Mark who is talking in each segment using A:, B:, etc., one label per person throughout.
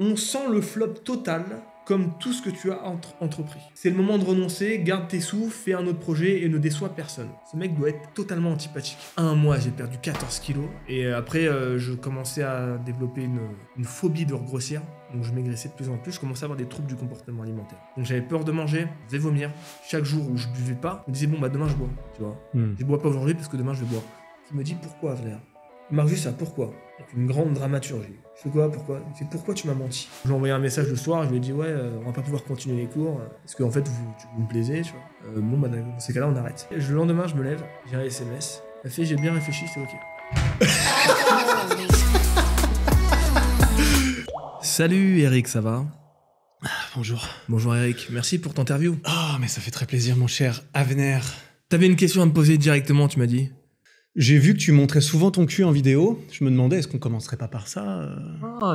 A: On sent le flop total comme tout ce que tu as entrepris. C'est le moment de renoncer, garde tes sous, fais un autre projet et ne déçois personne. Ce mec doit être totalement antipathique. Un mois, j'ai perdu 14 kilos et euh, après, euh, je commençais à développer une, phobie de regrossir. Donc je maigrissais de plus en plus, je commençais à avoir des troubles du comportement alimentaire. Donc j'avais peur de manger, je vais vomir. Chaque jour où je buvais pas, je me disais bon bah demain je bois, tu vois. Hmm. Je bois pas aujourd'hui parce que demain je vais boire. Tu me dit pourquoi marque juste ça, pourquoi Une grande dramaturgie. Je fais quoi Pourquoi C'est pourquoi tu m'as menti Je lui ai envoyé un message le soir, je lui ai dit ouais, euh, on va pas pouvoir continuer les cours, est parce que, en fait vous, me plaisez, tu vois. Euh, bon bah dans ces cas-là on arrête. le lendemain je me lève, j'ai un SMS, La fait j'ai bien réfléchi, c'est ok. Salut Eric, ça va ah, Bonjour. Bonjour Eric, merci pour ton interview. Ah oh, mais ça fait très
B: plaisir mon cher Avener. T'avais une question à me poser directement, tu m'as dit j'ai vu que tu montrais souvent ton cul en vidéo. Je me demandais, est-ce qu'on commencerait pas par ça euh ah,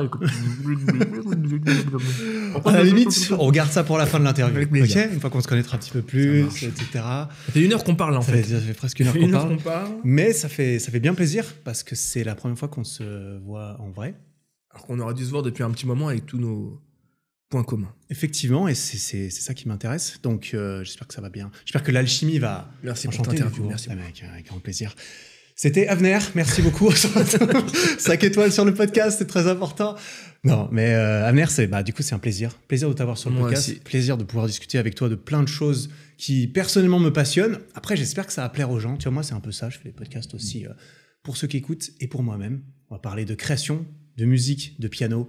B: À la limite, on regarde ça pour la fin de l'interview. une fois qu'on se connaîtra un petit peu plus, etc. Ça fait une heure qu'on parle en fait. Ça fait presque une heure qu'on parle. parle. Mais ça fait, ça fait bien plaisir parce que c'est la première fois qu'on se voit en vrai. Alors qu'on aurait dû se voir depuis un petit moment avec tous nos, point commun. Effectivement, et c'est ça qui m'intéresse. Donc, euh, j'espère que ça va bien. J'espère que l'alchimie va. Merci pour interview. Merci avec, euh, avec, grand plaisir. C'était Avner, merci beaucoup. 5 étoiles sur le podcast, c'est très important. Non, mais euh, Avner, c'est bah, du coup c'est un plaisir, plaisir de t'avoir sur le podcast, plaisir de pouvoir discuter avec toi de plein de choses qui personnellement me passionnent. Après, j'espère que ça va plaire aux gens. Tu vois, moi c'est un peu ça. Je fais des podcasts aussi pour ceux qui écoutent et pour moi-même. On va parler de création, de musique, de piano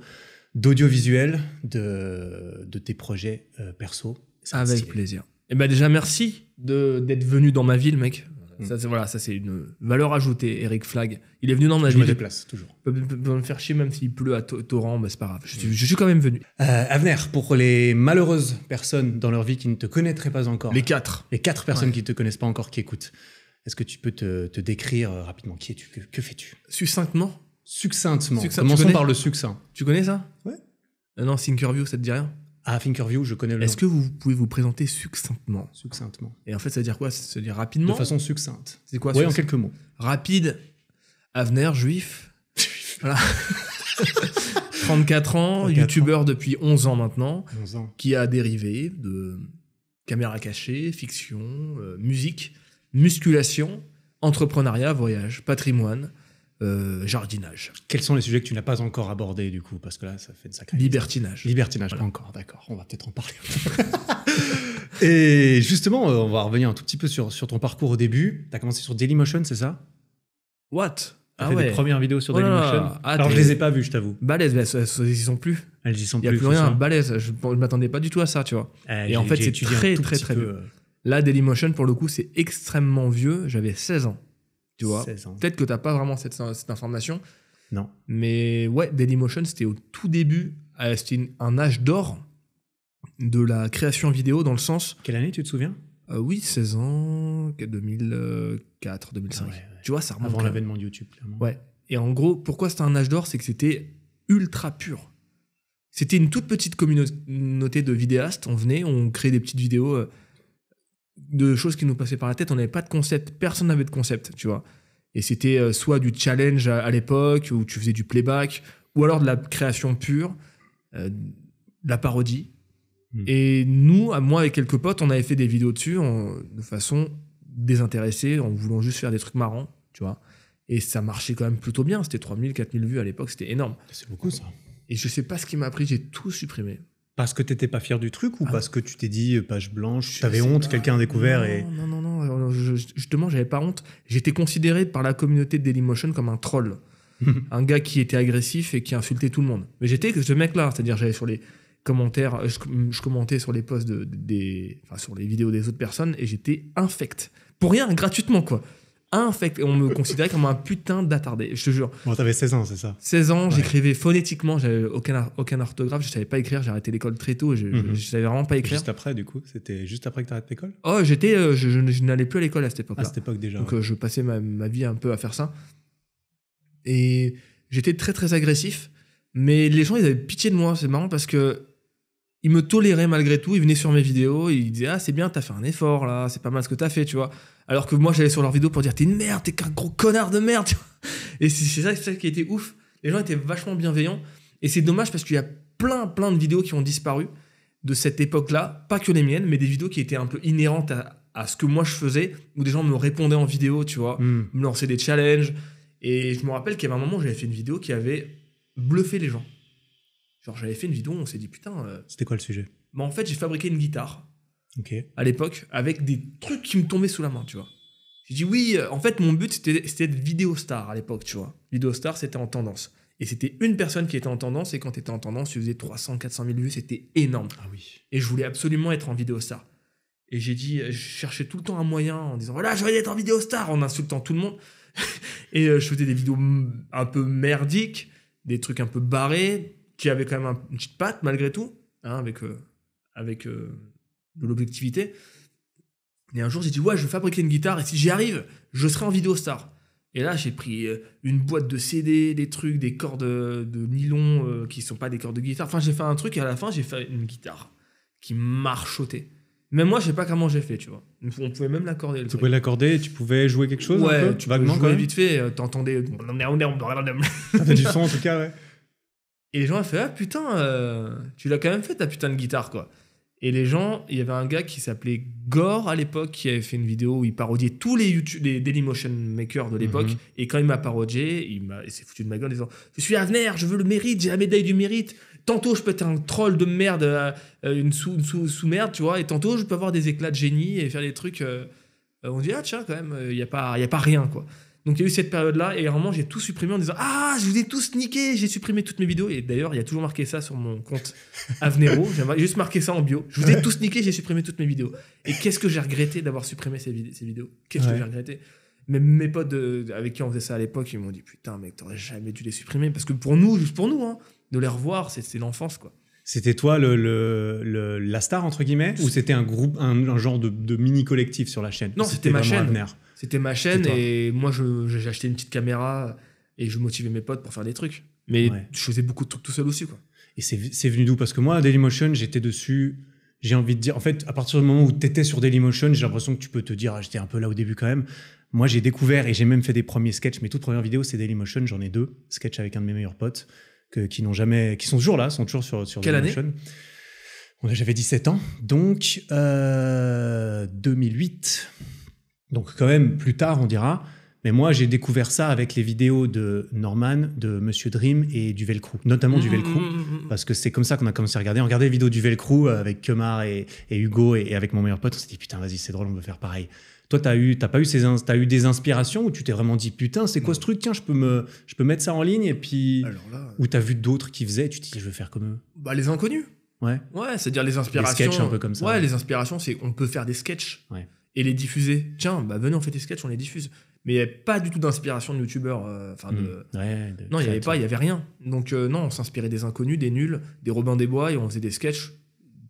B: d'audiovisuel de, de, tes projets euh, perso. Avec plaisir. Et eh ben déjà,
A: merci d'être venu dans ma ville, mec. Mm. Ça, voilà, ça c'est une valeur ajoutée, Eric Flag. Il est venu dans ma ville. Je me déplace toujours. Peut, peut, me faire chier même s'il pleut à torrent, mais bah, c'est pas grave. Mm. Je, suis
B: quand même venu. Euh, Avenir, pour les malheureuses personnes dans leur vie qui ne te connaîtraient pas encore. Les quatre. Les quatre personnes qui ne te connaissent pas encore, qui écoutent. Est-ce que tu peux te, te décrire euh, rapidement Qui es-tu Que, que fais-tu Succinctement Succinctement. Commençons par le succinct. Tu connais ça
A: Ouais. Euh, non, Thinkerview, ça te dit rien Ah, Thinkerview, je connais le Est-ce que vous pouvez vous présenter succinctement Succinctement. Et en fait, ça veut dire quoi Ça veut dire rapidement De façon succincte. C'est quoi Oui, en quelques mots. Rapide, avenir, juif. voilà. 34 ans, youtubeur depuis 11 ans maintenant, qui a dérivé de caméra cachée, fiction, euh, musique, musculation, entrepreneuriat, voyage, patrimoine,
B: euh, jardinage. Quels sont les sujets que tu n'as pas encore abordés du coup Parce que là, ça fait une sacrée. Libertinage. Libertinage, encore, d'accord. On va peut-être en parler. Et justement, euh, on va revenir un tout petit peu sur, sur ton parcours au début. Tu as commencé sur Dailymotion, c'est ça What
A: ah fait ouais. des premières vidéos sur oh Dailymotion. Ah, Alors je les ai pas
B: vues, je t'avoue. Balèze, sont plus.
A: Elles y sont plus. Il y a plus rien. Balèze, je, m'attendais pas du tout à ça, tu vois. Eh, Et en fait, c'est très, très, très, très vieux. Euh. Là, Dailymotion, pour le coup, c'est extrêmement vieux. J'avais 16 ans. Tu vois, peut-être que tu n'as pas vraiment cette, information. Non. Mais ouais, Dailymotion, c'était au tout début, euh, c'était un âge d'or de la création vidéo dans le sens. Quelle année tu te souviens euh, Oui, 16 ans, 2004, 2005. Ah tu vois, ça remonte. Avant l'avènement de YouTube, clairement. Ouais. Et en gros, pourquoi c'était un âge d'or C'est que c'était ultra pur. C'était une toute petite communauté de vidéastes. On venait, on créait des petites vidéos. Euh, de choses qui nous passaient par la tête. On n'avait pas de concept. Personne n'avait de concept, tu vois. Et c'était euh, soit du challenge à, l'époque, où tu faisais du playback, ou alors de la création pure, euh, de la parodie. Hmm. Et nous, à moi et quelques potes, on avait fait des vidéos dessus en, de façon désintéressée, en voulant juste faire des trucs marrants, tu vois. Et ça marchait quand même plutôt bien. C'était 3000, 4000 vues à l'époque, c'était énorme. C'est beaucoup ça. Et je sais pas ce qui m'a pris, j'ai tout supprimé.
B: Parce que t'étais pas fier du truc ou ah. parce que tu t'es dit euh, page blanche, avais honte, quelqu'un a découvert et.
A: Non, non, non, euh, je, justement, j'avais pas honte. J'étais considéré par la communauté de Dailymotion comme un troll. un gars qui était agressif et qui insultait tout le monde. Mais j'étais ce mec-là, c'est-à-dire j'allais sur les commentaires, euh, je, commentais sur les posts des. Enfin, sur les vidéos des autres personnes et j'étais infect. Pour rien, gratuitement, quoi fait, On me considérait comme un putain d'attardé, je te jure. Bon, t'avais 16 ans, c'est
B: ça 16 ans, j'écrivais
A: phonétiquement, j'avais aucun, aucun orthographe, je savais pas écrire, j'ai arrêté l'école très tôt, mhm. je, savais
B: vraiment pas écrire. Juste après, du coup C'était juste après que t'arrêtes l'école
A: Oh, j'étais, euh, je, n'allais plus à l'école à cette époque-là. À cette époque déjà. Donc euh, je passais ma, ma, vie un peu à faire ça. Et j'étais très très agressif, mais les gens ils avaient pitié de moi, c'est marrant parce que il me tolérait malgré tout, il venait sur mes vidéos, il disait Ah, c'est bien, t'as fait un effort là, c'est pas mal ce que t'as fait, tu vois. Alors que moi, j'allais sur leurs vidéos pour dire T'es une merde, t'es qu'un gros connard de merde, Et c'est ça, qui était ouf. Les gens étaient vachement bienveillants. Et c'est dommage parce qu'il y a plein, plein de vidéos qui ont disparu de cette époque-là, pas que les miennes, mais des vidéos qui étaient un peu inhérentes à, ce que moi je faisais, où des gens me répondaient en vidéo, tu vois, hmm. me lançaient des challenges. Et je me rappelle qu'il y avait un moment où j'avais fait une vidéo qui avait bluffé les gens. Genre, j'avais fait une vidéo, on s'est dit, putain. Euh, c'était quoi le sujet bah, En fait, j'ai fabriqué une guitare. Ok. À l'époque, avec des trucs qui me tombaient sous la main, tu vois. J'ai dit, oui, euh, en fait, mon but, c'était d'être vidéo star à l'époque, tu vois. Vidéo star, c'était en tendance. Et c'était une personne qui était en tendance, et quand tu étais en tendance, tu faisais 300, 400 000 vues, c'était énorme. Ah oui. Et je voulais absolument être en vidéo star. Et j'ai dit, je cherchais tout le temps un moyen en disant, voilà, je vais être en vidéo star, en insultant tout le monde. et euh, je faisais des vidéos un peu merdiques, des trucs un peu barrés, qui avait quand même une petite patte malgré tout, hein, avec, euh, avec euh, de l'objectivité. Et un jour, j'ai dit, ouais, je vais fabriquer une guitare, et si j'y arrive, je serai en vidéo star. Et là, j'ai pris euh, une boîte de CD, des trucs, des cordes de, nylon qui qui sont pas des cordes de guitare. Enfin, j'ai fait un truc et à la fin, j'ai fait une guitare qui marchotait. Mais moi, je sais pas comment j'ai fait, tu vois. On pouvait même l'accorder. Tu pouvais
B: l'accorder, tu pouvais jouer quelque chose Ouais, un peu, tu vas jouer vite
A: fait, t'entendais. T'avais du son en tout cas, ouais. Et les gens ont fait Ah putain, euh, tu l'as quand même fait ta putain de guitare, quoi. Et les gens, il y avait un gars qui s'appelait Gore à l'époque, qui avait fait une vidéo où il parodiait tous les, YouTube, les Motion makers de mhm. l'époque. Et quand il m'a parodié, il, il s'est foutu de ma gueule en disant Je suis Avner, je veux le mérite, j'ai la médaille du mérite. Tantôt, je peux être un troll de merde, euh, une sous-merde, tu vois. Et tantôt, je peux avoir des éclats de génie et faire des trucs. Euh, on dit Ah, tiens, quand même, il n'y a, pas, y a pas rien, quoi. Donc il y a eu cette période-là et à j'ai tout supprimé en disant Ah, je vous ai tous niqué, j'ai supprimé toutes mes vidéos. Et d'ailleurs, il y a toujours marqué ça sur mon compte Avenero. J'ai juste marqué ça en bio. Je vous ai tous niqué, j'ai supprimé toutes mes vidéos. Et qu'est-ce que j'ai regretté d'avoir supprimé ces, ces vidéos Qu'est-ce que j'ai regretté même mes potes avec qui on faisait ça à l'époque, ils m'ont dit Putain, mec, t'aurais jamais dû les supprimer. Parce que pour nous, juste pour nous, hein, de les revoir, c'est l'enfance, quoi.
B: C'était toi le, la star, entre guillemets, ou c'était un groupe, un, genre de, mini collectif sur la chaîne Non, c'était ma chaîne.
A: C'était ma chaîne et moi, j'ai acheté une petite caméra
B: et je motivais mes potes pour faire des trucs. Mais je faisais beaucoup de trucs tout seul aussi. Quoi. Et c'est venu d'où Parce que moi, Dailymotion, j'étais dessus. J'ai envie de dire, en fait, à partir du moment où tu étais sur Dailymotion, j'ai l'impression que tu peux te dire, ah, j'étais un peu là au début quand même. Moi, j'ai découvert et j'ai même fait des premiers sketchs. Mes toutes premières vidéos, c'est Dailymotion. J'en ai deux. Sketch avec un de mes meilleurs potes qui n'ont jamais, qui sont toujours là, sont toujours sur, sur Quelle année J'avais 17 ans, donc 2008. Euh, donc quand même plus tard, on dira. Mais moi, j'ai découvert ça avec les vidéos de Norman, de Monsieur Dream et du Velcro, notamment du Velcro, mmh, mmh, mmh, parce que c'est comme ça qu'on a commencé à regarder. On regardait les vidéos du Velcro euh, avec Kemar et, Hugo et, et, avec mon meilleur pote. On s'est dit, putain, vas-y, c'est drôle, on veut faire pareil. Toi, t'as eu, pas eu ces, as eu des inspirations où tu t'es vraiment dit putain, c'est quoi ce truc Tiens, je peux me, je peux mettre ça en ligne et puis. Alors euh t'as vu d'autres qui faisaient, tu te dis je veux faire comme eux. Bah
A: les inconnus. Ouais. Ouais, c'est-à-dire les inspirations. Les sketchs un peu comme ça. Ouais, les inspirations, c'est on peut faire des sketchs. Et les diffuser. Tiens, bah venez, on fait des sketchs, on les diffuse. Mais il n'y avait pas du tout d'inspiration de youtubeurs. Euh, enfin, hmm. de... Non, il n'y avait pas, il n'y avait rien. Donc, euh, non, on s'inspirait des inconnus, des nuls, des Robin des Bois et on faisait des sketchs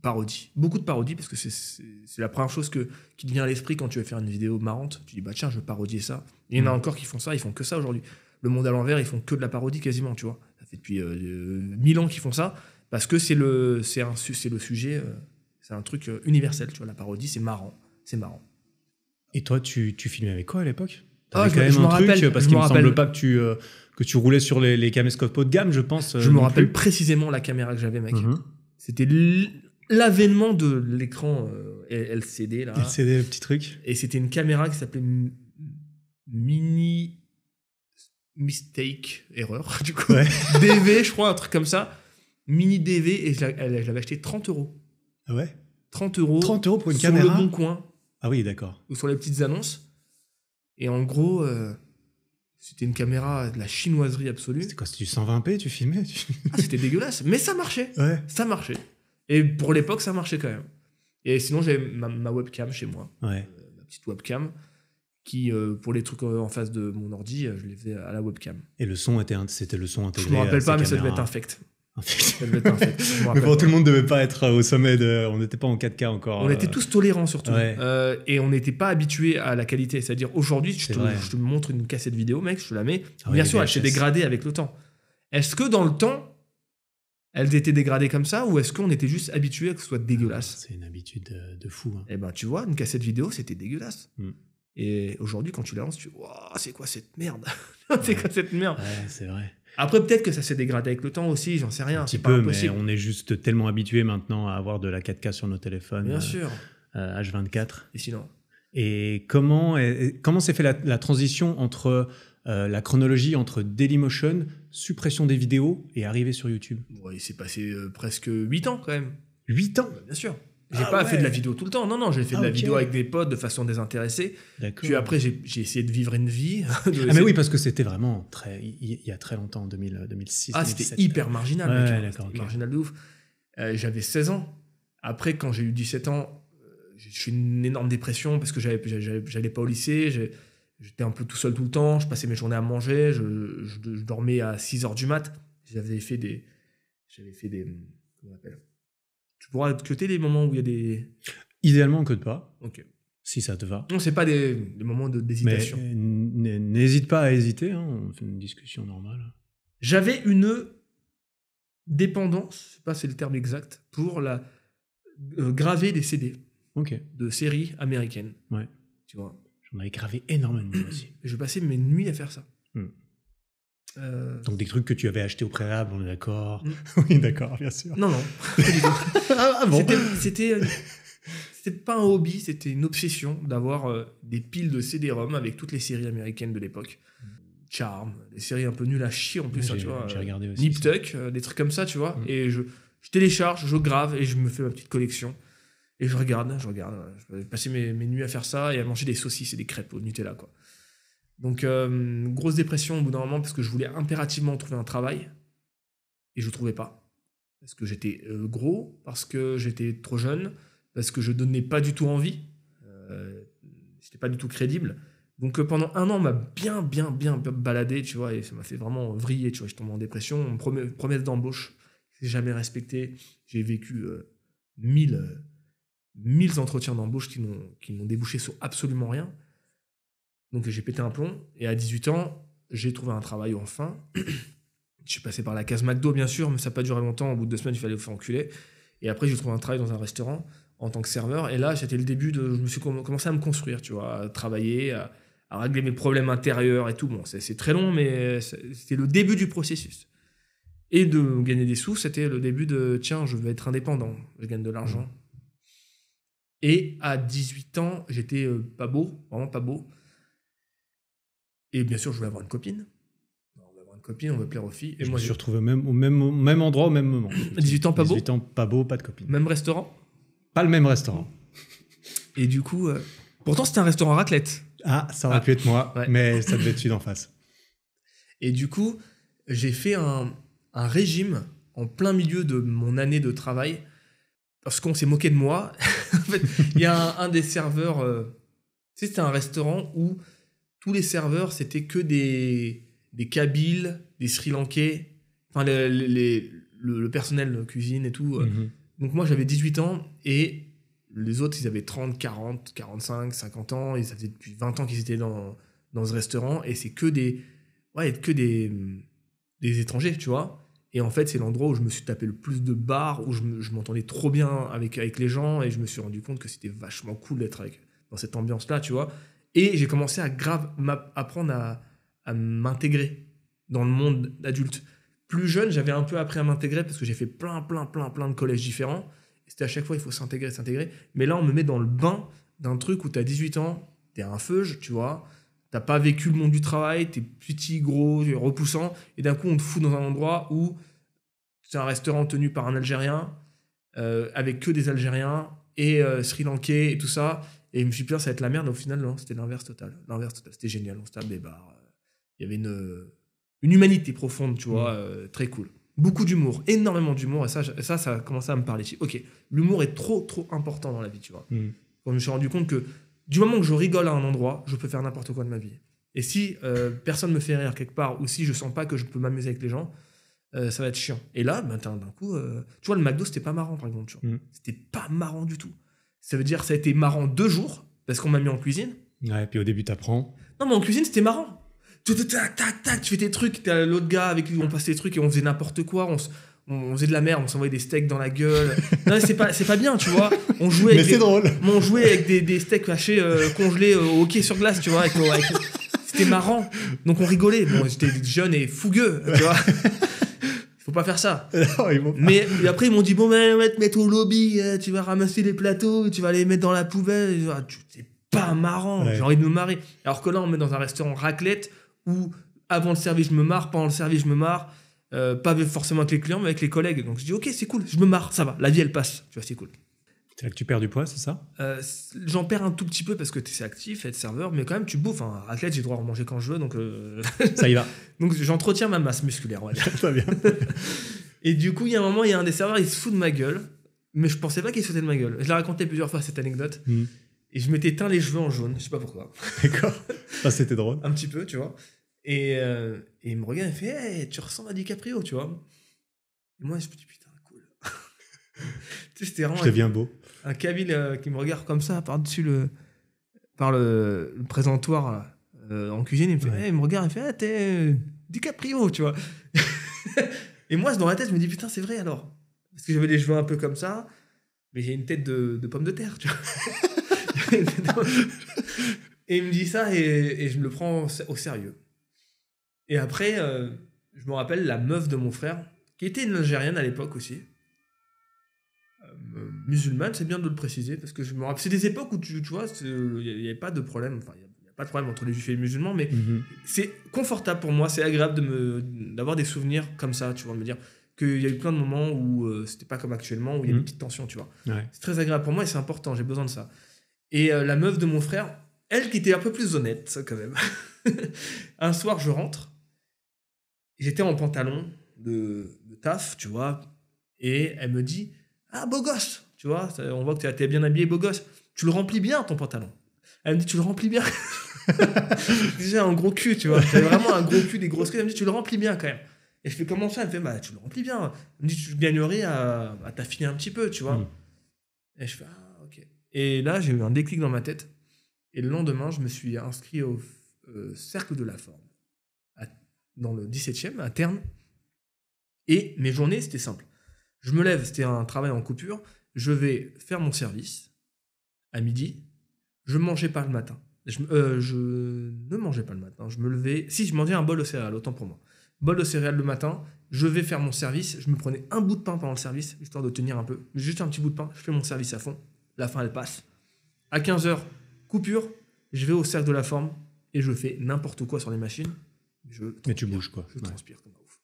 A: parodie beaucoup de parodies, parce que c'est la première chose que, qui te vient à l'esprit quand tu vas faire une vidéo marrante. Tu dis, bah tiens, je vais parodier ça. il y en a mm. encore qui font ça, ils font que ça aujourd'hui. Le monde à l'envers, ils font que de la parodie quasiment, tu vois. Ça fait depuis euh, mille ans qu'ils font ça, parce que c'est le, le sujet, euh, c'est un truc euh, universel, tu vois. La parodie, c'est marrant, c'est marrant.
B: Et toi, tu, tu filmais avec quoi à l'époque ah, je, même rappelle, parce qu'il me rappelle. semble pas que tu, roulais sur les, caméscopes haut de gamme, je pense. je me rappelle
A: précisément la caméra que
B: j'avais, mec. Mhm. C'était
A: l'avènement de l'écran euh, LCD là. LCD le petit truc. Et c'était une caméra qui s'appelait Mini Mistake Erreur du coup. DV je crois un truc comme ça. Mini DV et je l'avais acheté 30 euros. Ah ouais. 30 euros. 30 euros pour une caméra. Sur le bon coin.
B: Ah oui d'accord.
A: Ou sur les petites annonces. Et en gros. Euh, c'était une caméra de la chinoiserie absolue. C'était quoi C'était du 120p Tu filmais ah, c'était dégueulasse, mais ça marchait. Ouais. Ça marchait. Et pour l'époque, ça marchait quand même. Et sinon, j'avais ma, webcam chez moi, euh, ma petite webcam, qui, euh, pour les trucs euh, en face de mon ordi, je les faisais à la
B: webcam. Et le son, était, c'était le son intégré Je me rappelle pas, mais ça devait être infect. mais bon, tout le monde devait pas être au sommet de. On n'était pas en 4K encore. On était tous tolérants surtout.
A: et on n'était pas habitués à la qualité. C'est-à-dire, aujourd'hui, je, te, montre une cassette vidéo, mec, je te la mets. Ah Bien sûr, elle s'est dégradée avec le temps. Est-ce que dans le temps, elles étaient dégradées comme ça ou est-ce qu'on était juste habitué à que ce soit dégueulasse ah, C'est une habitude euh, de, fou. Et hein. eh ben tu vois, une cassette vidéo, c'était dégueulasse. Mm. Et aujourd'hui, quand tu la lances, tu vois c'est quoi cette merde C'est quoi cette merde c'est vrai. Après, peut-être que ça s'est dégradé avec le temps aussi, j'en sais rien. Un petit peu, mais on
B: est juste tellement habitué maintenant à avoir de la 4K sur nos téléphones. Bien euh, sûr. H24. Euh, et sinon. Et comment, comment s'est fait la, transition entre euh, la chronologie entre Dailymotion, suppression des vidéos et arrivée sur YouTube.
A: il s'est passé euh, presque 8 ans quand même. 8 ans bah, Bien sûr. Ah j'ai n'ai pas fait de la vidéo
B: tout le temps. Non, non, j'ai fait de ah, la vidéo avec des
A: potes de façon désintéressée. Puis après, j'ai essayé de vivre une vie. Ah, mais oui, parce
B: que c'était vraiment très. Il y a très longtemps, en 2006. Ah, c'était hyper marginal. Ouais, Marginal
A: de ouf. Euh, j'avais 16 ans. Après, quand j'ai eu 17 ans, j'ai eu une énorme dépression parce que j'allais pas au lycée j'étais un peu tout seul tout le temps, je passais mes journées à manger, je, je, dormais à 6 heures du mat. J'avais fait des. J'avais fait des. Comment on appelle Tu pourras cuter des moments où il y a des.
B: Idéalement, ne cote pas. Ok. Si ça te va.
A: Non, c'est pas des, des moments d'hésitation.
B: Euh, n'hésite pas à hésiter, hein. on fait une discussion normale.
A: J'avais une dépendance, je sais pas si c'est le terme exact, pour la, euh, graver des CD. Ok. De séries américaines. Ouais. Tu vois. J'en avais gravé énormément aussi. Je passais mes nuits à faire ça. Hmm. Euh,
B: Donc des trucs que tu avais achetés au préalable, on est d'accord. Hmm. oui, d'accord, bien sûr. Non, non. Ah, ah euh,
A: c'était pas un hobby, c'était une obsession d'avoir euh, des piles de CD-ROM avec toutes les séries américaines de l'époque. Hmm. Charm, des séries un peu nulles à chier en plus, hein, tu vois. J'ai Nip Tuck, des trucs comme ça, tu vois. Et je, je télécharge, je grave et je me fais ma petite collection. Et je regarde, je regarde. Je passais mes, mes, nuits à faire ça et à manger des saucisses et des crêpes au Nutella, quoi. Donc, euh, grosse dépression au bout d'un moment parce que je voulais impérativement trouver un travail et je ne trouvais pas. Parce que j'étais euh, gros, parce que j'étais trop jeune, parce que je donnais pas du tout envie. C'était euh, j'étais pas du tout crédible. Donc pendant un an, on m'a bien, bien, bien baladé, tu vois, et ça m'a fait vraiment vriller, tu vois. Je tombe en dépression, promesse, je d'embauche, l'ai jamais respecté. J'ai vécu mille mille entretiens d'embauche qui n'ont débouché sur absolument rien. Donc j'ai pété un plomb. Et à 18 ans, j'ai trouvé un travail enfin. je suis passé par la case McDo, bien sûr, mais ça n'a pas duré longtemps. Au bout de deux semaines, il fallait me faire enculer. Et après, j'ai trouvé un travail dans un restaurant en tant que serveur. Et là, c'était le début de. Je me suis commencé à me construire, tu vois, à travailler, à, régler mes problèmes intérieurs et tout. Bon, c'est très long, mais c'était le début du processus. Et de gagner des sous, c'était le début de tiens, je veux être indépendant, je gagne de l'argent. Et à 18 ans, j'étais euh, pas beau, vraiment pas beau. Et bien sûr, je voulais avoir une copine. on veut avoir une copine, on veut plaire aux filles. Et je me suis
B: retrouvé au même, endroit, au même moment. 18 ans, pas beau ans, pas beau, pas de copine. Même restaurant Pas le même restaurant. Et du coup, euh, pourtant, c'était
A: un restaurant raclette. Ah, ça aurait ah. pu être moi, mais ça devait être celui d'en face. Et du coup, j'ai fait un régime en plein milieu de mon année de travail parce qu'on s'est moqué de moi. en fait, il y a un, des serveurs, euh, c'était un restaurant où tous les serveurs, c'était que des, des Kabyles, des Sri Lankais, enfin, les, le, personnel personnel cuisine et tout. Euh. Mhm. Donc, moi, j'avais 18 ans et les autres, ils avaient 30, 40, 45, 50 ans. Et ça faisait depuis 20 ans qu'ils étaient dans, dans ce restaurant et c'est que des. Ouais, que des, des étrangers, tu vois. Et en fait, c'est l'endroit où je me suis tapé le plus de bars, où je m'entendais trop bien avec, avec les gens, et je me suis rendu compte que c'était vachement cool d'être dans cette ambiance-là, tu vois. Et j'ai commencé à grave apprendre à, m'intégrer dans le monde adulte. Plus jeune, j'avais un peu appris à m'intégrer parce que j'ai fait plein, plein, plein, plein de collèges différents. C'était à chaque fois, il faut s'intégrer, s'intégrer. Mais là, on me met dans le bain d'un truc où t'as 18 ans, t'es un feuge, tu vois t'as pas vécu le monde du travail, t'es petit, gros, repoussant, et d'un coup on te fout dans un endroit où c'est un restaurant tenu par un Algérien, euh, avec que des Algériens, et euh, Sri Lankais, et tout ça, et je me suis dit, ça va être la merde, au final, non, c'était l'inverse total. L'inverse total, c'était génial, on se tape des Il y avait une, euh, une humanité profonde, tu vois, mm. très cool. Beaucoup d'humour, énormément d'humour, et ça, ça, ça a commencé à me parler. Ok, l'humour est trop, trop important dans la vie, tu vois. Quand mm. je me suis rendu compte que du moment que je rigole à un endroit, je peux faire n'importe quoi de ma vie. Et si personne euh, personne me fait rire quelque part, ou si je sens pas que je peux m'amuser avec les gens, euh, ça va être chiant. Et là, ben, d'un coup, euh, tu vois, le McDo, c'était pas marrant, par exemple. Mm. C'était pas marrant du tout. Ça veut dire, ça a été marrant deux jours, parce qu'on m'a mis en cuisine.
B: Ouais, et puis au début, t'apprends.
A: Non, mais en cuisine, c'était marrant. tu fais tes trucs, t'as l'autre gars avec lui on passait des trucs et on faisait n'importe quoi. On se on faisait de la merde, on s'envoyait des steaks dans la gueule. Non, c'est pas, c'est pas bien, tu vois. On jouait avec, Mais drôle. On jouait avec des, des steaks hachés euh, congelés euh, au hockey sur glace, tu vois. Euh, avec, c'était marrant. Donc on rigolait. Bon, j'étais jeune et fougueux, tu vois. Faut pas faire ça. Mais après, ils m'ont dit Bon, ben, on va te mettre au lobby, tu vas ramasser les plateaux, tu vas les mettre dans la poubelle. Ah, c'est pas marrant, j'ai envie de me marrer. Alors que là, on met dans un restaurant raclette où avant le service, je me marre, pendant le service, je me marre euh, pas forcément avec les clients, mais avec les collègues. Donc je dis, ok, c'est cool, je me marre, ça va, la vie elle passe, tu vois, c'est cool. cest que tu perds du poids, c'est ça euh, J'en perds un tout petit peu parce que tu es actif, être serveur, mais quand même tu bouffes. un hein. Athlète, j'ai le droit à manger quand je veux, donc. Euh, ça y va. donc j'entretiens ma masse musculaire, ouais. bien. Et du coup, il y a un moment, il y a un des serveurs, il se fout de ma gueule, mais je pensais pas qu'il se foutait de ma gueule. Je l'ai raconté plusieurs fois cette anecdote. Hmm. Et je m'étais teint les cheveux en jaune, je sais pas pourquoi. D'accord. c'était drôle. un petit peu, tu vois. Et, il me regarde et fait tu ressembles à DiCaprio, tu vois. Et moi, je me dis Putain, cool. tu sais, c'était vraiment. un, beau. Un euh, qui me regarde comme ça par-dessus le, par le, présentoir euh, en cuisine. Il me, fait, il me regarde et fait hey, T'es euh, DiCaprio, tu vois. et moi, dans la tête, je me dis Putain, c'est vrai alors. Parce que j'avais les cheveux un peu comme ça, mais j'ai une tête de, pomme de terre, tu vois. et il me dit ça et je me le prends au sérieux. Et après, euh, je me rappelle la meuf de mon frère, qui était une Algérienne à l'époque aussi. Euh, musulmane, c'est bien de le préciser, parce que je me rappelle. C'est des époques où tu, vois, il n'y avait pas de problème. Enfin, il a, pas de problème entre les juifs et les musulmans, mais mhm. c'est confortable pour moi, c'est agréable de me, d'avoir des souvenirs comme ça, tu vois, de me dire qu'il y a eu plein de moments où euh, c'était pas comme actuellement, où il y a une mhm. petite tension, tu vois. C'est très agréable pour moi et c'est important, j'ai besoin de ça. Et la meuf de mon frère, elle qui était un peu plus honnête, quand même. un soir, je rentre j'étais en pantalon de, taf, tu vois, et elle me dit
C: Ah, beau gosse
A: Tu vois, on voit que tu es bien habillé, beau gosse. Tu le remplis bien, ton pantalon. Elle me dit Tu le remplis bien. J'ai un gros cul, tu vois. c'est vraiment un gros cul, des grosses cuisses. Elle me dit Tu le remplis bien quand même. Et je fais comment ça Elle me fait Bah, tu le remplis bien. Elle me dit Tu gagnerais à, t'affiner un petit peu, tu vois. Hmm. Et je fais Ah, ok. Et là, j'ai eu un déclic dans ma tête. Et le lendemain, je me suis inscrit au euh, Cercle de la Forme dans le 17e, à terme, Et mes journées, c'était simple. Je me lève, c'était un travail en coupure. Je vais faire mon service à midi. Je mangeais pas le matin. Euh, je, ne mangeais pas le matin. Je me levais. Si, je mangeais un bol de céréales, autant pour moi. Bol de céréales le matin. Je vais faire mon service. Je me prenais un bout de pain pendant le service, histoire de tenir un peu. Juste un petit bout de pain. Je fais mon service à fond. La fin, elle passe. À 15h, coupure. Je vais au cercle de la forme et je fais n'importe quoi sur les machines.
B: Mais tu bouges, quoi. Je transpire comme un ouf.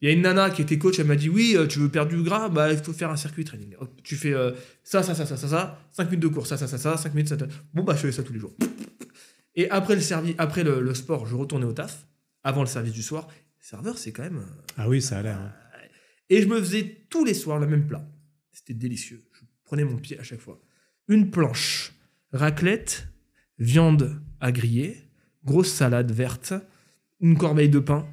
A: Il y a une nana qui était coach, elle m'a dit Oui, euh, tu veux perdre du gras Bah, il faut faire un circuit training. tu fais euh, ça, ça, ça, ça, ça, ça, 5 minutes de course, ça, ça, ça, ça, 5 minutes, ça. Bon, bah, je fais ça tous les jours. Et après le, service après le, sport, je retournais au taf, avant le service du soir. Serveur, c'est quand même. Euh,
B: ah oui, ça a l'air. Hein.
A: Et je me faisais tous les soirs le même plat. C'était délicieux. Je prenais mon pied à chaque fois. Une planche, raclette, viande à griller, grosse salade verte, une corbeille de pain,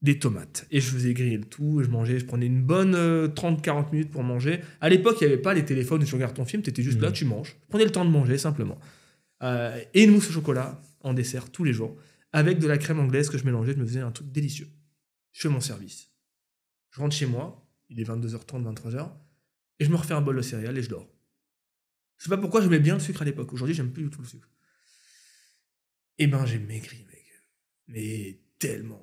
A: des tomates. Et je faisais griller le tout, et je mangeais, je prenais une bonne 30-40 euh, minutes pour manger. À l'époque, il n'y avait pas les téléphones où tu regardes ton film, tu étais juste là, mm. tu manges. Je prenais le temps de manger, simplement. Euh, et une mousse au chocolat en dessert tous les jours, avec de la crème anglaise que je mélangeais, je me faisais un truc délicieux. Je fais mon service. Je rentre chez moi, il est 22h30, 23h, et je me refais un bol de céréales et je dors. Je sais pas pourquoi j'aimais bien le sucre à l'époque. Aujourd'hui, j'aime plus du tout le sucre. Eh ben, j'ai maigri mais tellement.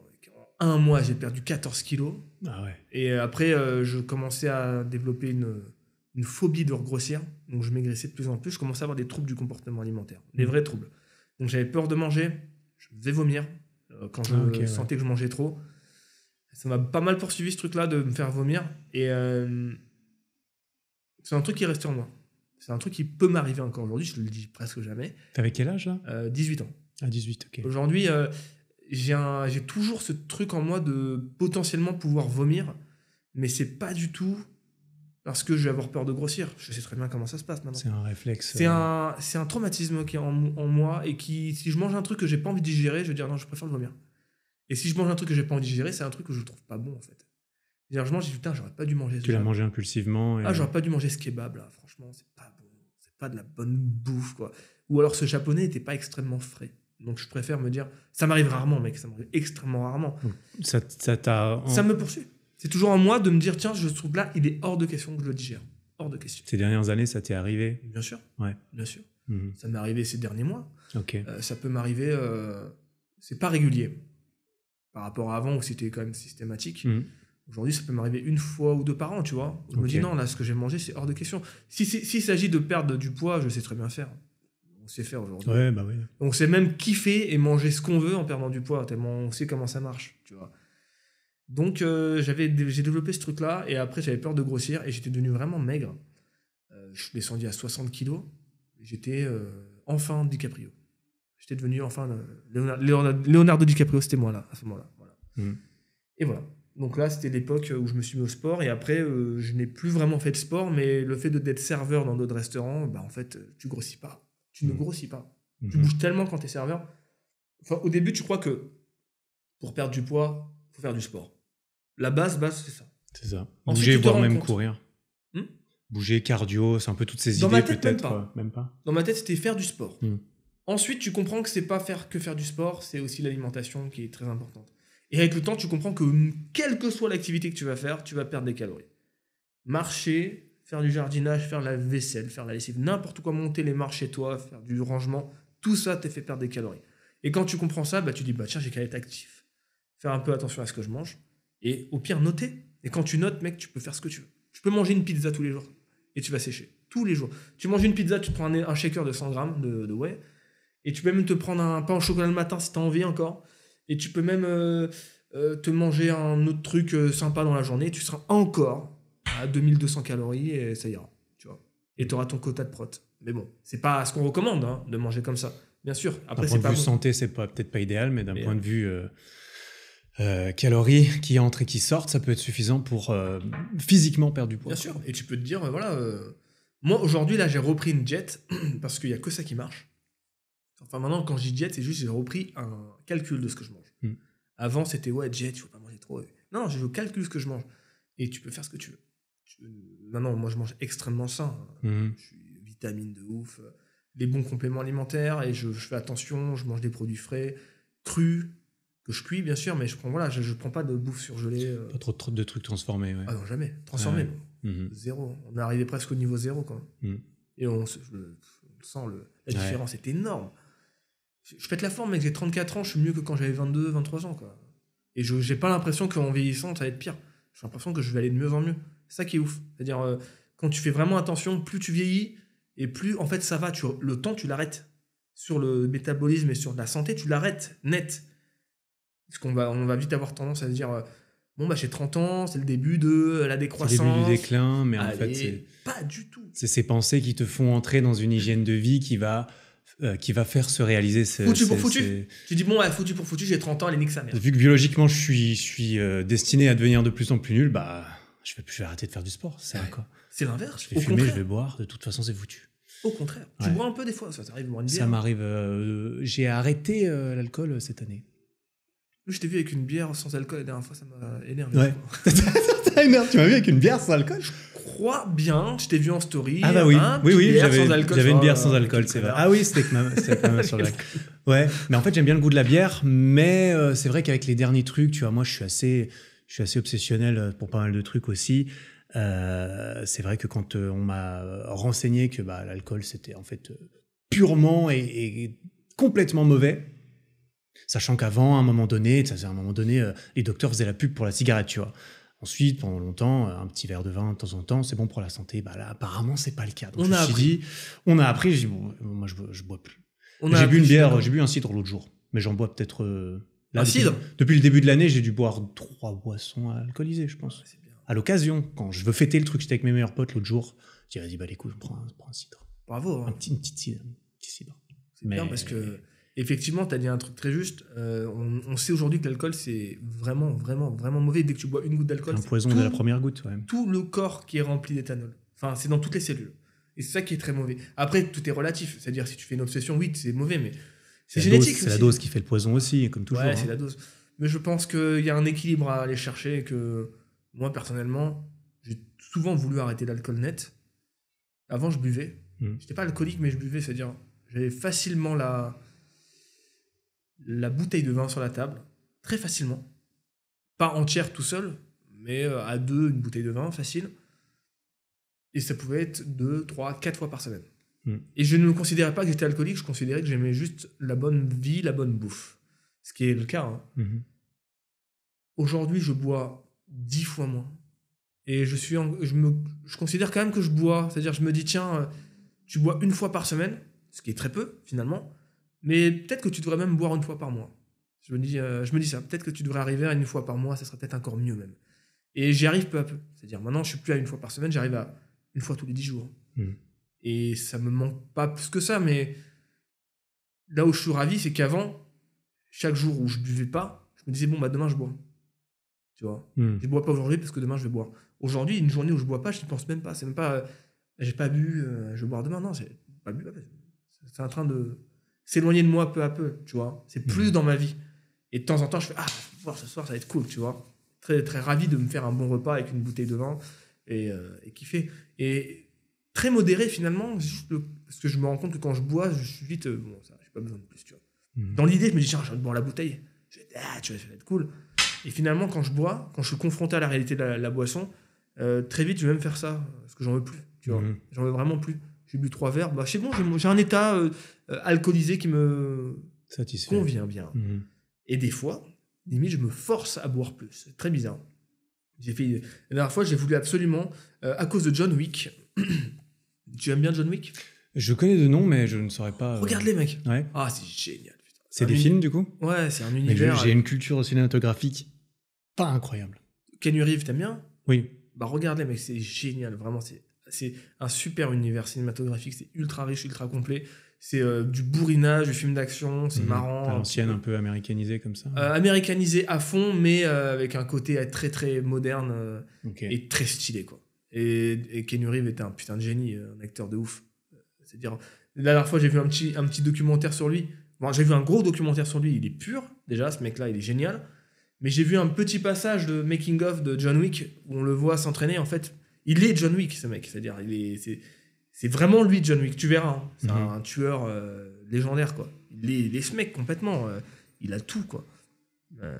A: En un mois, j'ai perdu 14 kilos. Ah Et euh, après, euh, je commençais à développer une, une phobie de regrossir. Donc, je maigrissais de plus en plus. Je commençais à avoir des troubles du comportement alimentaire, des mm. vrais troubles. Donc, j'avais peur de manger. Je faisais vomir euh, quand je ah, sentais que je mangeais trop. Ça m'a pas mal poursuivi ce truc-là de me faire vomir. Et c'est un truc qui reste en moi. C'est un truc qui peut m'arriver encore aujourd'hui. Je le dis presque jamais. T'avais quel âge là 18 ans. À ah, 18, ok. Aujourd'hui, j'ai toujours ce truc en moi de potentiellement pouvoir vomir, mais c'est pas du tout parce que je vais avoir peur de grossir. Je sais très bien comment ça se passe maintenant. C'est un
B: réflexe. C'est
A: euh, un, traumatisme qui est en, moi et qui, si je mange un truc que j'ai pas envie de digérer, je vais dire non, je préfère le vomir. Et si je mange un truc que j'ai pas envie de digérer, c'est un truc que je trouve pas bon en fait. je mange, dis putain, j'aurais pas dû manger. Tu l'as mangé impulsivement. Ah, j'aurais pas dû manger ce kebab là, franchement, c'est pas bon. C'est pas de la bonne bouffe quoi. Ou alors ce japonais était pas extrêmement frais. Donc je préfère me dire, ça m'arrive rarement, mec, ça m'arrive extrêmement rarement.
B: Ça, ça, ça me
A: poursuit. C'est toujours en moi de me dire, tiens, je trouve là, il est hors de question que je le digère. Hors de question.
B: Ces dernières années, ça t'est arrivé Bien sûr. Ouais. Bien sûr. Mmh. Ça
A: m'est arrivé ces derniers mois. Ok. Euh, ça peut m'arriver. Euh, c'est pas régulier. Par rapport à avant où c'était quand même systématique. Mmh. Aujourd'hui, ça peut m'arriver une fois ou deux par an, tu vois. Je me dis non, là, ce que j'ai mangé, c'est hors de question. S'il s'agit de perdre du poids, je sais très bien faire on sait faire aujourd'hui. Ouais, bah On sait même kiffer et manger ce qu'on veut en perdant du poids, tellement on sait comment ça marche, tu vois. Donc euh, j'avais, j'ai développé ce truc-là et après j'avais peur de grossir et j'étais devenu vraiment maigre. Euh, je suis descendu à 60 kilos. J'étais euh, enfin DiCaprio. J'étais devenu enfin Leonardo, DiCaprio, c'était moi là à ce moment-là. Mmh. Et voilà. Donc là, c'était l'époque où je me suis mis au sport et après, je n'ai plus vraiment fait de sport, mais le fait d'être serveur dans d'autres restaurants, bah en fait, tu grossis pas tu ne mmh. grossis pas. Tu mmh. bouges tellement quand tu es serveur. au début, tu crois que pour perdre du poids, faut faire du sport. La base, c'est ça. C'est ça. Bouger, voire même courir.
B: Hum Bouger, cardio, c'est un peu toutes ces idées peut-être. Euh, même, pas.
A: Dans ma tête, c'était faire du sport. Mmh. Ensuite, tu comprends que c'est pas faire que faire du sport, c'est aussi l'alimentation qui est très importante. Et avec le temps, tu comprends que quelle que soit l'activité que tu vas faire, tu vas perdre des calories. Marcher, faire du jardinage, faire la vaisselle, faire la lessive, n'importe quoi, monter les marches chez toi, faire du rangement, tout ça t'a fait perdre des calories. Et quand tu comprends ça, bah, tu dis, bah tiens, j'ai qu'à être actif. Faire un peu attention à ce que je mange. Et au pire, noter. Et quand tu notes, mec, tu peux faire ce que tu veux. Tu peux manger une pizza tous les jours et tu vas sécher. Tous les jours. Tu manges une pizza, tu prends un, shaker de 100 grammes de, whey. Et tu peux même te prendre un pain au chocolat le matin si tu as envie encore. Et tu peux même euh, euh, te manger un autre truc euh, sympa dans la journée. Tu seras encore 2200 calories et ça ira. Tu vois. Et tu auras ton quota de prot. Mais bon, c'est pas ce qu'on recommande hein, de manger comme ça. Bien sûr. Après, d'un point de vue santé,
B: c'est peut-être pas idéal, mais d'un point euh, de vue euh, euh, calories qui entrent et qui sortent, ça peut être suffisant pour physiquement perdre du poids. Bien sûr.
A: Et tu peux te dire, voilà, moi aujourd'hui, là, j'ai repris une jet parce qu'il y a que ça qui marche. Enfin, maintenant, quand je dis jet c'est juste j'ai repris un calcul de ce que je mange. Hmm. Avant, c'était ouais, jet ne veux pas manger trop. Non, non, je calcule ce que je mange. Et tu peux faire ce que tu veux. Maintenant, moi, je mange extrêmement sain. Mhm. Je suis vitamine de ouf, les bons compléments alimentaires et je, fais attention. Je mange des produits frais, crus, que je cuis bien sûr, mais je prends voilà, je, prends pas de bouffe surgelée. Euh.
B: Pas trop de trucs transformés. Ah non, jamais. transformés
A: mhm. Zéro. On est arrivé presque au niveau zéro quand mhm. Et on, sent la différence est énorme. Je fais de la forme, mais j'ai 34 ans, je suis mieux que quand j'avais 22, 23 ans. Quoi. Et je n'ai pas l'impression qu'en vieillissant, ça va être pire. J'ai l'impression que je vais aller de mieux en mieux ça qui est ouf. C'est-à-dire, euh, quand tu fais vraiment attention, plus tu vieillis et plus, en fait, ça va. Tu, le temps, tu l'arrêtes. Sur le métabolisme et sur la santé, tu l'arrêtes net. Parce qu'on va, on va vite avoir tendance à se dire. Euh, bon bah j'ai 30 ans, c'est le début de la décroissance. C'est le début du
B: déclin, mais en fait c'est pas du tout. C'est ces pensées qui te font entrer dans une hygiène de vie qui va euh, qui va faire se réaliser ce, foutu pour foutu.
A: Tu dis bon foutu pour foutu, j'ai 30 ans, elle nique sa mère. Vu que biologiquement
B: je suis suis destiné à devenir de plus en plus nul, bah je vais, arrêter de faire du sport. C'est ouais. quoi
A: C'est l'inverse. Je vais fumer, je vais
B: boire. De toute façon, c'est foutu. Au
A: contraire. Tu bois un peu des fois. Ça t'arrive de Ça
B: m'arrive. Euh, j'ai arrêté euh, l'alcool euh, cette année.
A: Je t'ai vu avec une bière sans alcool la dernière fois, ça m'a énervé. Ouais.
B: énervé. Tu m'as vu avec une bière sans alcool Je
A: crois bien. Je t'ai vu en story. Ah bah oui, hein, oui, oui. J'avais une bière sans alcool, c'est vrai. Ah
B: oui, c'était quand même sur la. Ouais. Mais en fait, j'aime bien le goût de la bière, mais c'est vrai qu'avec les derniers trucs, tu vois, moi, je suis assez je suis assez obsessionnel euh, pour pas mal de trucs aussi. Euh, c'est vrai que quand euh, on m'a renseigné que bah, l'alcool c'était en fait purement et, complètement mauvais, sachant qu'avant, à un moment donné, à un moment donné, les docteurs faisaient la pub pour la cigarette, tu vois. Ensuite, pendant longtemps, un petit verre de vin de temps en temps, c'est bon pour la santé. Bah là, apparemment, c'est pas le cas. on a appris. Dit, on a appris. moi, je, bois, je bois plus. J'ai bu une bière, j'ai bu un cidre l'autre jour, mais j'en bois peut-être un ah, cidre depuis, le début de l'année, j'ai dû boire trois boissons alcoolisées, je pense. Ah, à l'occasion, quand je veux fêter le truc, j'étais avec mes meilleurs potes l'autre jour, j'ai dit, vas-y, bah, les couilles, je prends, un cidre. Bravo. Hein. Un petit, une petite cidre. C'est
A: bien parce que, effectivement, tu as dit un truc très juste. Euh, on, sait aujourd'hui que l'alcool, c'est vraiment, vraiment, vraiment mauvais. Dès que tu bois une goutte d'alcool, un poison tout, de la première goutte. Ouais. Tout le corps qui est rempli d'éthanol. Enfin, c'est dans toutes les cellules. Et c'est ça qui est très mauvais. Après, tout est relatif. C'est-à-dire, si tu fais une obsession, oui, c'est mauvais, mais c'est génétique. C'est la dose qui
B: fait le poison aussi, comme toujours. Ouais, hein. c'est la
A: dose. Mais je pense qu'il y a un équilibre à aller chercher et que moi, personnellement, j'ai souvent voulu arrêter l'alcool net. Avant, je buvais. Je hmm. J'étais pas alcoolique, mais je buvais. C'est-à-dire, j'avais facilement la... la bouteille de vin sur la table. Très facilement. Pas entière tout seul, mais euh, à deux, une bouteille de vin, facile. Et ça pouvait être deux, trois, quatre fois par semaine. Hmm. Et je ne me considérais pas que j'étais alcoolique, je considérais que j'aimais juste la bonne vie, la bonne bouffe. Ce qui est le cas. Hein. Hmm. Aujourd'hui, je bois dix fois moins. Et je, suis je, me, considère quand même que je bois. C'est-à-dire, je me dis, tiens, euh, tu bois une fois par semaine, ce qui est très peu finalement, mais peut-être que tu devrais même boire une fois par mois. Euh, je me dis, ça, peut-être que tu devrais arriver à une fois par mois, ça serait peut-être encore mieux même. Et j'y arrive peu à peu. C'est-à-dire, maintenant, je suis plus à une fois par semaine, j'arrive à une fois tous les dix jours. Hmm. Et ça me manque pas plus que ça, mais là où je suis ravi, c'est qu'avant, chaque jour où je buvais pas, je me disais, bon, bah demain je bois. Tu vois, hmm. je bois pas aujourd'hui parce que demain je vais boire. Aujourd'hui, une journée où je bois pas, je n'y pense même pas. C'est même pas, euh, j'ai pas bu, euh, je vais boire demain. Non, j'ai pas bu. C'est en train de s'éloigner de moi peu à peu, tu vois. C'est hmm. plus dans ma vie. Et de temps en temps, je fais, ah, boire ce soir, ça va être cool, tu vois. Très, très ravi de me faire un bon repas avec une bouteille de vin et, euh, et kiffer. Et très modéré finalement, parce que je me rends compte que quand je bois, je suis vite, euh, bon, ça, j'ai pas besoin de plus, tu vois. Mhm. Dans l'idée, je me dis, tiens, je vais boire la bouteille, je vais, ah, tu ça être cool. Et finalement, quand je bois, quand je suis confronté à la réalité de la, boisson, euh, très vite, je vais même faire ça, parce que j'en veux plus, tu vois. Mhm. J'en veux vraiment plus. J'ai bu trois verres, bah, c'est bon, j'ai un état euh, alcoolisé qui me convient bien. Mhm. Et des fois, limite, je me force à boire plus. C'est très bizarre. J'ai fait, la dernière fois, j'ai voulu absolument, à cause de John Wick,
B: Tu aimes bien John Wick Je connais de nom, mais je ne saurais pas. Euh, regarde les mecs Ouais. Ah, c'est génial. C'est des films, du coup Ouais, c'est un univers. J'ai euh. une culture cinématographique
A: pas incroyable. Ken Reeves, t'aimes bien Oui. Bah regarde les mecs, c'est génial, vraiment. C'est, un super univers cinématographique, c'est ultra riche, ultra complet. C'est euh, du bourrinage, du film d'action, c'est mhm. marrant. À l'ancienne, un peu
B: américanisée comme ça.
A: Américanisée à fond, mais avec un côté très très moderne
B: et très stylé, quoi. Et,
A: Ken Reeves était un putain de génie, euh, un acteur de ouf. C'est-à-dire, la dernière fois, j'ai vu un petit, un petit documentaire sur lui. Bon, j'ai vu un gros documentaire sur lui. Il est pur, déjà, ce mec-là, il est génial. Mais j'ai vu un petit passage de Making of de John Wick où on le voit s'entraîner. En fait, il est John Wick, ce mec. C'est-à-dire, il est, c'est, c'est vraiment lui, John Wick. Tu verras. Hein. C'est mhm. un, tueur euh, légendaire, quoi. Il est, ce mec complètement. Euh, il a tout, quoi.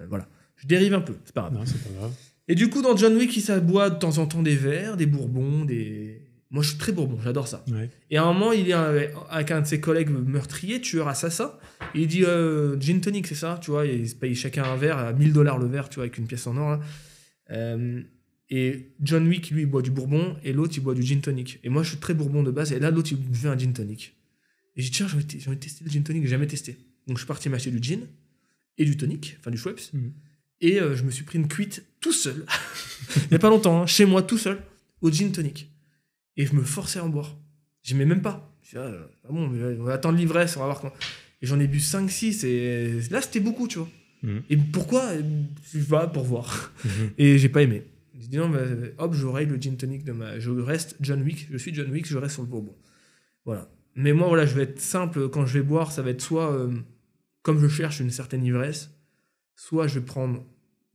A: voilà. Je dérive un peu, c'est pas grave. Non, c'est pas grave. Et du coup, dans John Wick, il boit de temps en temps des verres, des bourbons, des. Moi, je suis très bourbon, j'adore ça. Et à un moment, il est euh, avec un de ses collègues meurtrier, tueur, assassin. Et il dit euh, Gin tonic, c'est ça Tu vois, ils payent chacun un verre à 1000 dollars le verre, tu vois, avec une pièce en or. Là. Euh, et John Wick, lui, il boit du bourbon, et l'autre, il boit du gin tonic. Et moi, je suis très bourbon de base, et là, l'autre, il me fait un gin tonic. Et j'ai dit Tiens, j'ai envie, de tester le gin tonic, j'ai jamais testé. Donc, je suis parti m'acheter du gin et du tonic, enfin du Schweppes. Mhm. Et euh, je me suis pris une cuite tout seul, il n'y a pas longtemps, hein, chez moi tout seul, au gin tonic. Et je me forçais à en boire. J'aimais même pas. Je me euh, ah, bon, euh, on va attendre l'ivresse, on va voir quand. Et j'en ai bu 5-6, et là c'était beaucoup, tu vois. Mhm. Et pourquoi Je vais pour voir. Mhm. Et j'ai pas aimé. J'ai dit non, hop, je le gin tonic de ma. Je reste John Wick, je suis John Wick, je reste sur le bourbon. Voilà. Mais moi, voilà, je vais être simple. Quand je vais boire, ça va être soit, comme je cherche une certaine ivresse, soit je vais prendre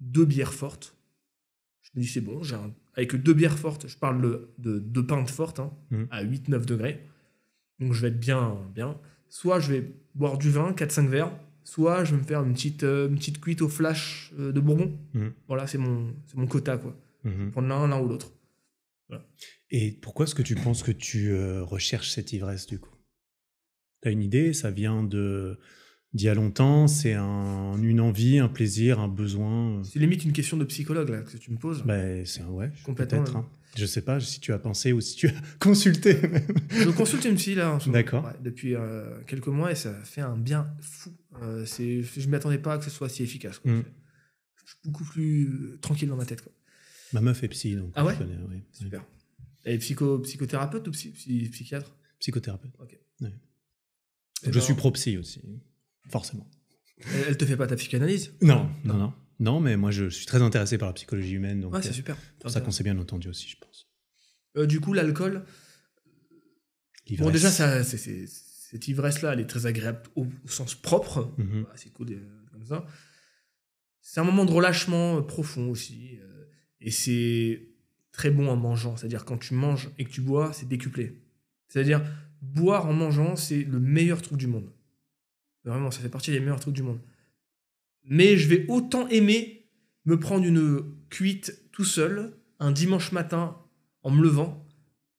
A: deux bières fortes. Je me dis, c'est bon, avec deux bières fortes, je parle de, de, de pintes fortes, hein, mhm. à 8-9 degrés. Donc je vais être bien, bien. Soit je vais boire du vin, 4-5 verres, soit je vais me faire une petite, euh, une petite cuite au flash euh, de Bourbon. Mhm. Voilà, c'est mon, mon quota, quoi. Mhm. prendre l'un, ou l'autre.
B: Et pourquoi est-ce que tu penses que tu euh, recherches cette ivresse, du coup T'as une idée Ça vient de d'il y a longtemps. C'est une envie, un plaisir, un besoin. C'est limite une question de psychologue là, que tu me poses. Ben c'est ouais, peut-être. Hein. Hein. Je sais pas si tu as pensé ou si tu as consulté. je consulte une psy là. D'accord. depuis euh, quelques mois et
A: ça fait un bien fou. Euh, je ne m'attendais pas que ce soit si efficace. Mm.
B: Je
A: suis beaucoup plus euh, tranquille dans ma tête.
B: Ma meuf est psy donc. Ah ouais. Super. Elle
A: psycho, psychothérapeute ou psychiatre Psychothérapeute. Ok.
B: Eh je suis ben, pro psy aussi forcément.
A: Elle te fait pas ta psychanalyse
B: Non, non, non. Non, mais moi je suis très intéressé par la psychologie humaine, donc euh, c'est super. pour ça qu'on s'est bien entendu aussi, je pense.
A: Euh, du coup, l'alcool. L'ivresse. Bon, déjà, cette ivresse-là, elle est très agréable au, sens propre. Mhm. c'est cool euh, comme ça. C'est un moment de relâchement profond aussi. et c'est très bon en mangeant. C'est-à-dire, quand tu manges et que tu bois, c'est décuplé. C'est-à-dire, boire en mangeant, c'est le meilleur truc du monde. Vraiment, ça fait partie des meilleurs trucs du monde. Mais je vais autant aimer me prendre une cuite tout seul, un dimanche matin, en me levant,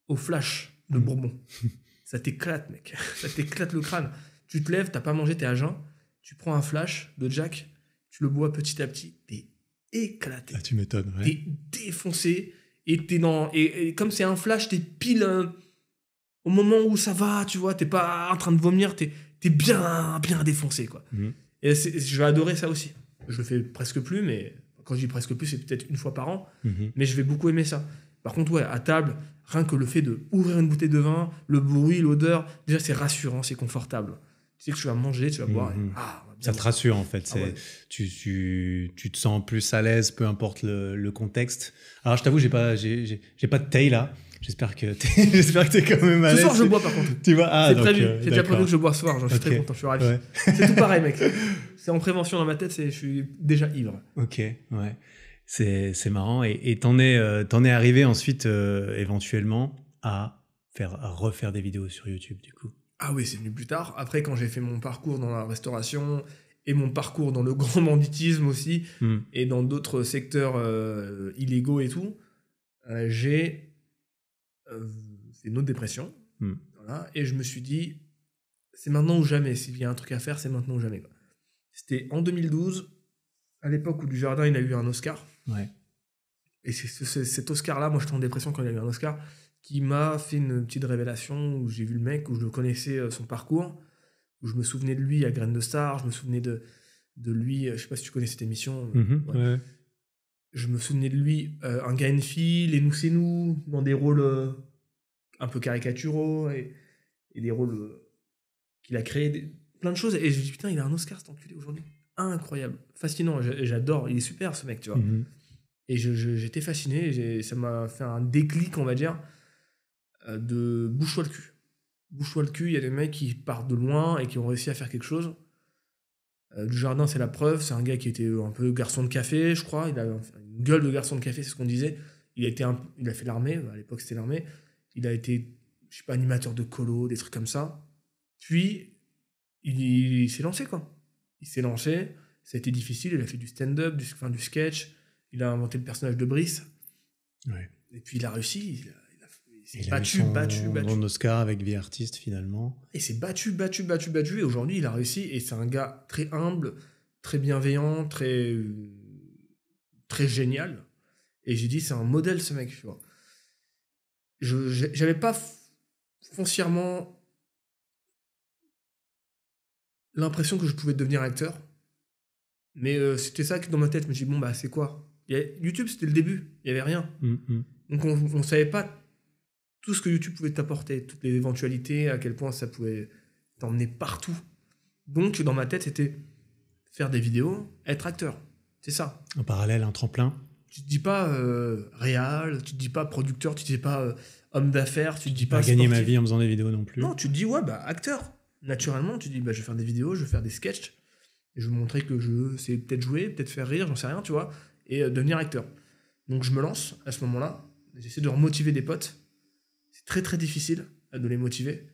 A: au flash de mm. Bourbon. ça t'éclate, mec. ça t'éclate le crâne. Tu te lèves, t'as pas mangé, t'es à jeun. Tu prends un flash de Jack, tu le bois petit à petit, t'es éclaté. Ah, tu m'étonnes, ouais. T'es défoncé. Et, t'es dans, et, comme c'est un flash, t'es pile euh, au moment où ça va, tu vois. T'es pas en train de vomir, t'es t'es bien, bien défoncé, quoi. Mhm. Et je vais adorer ça aussi. Je le fais presque plus, mais quand je dis presque plus, c'est peut-être une fois par an, mhm. mais je vais beaucoup aimer ça. Par contre, ouais, à table, rien que le fait de ouvrir une bouteille de vin, le bruit, l'odeur, déjà c'est rassurant, c'est confortable. Tu sais que tu vas manger, tu vas boire. Mhm.
B: Ah, ça te rassure en fait. Ah tu, te sens plus à l'aise, peu importe le, contexte. Alors je t'avoue, j'ai pas, j'ai, pas de taille là. J'espère que t'es, j'espère quand même à l'aise. Ce soir, je bois par contre. Tu vois, ah, c'est prévu. Euh, c'est déjà prévu que je bois ce soir. Je suis très content, je suis ravi. C'est tout pareil,
A: mec. C'est en prévention dans ma tête, c'est, je suis déjà ivre.
B: Ok, ouais. C'est, marrant. Et, t'en, es, euh, es arrivé ensuite, euh, éventuellement, à, faire, refaire des vidéos sur YouTube, du coup.
A: Ah oui, c'est venu plus tard. Après, quand j'ai fait mon parcours dans la restauration et mon parcours dans le grand banditisme aussi, hmm. et dans d'autres secteurs illégaux et tout, j'ai euh, c'est une autre dépression. Hmm. Voilà. Et je me suis dit, c'est maintenant ou jamais. S'il y a un truc à faire, c'est maintenant ou jamais. C'était en 2012, à l'époque où du jardin, il a eu un Oscar. Et c'est cet Oscar-là, moi j'étais en dépression quand il a eu un Oscar, qui m'a fait une petite révélation où j'ai vu le mec, où je connaissais euh, son parcours, où je me souvenais de lui à Graines de Star, je me souvenais de, de lui, euh, je sais pas si tu connais cette émission. Mhm je me souvenais de lui, euh, un gars fille, les nous c'est nous, dans des rôles euh, un peu caricaturaux et, des rôles euh, qu'il a créé, plein de choses. Et je me dis putain, il a un Oscar cet enculé aujourd'hui. Incroyable, fascinant, j'adore, il est super ce mec, tu vois. Mhm. Et j'étais fasciné, ça m'a fait un déclic, on va dire, de bouche le cul. bouche le cul, il y a des mecs qui partent de loin et qui ont réussi à faire quelque chose. Euh, du jardin, c'est la preuve. C'est un gars qui était euh, un peu garçon de café, je crois. Il a une gueule de garçon de café, c'est ce qu'on disait. Il a, été il a fait l'armée, à l'époque c'était l'armée. Il a été, je sais pas, animateur de colo, des trucs comme ça. Puis, il, s'est lancé, quoi. Il s'est lancé, ça a été difficile. Il a fait du stand-up, du, du sketch. Il a inventé le personnage de Brice. Et puis, il a réussi
B: c'est battu, battu, battu, battu. Mon Oscar avec Vie Artiste finalement.
A: Et c'est battu, battu, battu, battu. Et aujourd'hui, il a réussi. Et c'est un gars très humble, très bienveillant, très, très génial. Et j'ai dit, c'est un modèle ce mec, Je n'avais pas foncièrement l'impression que je pouvais devenir acteur. Mais euh, c'était ça que dans ma tête, je me suis dit, bon, bah, c'est quoi YouTube, c'était le début, il n'y avait rien. Mm, mm. Donc on ne savait pas tout ce que YouTube pouvait t'apporter, toutes les éventualités, à quel point ça pouvait t'emmener partout. Donc, dans ma tête, c'était faire des vidéos, être acteur. C'est ça.
B: En parallèle, un tremplin.
A: Tu te dis pas euh, réal, tu te dis pas producteur, tu te dis pas euh, homme d'affaires, tu te dis pas. Pas gagner ma vie
B: en faisant des vidéos non plus. Non,
A: tu te dis ouais, bah acteur. Naturellement, tu te dis bah je vais faire des vidéos, je vais faire des sketchs, je vais montrer que je sais peut-être jouer, peut-être faire rire, j'en sais rien, tu vois, et euh, devenir acteur. Donc je me lance à ce moment-là, j'essaie de remotiver des potes très très difficile euh, de les motiver.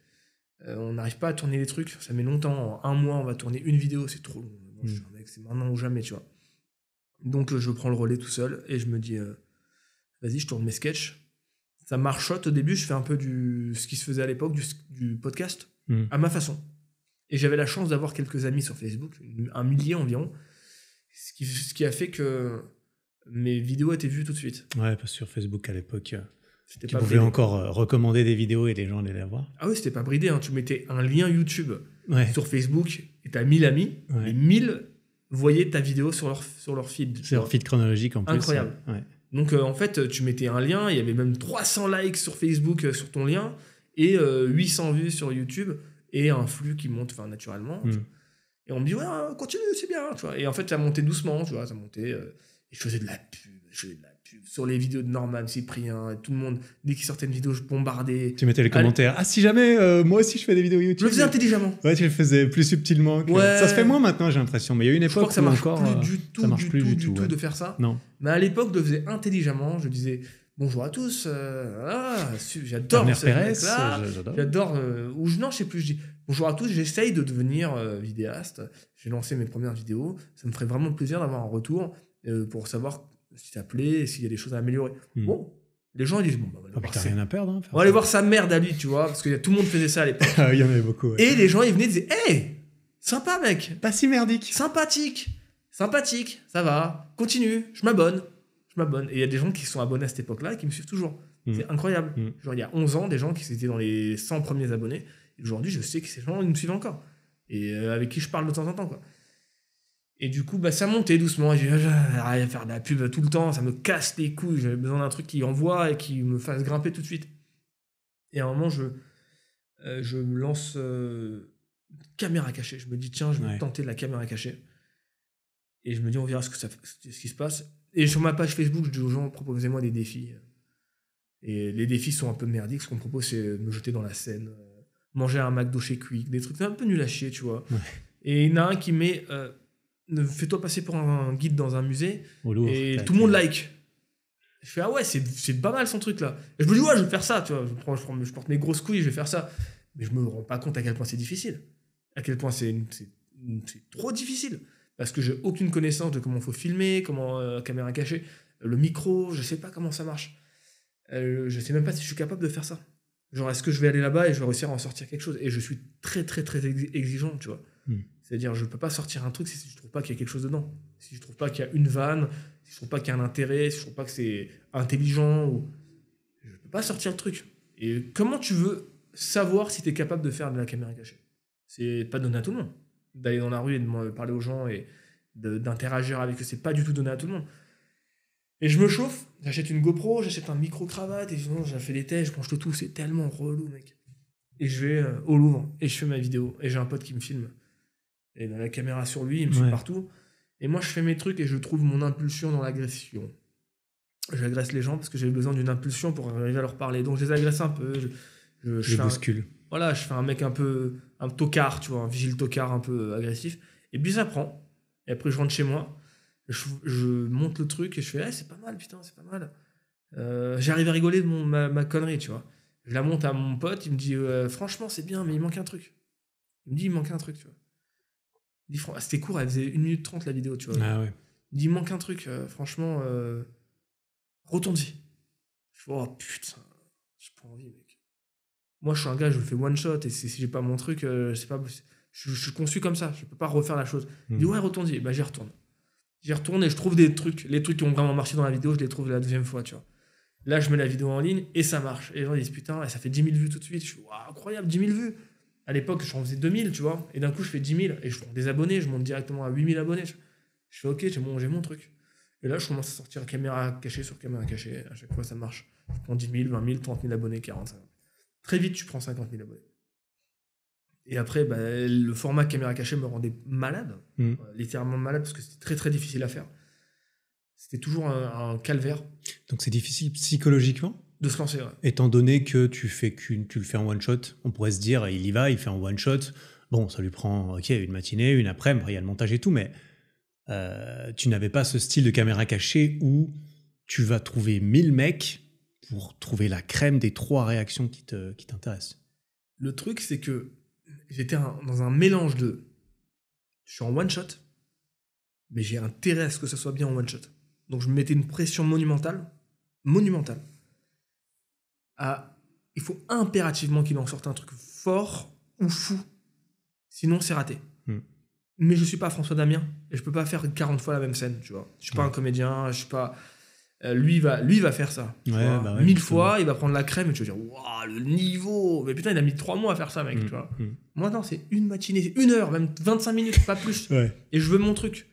A: Euh, on n'arrive pas à tourner les trucs, ça met longtemps. un mois, on va tourner une vidéo, c'est trop long. Mm. c'est maintenant ou jamais, tu vois. Donc euh, je prends le relais tout seul et je me dis, vas-y, je tourne mes sketchs. Ça marchote au début, je fais un peu du ce qui se faisait à l'époque, du, podcast, mm. à ma façon. Et j'avais la chance d'avoir quelques amis sur Facebook, un millier environ, ce qui, ce qui a fait que mes vidéos étaient vues tout de suite. Ouais, parce que sur Facebook à l'époque, tu pouvais encore
B: euh, recommander des vidéos et les gens allaient la voir.
A: Ah oui, c'était pas bridé. Hein. Tu mettais un lien YouTube sur Facebook et t'as 1000 amis. Et 1000 voyaient ta vidéo sur leur, sur leur feed. Sur leur feed chronologique en plus. Incroyable. Donc euh, en fait, euh, tu mettais un lien, il y avait même 300 likes sur Facebook sur ton lien et 800 vues sur YouTube et un flux qui monte enfin, naturellement. Hmm. Et on me dit, ouais, continue, c'est bien. Tu Et en fait, ça montait doucement, tu vois, ça montait. et je faisais de la pub, je faisais de la sur les vidéos de Norman, Cyprien, tout le monde, dès qu'il sortait une vidéo, je bombardais. Tu mettais les commentaires. Ah,
B: si jamais, euh, moi aussi, je fais des vidéos YouTube. Je le faisais intelligemment. Ouais, tu le faisais plus subtilement. Ça se fait moins maintenant, j'ai l'impression. Mais il y a une époque je crois que ça marche plus euh, du tout, ça marche plus du tout, de faire ça. Non.
A: Mais à l'époque, je le faisais intelligemment. Je disais bonjour à tous. Euh, ah, j'adore ce là J'adore. ou je, non, je sais plus. Je dis bonjour à tous. J'essaye de devenir vidéaste. J'ai lancé mes premières vidéos. Ça me ferait vraiment plaisir d'avoir un retour pour savoir si ça s'il y a des choses à améliorer. Hmm. Bon, les gens ils disent bon, bah, on, va ah, rien à perdre, hein, on va aller voir sa merde à lui, tu vois, parce que tout le monde faisait ça à l'époque.
B: Ah, il y en avait beaucoup. Et les
A: gens ils venaient ils disaient hey, sympa mec, pas si merdique, sympathique, sympathique, ça va, continue, je m'abonne, je m'abonne. Et il y a des gens qui sont abonnés à cette époque-là et qui me suivent toujours. Hmm. C'est incroyable. Hmm. Genre il y a 11 ans, des gens qui étaient dans les 100 premiers abonnés. Aujourd'hui, je sais que ces gens ils me suivent encore et euh, avec qui je parle de temps en temps quoi. Et du coup, bah, ça montait doucement. J'ai ah, rien à faire de la pub tout le temps, ça me casse les couilles. J'avais besoin d'un truc qui envoie et qui me fasse grimper tout de suite. Et à un moment, je, euh, je me lance euh, caméra cachée. Je me dis, tiens, je vais tenter de la caméra cachée. Et je me dis, on verra ce, que ça, ce qui se passe. Et sur ma page Facebook, je dis aux gens, proposez-moi des défis. Et les défis sont un peu merdiques. Ce qu'on me propose, c'est me jeter dans la scène euh, manger un McDo chez Quick, des trucs un peu nul à chier, tu vois. Et il y en a un qui met fais-toi passer pour un guide dans un musée oh, et tout le monde euh, like. Je fais, ah ouais, c'est pas mal son truc là. Et je me dis, ouais, je vais faire ça, tu vois. Je, je, porte mes grosses couilles, je vais faire ça. Mais je me rends pas compte à quel point c'est difficile. À quel point c'est trop difficile. Parce que j'ai aucune connaissance de comment faut filmer, comment euh, caméra cachée, le micro, je sais pas comment ça marche. Euh, je sais même pas si je suis capable de faire ça. Genre, est-ce que je vais aller là-bas et je vais réussir à en sortir quelque chose Et je suis très, très, très exigeant, tu vois. Hmm. C'est-à-dire, je peux pas sortir un truc si je trouve pas qu'il y a quelque chose dedans. Si je trouve pas qu'il y a une vanne, si je trouve pas qu'il y a un intérêt, si je trouve pas que c'est intelligent. Ou... Je peux pas sortir le truc. Et comment tu veux savoir si tu es capable de faire de la caméra cachée C'est pas donné à tout le monde. D'aller dans la rue et de parler aux gens et d'interagir avec eux, c'est pas du tout donné à tout le monde. Et je me chauffe, j'achète une GoPro, j'achète un micro-cravate, et je j'ai fait des tests, je le tout, c'est tellement relou, mec. Et je vais euh, au Louvre, et je fais ma vidéo, et j'ai un pote qui me filme. Et bah, la caméra sur lui, il me suit partout. Et moi, je fais mes trucs et je trouve mon impulsion dans l'agression. J'agresse les gens parce que j'ai besoin d'une impulsion pour arriver à leur parler. Donc, je les agresse un peu. Je, je, voilà, je fais un mec un peu. un tocard, tu vois, un vigile tocard un peu euh, agressif. Et puis, ça prend. Et après, je rentre chez moi. Je, monte le truc et je fais, ah, c'est pas mal, putain, c'est pas mal. Euh, j'arrive à rigoler de mon, ma, connerie, tu vois. Je la monte à mon pote, il me dit, euh, franchement, c'est bien, mais il manque un truc. Il me dit, il manque un truc, tu vois. C'était court, elle faisait 1 minute 30 la vidéo, tu vois. Ah Il dit, manque un truc, euh, franchement, euh, retourne-y. oh putain, j'ai pas envie, mec. Moi, je suis un gars, je le fais one shot, et si j'ai pas mon truc, euh, pas je, suis conçu comme ça, je peux pas refaire la chose. Il dit, hmm. ouais, retourne-y. Bah, j'y retourne. J'y retourne et je trouve des trucs, les trucs qui ont vraiment marché dans la vidéo, je les trouve la deuxième fois, tu vois. Là, je mets la vidéo en ligne et ça marche. Et les gens disent, putain, ça fait 10 000 vues tout de suite. Je suis, incroyable, 10 000 vues. À l'époque, j'en faisais 2000, tu vois. Et d'un coup, je fais 10 000 et je prends des abonnés, je monte directement à 8000 abonnés. Je fais OK, j'ai mon, mon truc. Et là, je commence à sortir caméra cachée sur caméra cachée. À chaque fois, ça marche. Je prends 10 000, 20 000, 30 000 abonnés, 40 Très vite, tu prends 50 000 abonnés. Et après, bah, le format caméra cachée me rendait malade, mm. euh, littéralement malade, parce que c'était très très difficile à faire. C'était toujours un calvaire.
B: Donc c'est difficile
A: psychologiquement de se lancer.
B: Étant donné que tu fais qu'une, tu le fais en one shot, on pourrait se dire il y va, il fait en one shot. Bon, ça lui prend ok une matinée, une après-midi, il y a le montage et tout, mais euh, tu n'avais pas ce style de caméra cachée où tu vas trouver 1000 mecs pour trouver la crème des trois réactions qui, te, qui t'intéressent.
A: Le truc, c'est que j'étais dans un mélange de. Je suis en one shot, mais j'ai intérêt à ce que ça soit bien en one shot. Donc je me mettais une pression monumentale, monumentale, il faut impérativement qu'il en sorte un truc fort ou fou. Sinon, c'est raté. Hmm. Mais je suis pas François Damien et je peux pas faire 40 fois la même scène, tu vois. Je suis pas un comédien, je suis pas. Euh, lui va, lui va faire ça. Bah Mille fois, il va prendre la crème et tu vas dire waouh le niveau. Mais putain, il a mis trois mois à faire ça, mec. Hmm, hmm. Moi non, c'est une matinée, une heure, même 25 minutes, pas plus. Et je veux mon truc.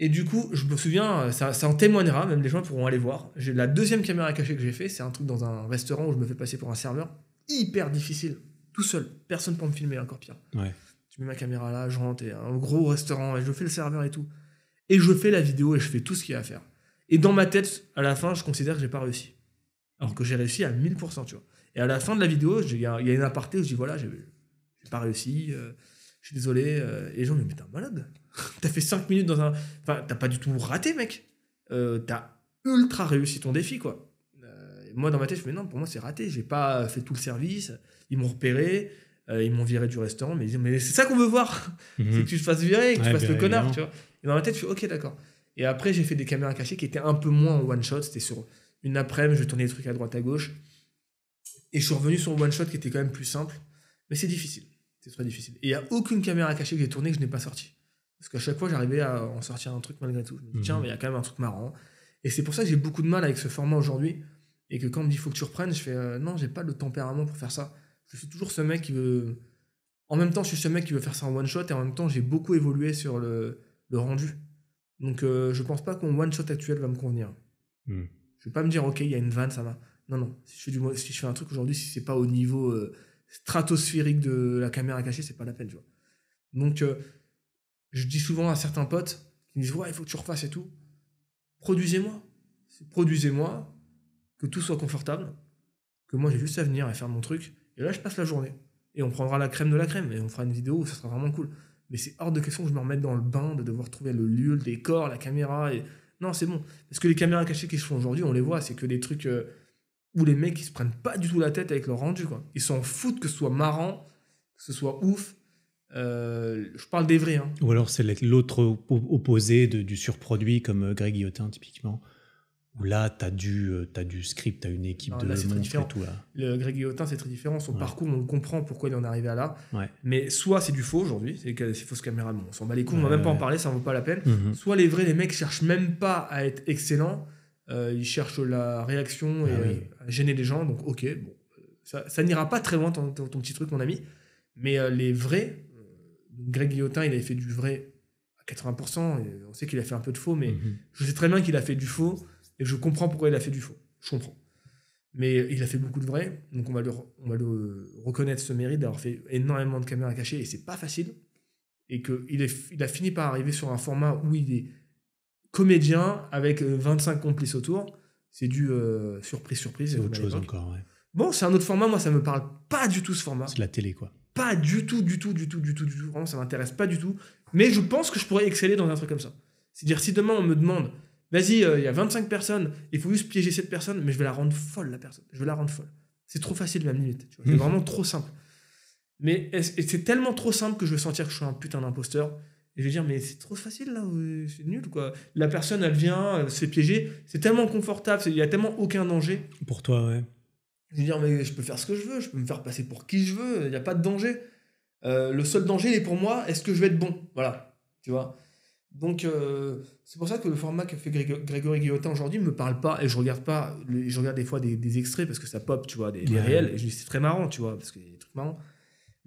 A: Et du coup, je me souviens, euh, ça, en témoignera, même les gens pourront aller voir. J'ai la deuxième caméra cachée que j'ai fait, c'est un truc dans un restaurant où je me fais passer pour un serveur. Hyper difficile, tout seul, personne pour me filmer, encore pire. Tu mets ma caméra là, je rentre, et un gros restaurant, et je fais le serveur et tout. Et je fais la vidéo et je fais tout ce qu'il y a à faire. Et dans ma tête, à la fin, je considère que j'ai pas réussi. Alors que j'ai réussi à 1000%, tu vois. Et à la fin de la vidéo, il y, a une aparté où je dis voilà, j'ai pas réussi, euh, je suis désolé. Euh, et les gens me mais t'es un malade. t'as fait 5 minutes dans un. Enfin, t'as pas du tout raté, mec. Euh, t'as ultra réussi ton défi, quoi. Euh, moi, dans ma tête, je me dis, non, pour moi, c'est raté. J'ai pas fait tout le service. Ils m'ont repéré. Euh, ils m'ont viré du restaurant. Mais, mais c'est ça qu'on veut voir. Mhm. C'est que tu te fasses virer que tu fasses le connard, tu vois. Et dans ma tête, je suis, ok, d'accord. Et après, j'ai fait des caméras cachées qui étaient un peu moins en one shot. C'était sur une après-midi, je tournais les trucs à droite, à gauche. Et je suis revenu sur one shot qui était quand même plus simple. Mais c'est difficile. C'est très difficile. Et il n'y a aucune caméra cachée que j'ai tournée que je n'ai pas sortie. Parce qu'à chaque fois, j'arrivais à en sortir un truc malgré tout. Je me dis, mhm. tiens, mais il y a quand même un truc marrant. Et c'est pour ça que j'ai beaucoup de mal avec ce format aujourd'hui. Et que quand on me dit, faut que tu reprennes, je fais, euh, non, j'ai pas le tempérament pour faire ça. Je suis toujours ce mec qui veut. En même temps, je suis ce mec qui veut faire ça en one shot. Et en même temps, j'ai beaucoup évolué sur le, rendu. Donc, euh, je pense pas qu'on one shot actuel va me convenir. Hmm. Je vais pas me dire, ok, il y a une vanne, ça va. Non, non. Si je fais, du, si je fais un truc aujourd'hui, si c'est pas au niveau euh, stratosphérique de la caméra cachée, c'est pas la peine, tu vois. Donc, je dis souvent à certains potes qui me disent Ouais, il faut que tu refasses et tout. Produisez-moi. Produisez-moi, que tout soit confortable, que moi j'ai juste à venir et faire mon truc. Et là, je passe la journée. Et on prendra la crème de la crème et on fera une vidéo, ça sera vraiment cool. Mais c'est hors de question que je me remette dans le bain de devoir trouver le lieu, le décor, la caméra. Et... Non, c'est bon. Parce que les caméras cachées qui se font aujourd'hui, on les voit, c'est que des trucs euh, où les mecs ils se prennent pas du tout la tête avec leur rendu. Quoi. Ils s'en foutent que ce soit marrant, que ce soit ouf, euh,
B: je parle des vrais. Hein. Ou alors c'est l'autre opposé de, du surproduit comme euh, Greg Guillotin typiquement. Où là, tu as, du, euh, as du script, tu as une équipe de là, très différent.
A: Le Greg Guillotin, c'est très différent. Son parcours, on le comprend pourquoi il en est arrivé à là. Mais soit c'est du faux aujourd'hui, c'est fausse fausses caméra, on s'en bat les couilles, on va même pas en parler, ça vaut pas la peine. Mhm. Soit les vrais, les mecs cherchent même pas à être excellents, ils cherchent la réaction ah et à gêner les gens. Donc ok, bon, ça, n'ira pas très loin ton, petit truc, mon ami. Mais les vrais, Greg Guillotin, il avait fait du vrai à 80%, et on sait qu'il a fait un peu de faux, mais mhm. je sais très bien qu'il a fait du faux, et je comprends pourquoi il a fait du faux. Je comprends. Mais il a fait beaucoup de vrai, donc on va, le, reconnaître ce mérite d'avoir fait énormément de caméras cachées, et c'est pas facile. Et qu'il il a fini par arriver sur un format où il est comédien avec 25 euh, complices autour. C'est du euh, surprise, surprise. C'est autre chose encore, Bon, c'est un autre format, moi ça me parle pas du tout ce format. C'est la télé, quoi pas du tout, du tout, du tout, du tout, du tout. Vraiment, ça m'intéresse pas du tout. Mais je pense que je pourrais exceller dans un truc comme ça. C'est-à-dire, si demain on me demande, vas-y, euh, il y a 25 personnes, il faut juste piéger cette personne, mais je vais la rendre folle, la personne. Je vais la rendre folle. C'est trop facile, la limite. C'est mmh. vraiment trop simple. Mais c'est tellement trop simple que je vais sentir que je suis un putain d'imposteur. Et je vais dire, mais c'est trop facile là, euh, c'est nul quoi. La personne, elle vient, elle se piéger. C'est tellement confortable, il n'y a tellement aucun danger. Pour toi, ouais. Je veux dire, mais je peux faire ce que je veux, je peux me faire passer pour qui je veux, il n'y a pas de danger. Euh, le seul danger, il est pour moi, est-ce que je vais être bon Voilà, tu vois. Donc, euh, c'est pour ça que le format que fait Grégory Guillotin aujourd'hui ne me parle pas, et je regarde pas, je regarde des fois des, extraits parce que ça pop, tu vois, des, des réels, et c'est très marrant, tu vois, parce qu'il y a des trucs marrants.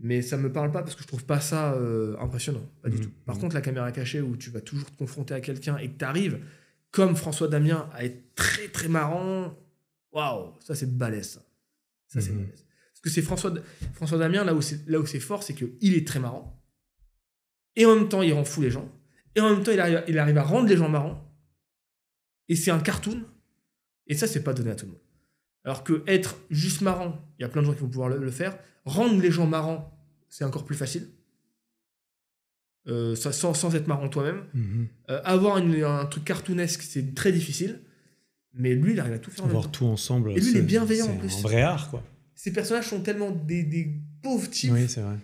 A: Mais ça me parle pas parce que je trouve pas ça euh, impressionnant, pas du mm. tout. Par mm. contre, la caméra cachée où tu vas toujours te confronter à quelqu'un et que tu arrives, comme François Damien, à être très très marrant, waouh, ça c'est balèze. Ça, mhm. que c'est François, François Damien, là où c'est fort, c'est qu'il est très marrant. Et en même temps, il rend fou les gens. Et en même temps, il arrive, il arrive à rendre les gens marrants. Et c'est un cartoon. Et ça, c'est pas donné à tout le monde. Alors que être juste marrant, il y a plein de gens qui vont pouvoir le, faire. Rendre les gens marrants, c'est encore plus facile. Euh, sans, être marrant toi-même. Mhm. Euh, avoir un truc cartoonesque, c'est très difficile. Mais lui, il arrive à tout faire en Voir tout ensemble. Et lui, il est bienveillant en plus. C'est un vrai art, quoi. Ces personnages sont tellement des, pauvres types. Oui, c'est vrai.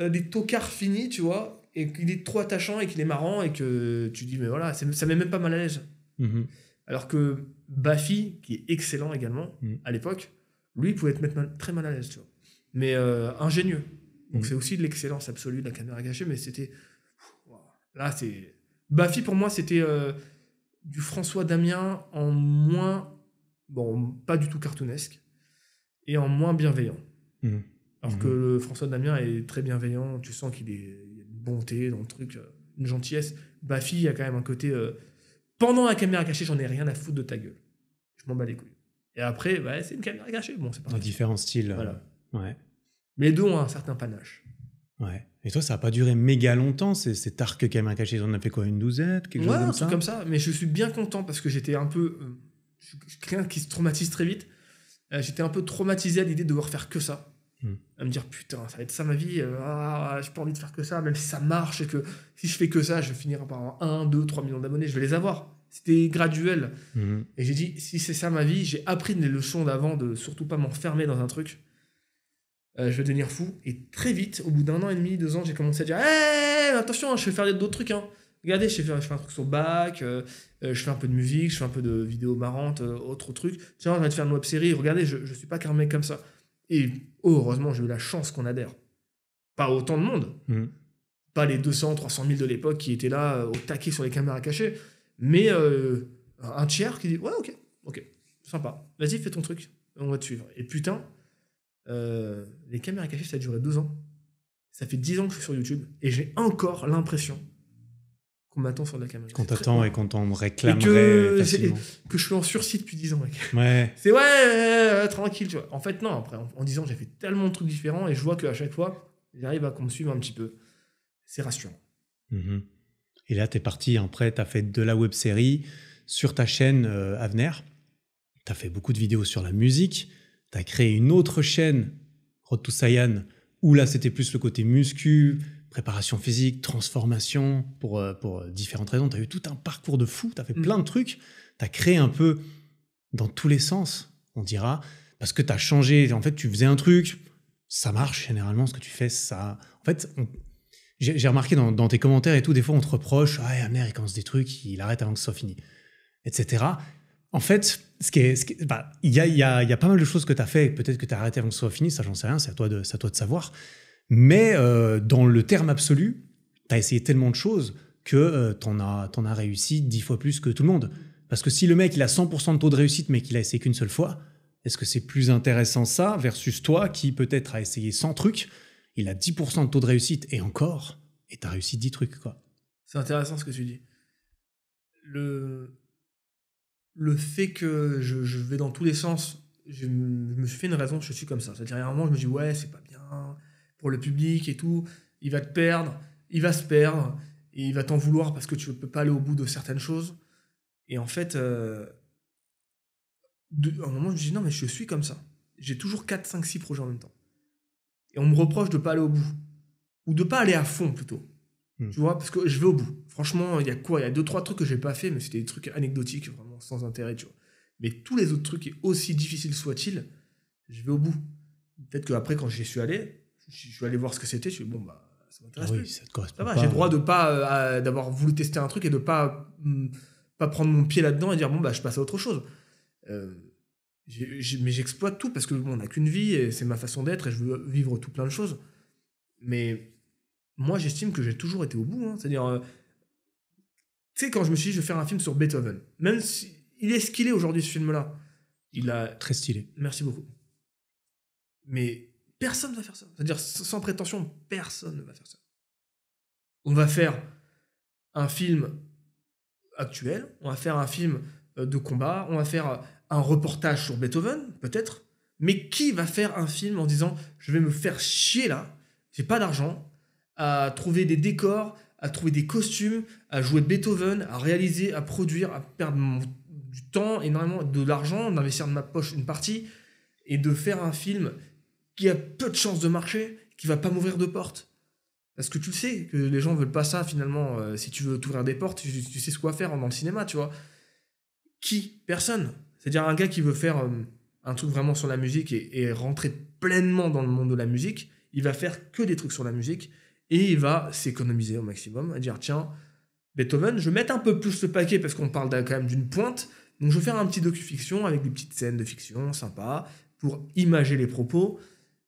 A: Euh, des tocards finis, tu vois. Et qu'il est trop attachant et qu'il est marrant et que tu dis, mais voilà, ça met même pas mal à l'aise. Mhm. Alors que Baffy, qui est excellent également mhm. à l'époque, lui, il pouvait te mettre très mal à l'aise, tu vois. Mais euh, ingénieux. Donc mhm. c'est aussi de l'excellence absolue de la caméra cachée, mais c'était. Là, c'est. Baffy, pour moi, c'était. Euh, du François Damien en moins, bon, pas du tout cartoonesque, et en moins bienveillant. Mmh. Alors mmh. que le François Damien est très bienveillant, tu sens qu'il est, bonté dans le truc, euh, une gentillesse. Bafi a quand même un côté. Euh, pendant la caméra cachée, j'en ai rien à foutre de ta gueule. Je m'en bats les couilles. Et après, c'est une caméra cachée. Bon, c'est pas. Dans différents
B: styles. Euh, Mais les deux ont un certain panache. Ouais. Et toi, ça n'a pas duré méga longtemps, cet arc caméra caché On a fait quoi, une douzette quelque ouais, chose comme un truc ça comme
A: ça. Mais je suis bien content parce que j'étais un peu. je euh, suis quelqu'un qui se traumatise très vite. Euh, j'étais un peu traumatisé à l'idée de devoir faire que ça. Hmm. À me dire, putain, ça va être ça ma vie. Je euh, ah, pas envie de faire que ça, même si ça marche et que si je fais que ça, je vais finir par 1, 2, 3 millions d'abonnés. Je vais les avoir. C'était graduel. Hmm. Et j'ai dit, si c'est ça ma vie, j'ai appris des leçons d'avant de surtout pas m'enfermer dans un truc. Euh, je vais devenir fou. Et très vite, au bout d'un an et demi, deux ans, j'ai commencé à dire eh, attention, je vais faire d'autres trucs. Hein. Regardez, je fais, un truc sur bac, euh, euh, je fais un peu de musique, je fais un peu de vidéos marrantes, autres autre truc. Tiens, je vais te faire une web série. Regardez, je ne suis pas qu'un mec comme ça. Et heureusement, j'ai eu la chance qu'on adhère. Pas autant de monde. Mmh. Pas les 200, 300 000 de l'époque qui étaient là au taquet sur les caméras cachées. Mais un tiers qui dit Ouais, ok, ok, sympa. Vas-y, fais ton truc. On va te suivre. Et putain, euh, les caméras cachées, ça a duré 12 ans. Ça fait dix ans que je suis sur YouTube et j'ai encore l'impression qu'on m'attend sur la caméra. Qu'on t'attend et qu'on t'en réclamerait
B: que, euh,
A: que je suis en sursis depuis dix ans, Ouais. C'est ouais, tranquille, En fait, non, après, en, dix ans, j'ai fait tellement de trucs différents et je vois qu'à chaque fois, j'arrive à qu'on me suive un petit peu. C'est rassurant.
B: Mhm. Et là, t'es parti, après, hein, t'as fait de la web série sur ta chaîne euh, Avenir. T'as fait beaucoup de vidéos sur la musique tu as créé une autre chaîne, Road to où là, c'était plus le côté muscu, préparation physique, transformation, pour, euh, pour euh, différentes raisons. Tu as eu tout un parcours de fou, tu as fait mm. plein de trucs, tu as créé un peu dans tous les sens, on dira, parce que tu as changé. En fait, tu faisais un truc, ça marche généralement, ce que tu fais, ça. En fait, j'ai remarqué dans, tes commentaires et tout, des fois, on te reproche, ah, Amner, il commence des trucs, il arrête avant que ce soit fini, etc. En fait, ce il y, a, pas mal de choses que tu as fait, peut-être que tu as arrêté avant que ce soit fini, ça j'en sais rien, c'est à toi de, toi de savoir. Mais euh, dans le terme absolu, tu as essayé tellement de choses que euh, t'en tu en, as, réussi dix fois plus que tout le monde. Parce que si le mec il a 100% de taux de réussite mais qu'il a essayé qu'une seule fois, est-ce que c'est plus intéressant ça versus toi qui peut-être a essayé 100 trucs, il a 10% de taux de réussite et encore, et tu as réussi dix trucs quoi.
A: C'est intéressant ce que tu dis. Le, le fait que je, vais dans tous les sens, je, me suis fait une raison, je suis comme ça. C'est-à-dire, qu'à un moment, je me dis, ouais, c'est pas bien pour le public et tout, il va te perdre, il va se perdre, et il va t'en vouloir parce que tu ne peux pas aller au bout de certaines choses. Et en fait, euh, à un moment, je me dis, non, mais je suis comme ça. J'ai toujours 4, 5, 6 projets en même temps. Et on me reproche de pas aller au bout, ou de ne pas aller à fond plutôt. Hmm. Tu vois, parce que je vais au bout. Franchement, il y a quoi Il y a deux, trois trucs que j'ai pas fait, mais c'était des trucs anecdotiques, vraiment sans intérêt, tu vois. Mais tous les autres trucs, aussi difficiles soient-ils, je vais au bout. Peut-être qu'après, quand j'y suis allé, je suis allé voir ce que c'était, je suis bon, bah, ça m'intéresse ah oui, j'ai le droit de pas, euh, d'avoir voulu tester un truc et de pas, hmm, pas prendre mon pied là-dedans et dire, bon, bah, je passe à autre chose. Euh, mais j'exploite tout parce que, on n'a qu'une vie et c'est ma façon d'être et je veux vivre tout plein de choses. Mais moi j'estime que j'ai toujours été au bout. Hein. C'est-à-dire, euh, tu sais, quand je me suis dit, je vais faire un film sur Beethoven, même s'il il est ce qu'il est aujourd'hui, ce film-là, il a. Très stylé. Merci beaucoup. Mais personne ne va faire ça. C'est-à-dire, sans prétention, personne ne va faire ça. On va faire un film actuel, on va faire un film euh, de combat, on va faire euh, un reportage sur Beethoven, peut-être, mais qui va faire un film en disant je vais me faire chier là, j'ai pas d'argent, à trouver des décors, à trouver des costumes, à jouer Beethoven, à réaliser, à produire, à perdre du temps, énormément de l'argent, d'investir de ma poche une partie, et de faire un film qui a peu de chances de marcher, qui va pas m'ouvrir de porte. Parce que tu le sais, que les gens veulent pas ça finalement. Euh, si tu veux t'ouvrir des portes, tu, sais ce qu'on va faire dans le cinéma, tu vois. Qui Personne. C'est-à-dire un gars qui veut faire euh, un truc vraiment sur la musique et, et rentrer pleinement dans le monde de la musique, il va faire que des trucs sur la musique et il va s'économiser au maximum, à dire tiens, Beethoven, je vais mettre un peu plus ce paquet parce qu'on parle quand même d'une pointe, donc je vais faire un petit docu-fiction avec des petites scènes de fiction sympas pour imager les propos.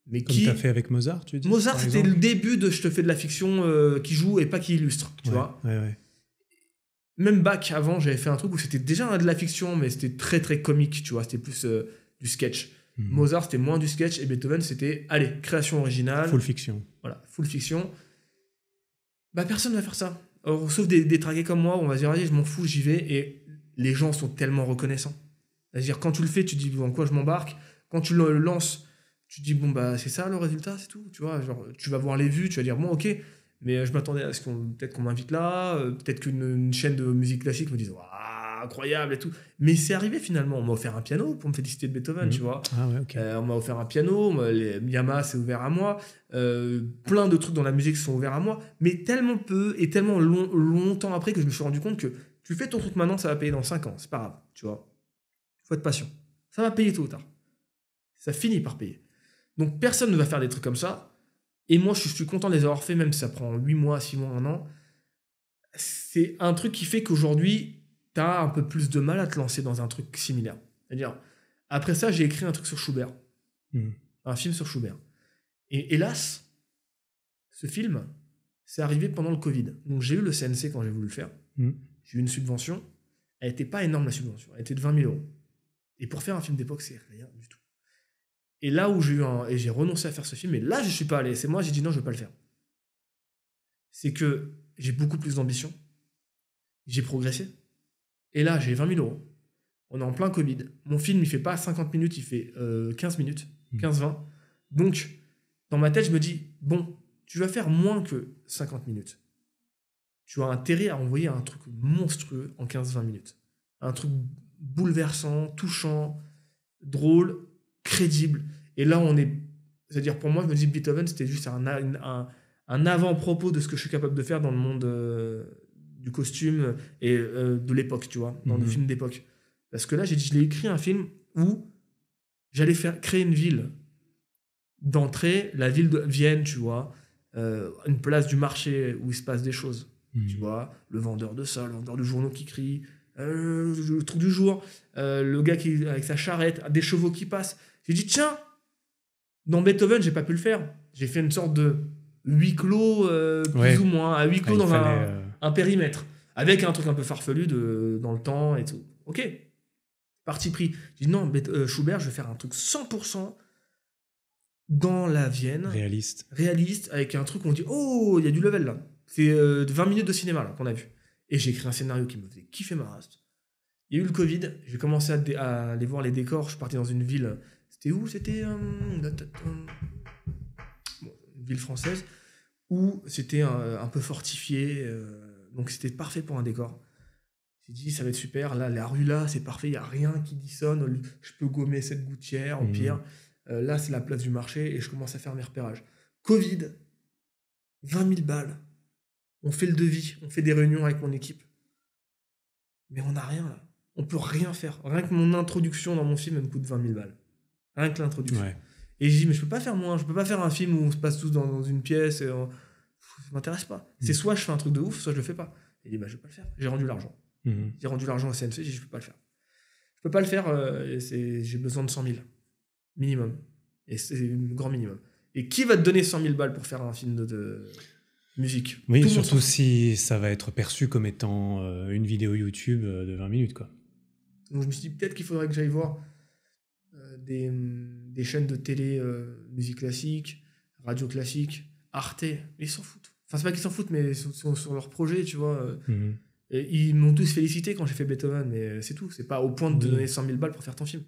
A: Mais Comme qui... tu as fait avec Mozart, tu dis Mozart, c'était le début de je te fais de la fiction euh, qui joue et pas qui illustre, tu vois. Même Bach, avant, j'avais fait un truc où c'était déjà de la fiction, mais c'était très très comique, tu vois, c'était plus euh, du sketch. Hmm. Mozart, c'était moins du sketch et Beethoven, c'était, allez, création originale. Full fiction. Voilà, full fiction bah personne va faire ça. Or, sauf des, des comme moi, on va se dire, je m'en fous, j'y vais. Et les gens sont tellement reconnaissants. à dire quand tu le fais, tu dis, en quoi je m'embarque. Quand tu le lances, tu dis, bon, bah, c'est ça le résultat, c'est tout. Tu vois, genre, tu vas voir les vues, tu vas dire, bon, ok, mais euh, je m'attendais à ce qu'on, peut-être qu'on m'invite là, euh, peut-être qu'une chaîne de musique classique me dise, waouh, incroyable et tout. Mais c'est arrivé finalement. On m'a offert un piano pour me féliciter de Beethoven, mhm. tu vois. Ah euh, on m'a offert un piano, les Yamaha s'est ouvert à moi. Euh, plein de trucs dans la musique sont ouverts à moi, mais tellement peu et tellement longtemps après que je me suis rendu compte que tu fais ton truc maintenant, ça va payer dans 5 ans, c'est pas grave, tu vois. Faut être patient. Ça va payer tôt ou tard. Ça finit par payer. Donc personne ne va faire des trucs comme ça. Et moi, je suis content de les avoir fait, même si ça prend 8 mois, 6 mois, 1 an. C'est un truc qui fait qu'aujourd'hui, t'as un peu plus de mal à te lancer dans un truc similaire. C'est-à-dire, après ça, j'ai écrit un truc sur Schubert. Hmm. Un film sur Schubert. Et hélas, ce film, c'est arrivé pendant le Covid. Donc j'ai eu le CNC quand j'ai voulu le faire. Hmm. J'ai eu une subvention. Elle n'était pas énorme, la subvention. Elle était de 20 000 euros. Et pour faire un film d'époque, c'est rien du tout. Et là où j'ai eu Et j'ai renoncé à faire ce film, et là, je suis pas allé. C'est moi, j'ai dit non, je ne veux pas le faire. C'est que j'ai beaucoup plus d'ambition. J'ai progressé. Et là, j'ai 20 000 euros. On est en plein Covid. Mon film, il fait pas 50 minutes, il fait 15 euh, minutes, 15-20. Hmm. Donc, dans ma tête, je me dis, bon, tu vas faire moins que 50 minutes. Tu as intérêt à envoyer un truc monstrueux en 15-20 minutes. Un truc bouleversant, touchant, drôle, crédible. Et là, on est. C'est-à-dire, pour moi, je me dis, Beethoven, c'était juste un, un, avant-propos de ce que je suis capable de faire dans le monde. Euh, du costume et euh, de l'époque, tu vois, dans le mhm. film d'époque. Parce que là, j'ai je l'ai écrit un film où j'allais faire créer une ville, d'entrée, la ville de Vienne, tu vois, euh, une place du marché où il se passe des choses, mhm. tu vois, le vendeur de sol, le vendeur de journaux qui crie, euh, le truc du jour, le gars qui avec sa charrette, des chevaux qui passent. J'ai dit tiens, dans Beethoven, j'ai pas pu le faire. J'ai fait une sorte de huis clos, plus ou moins, à huis clos ah, dans un un périmètre, avec un truc un peu farfelu de, dans le temps et tout. Ok, parti pris. J'ai dit, non, mais, euh, Schubert, je vais faire un truc 100% dans la Vienne. Réaliste. Réaliste, avec un truc où on dit oh, il y a du level là. C'est 20 euh, minutes de cinéma qu'on a vu. Et j'ai écrit un scénario qui me faisait kiffer ma race. Il y a eu le Covid, j'ai commencé à, à, aller voir les décors. Je partais dans une ville. C'était où C'était. Euh, une ville française. Où c'était un, peu fortifié donc c'était parfait pour un décor. J'ai dit, ça va être super. Là, la rue, là, c'est parfait. Il n'y a rien qui dissonne. Je peux gommer cette gouttière, au mmh. pire. Euh, là, c'est la place du marché et je commence à faire mes repérages. Covid, 20 000 balles. On fait le devis, on fait des réunions avec mon équipe. Mais on n'a rien là. On peut rien faire. Rien que mon introduction dans mon film, elle me coûte 20 000 balles. Rien que l'introduction. Et je dis, mais je peux pas faire moins. Je ne peux pas faire un film où on se passe tous dans, une pièce ça m'intéresse pas. Mm. C'est soit je fais un truc de ouf, soit je le fais pas. Il dit, bah, je vais pas le faire. J'ai rendu l'argent. Mm-hmm. J'ai rendu l'argent à CNC, je peux pas le faire. Je peux pas le faire, euh, j'ai besoin de 100 000. Minimum. Et c'est un grand minimum. Et qui va te donner 100 000 balles pour faire un film de, musique Oui, surtout
B: si ça va être perçu comme étant euh, une vidéo YouTube euh, de 20 minutes, quoi.
A: Donc je me suis dit, peut-être qu'il faudrait que j'aille voir des, des, chaînes de télé musique classique, radio classique, Arte. Mais ils s'en foutent. Enfin, c'est pas qu'ils s'en foutent, mais sur, sur, leur projet, tu vois. Euh, mhm. ils m'ont tous félicité quand j'ai fait Beethoven, mais euh, c'est tout. C'est pas au point de mhm. donner 100 000 balles pour faire ton film.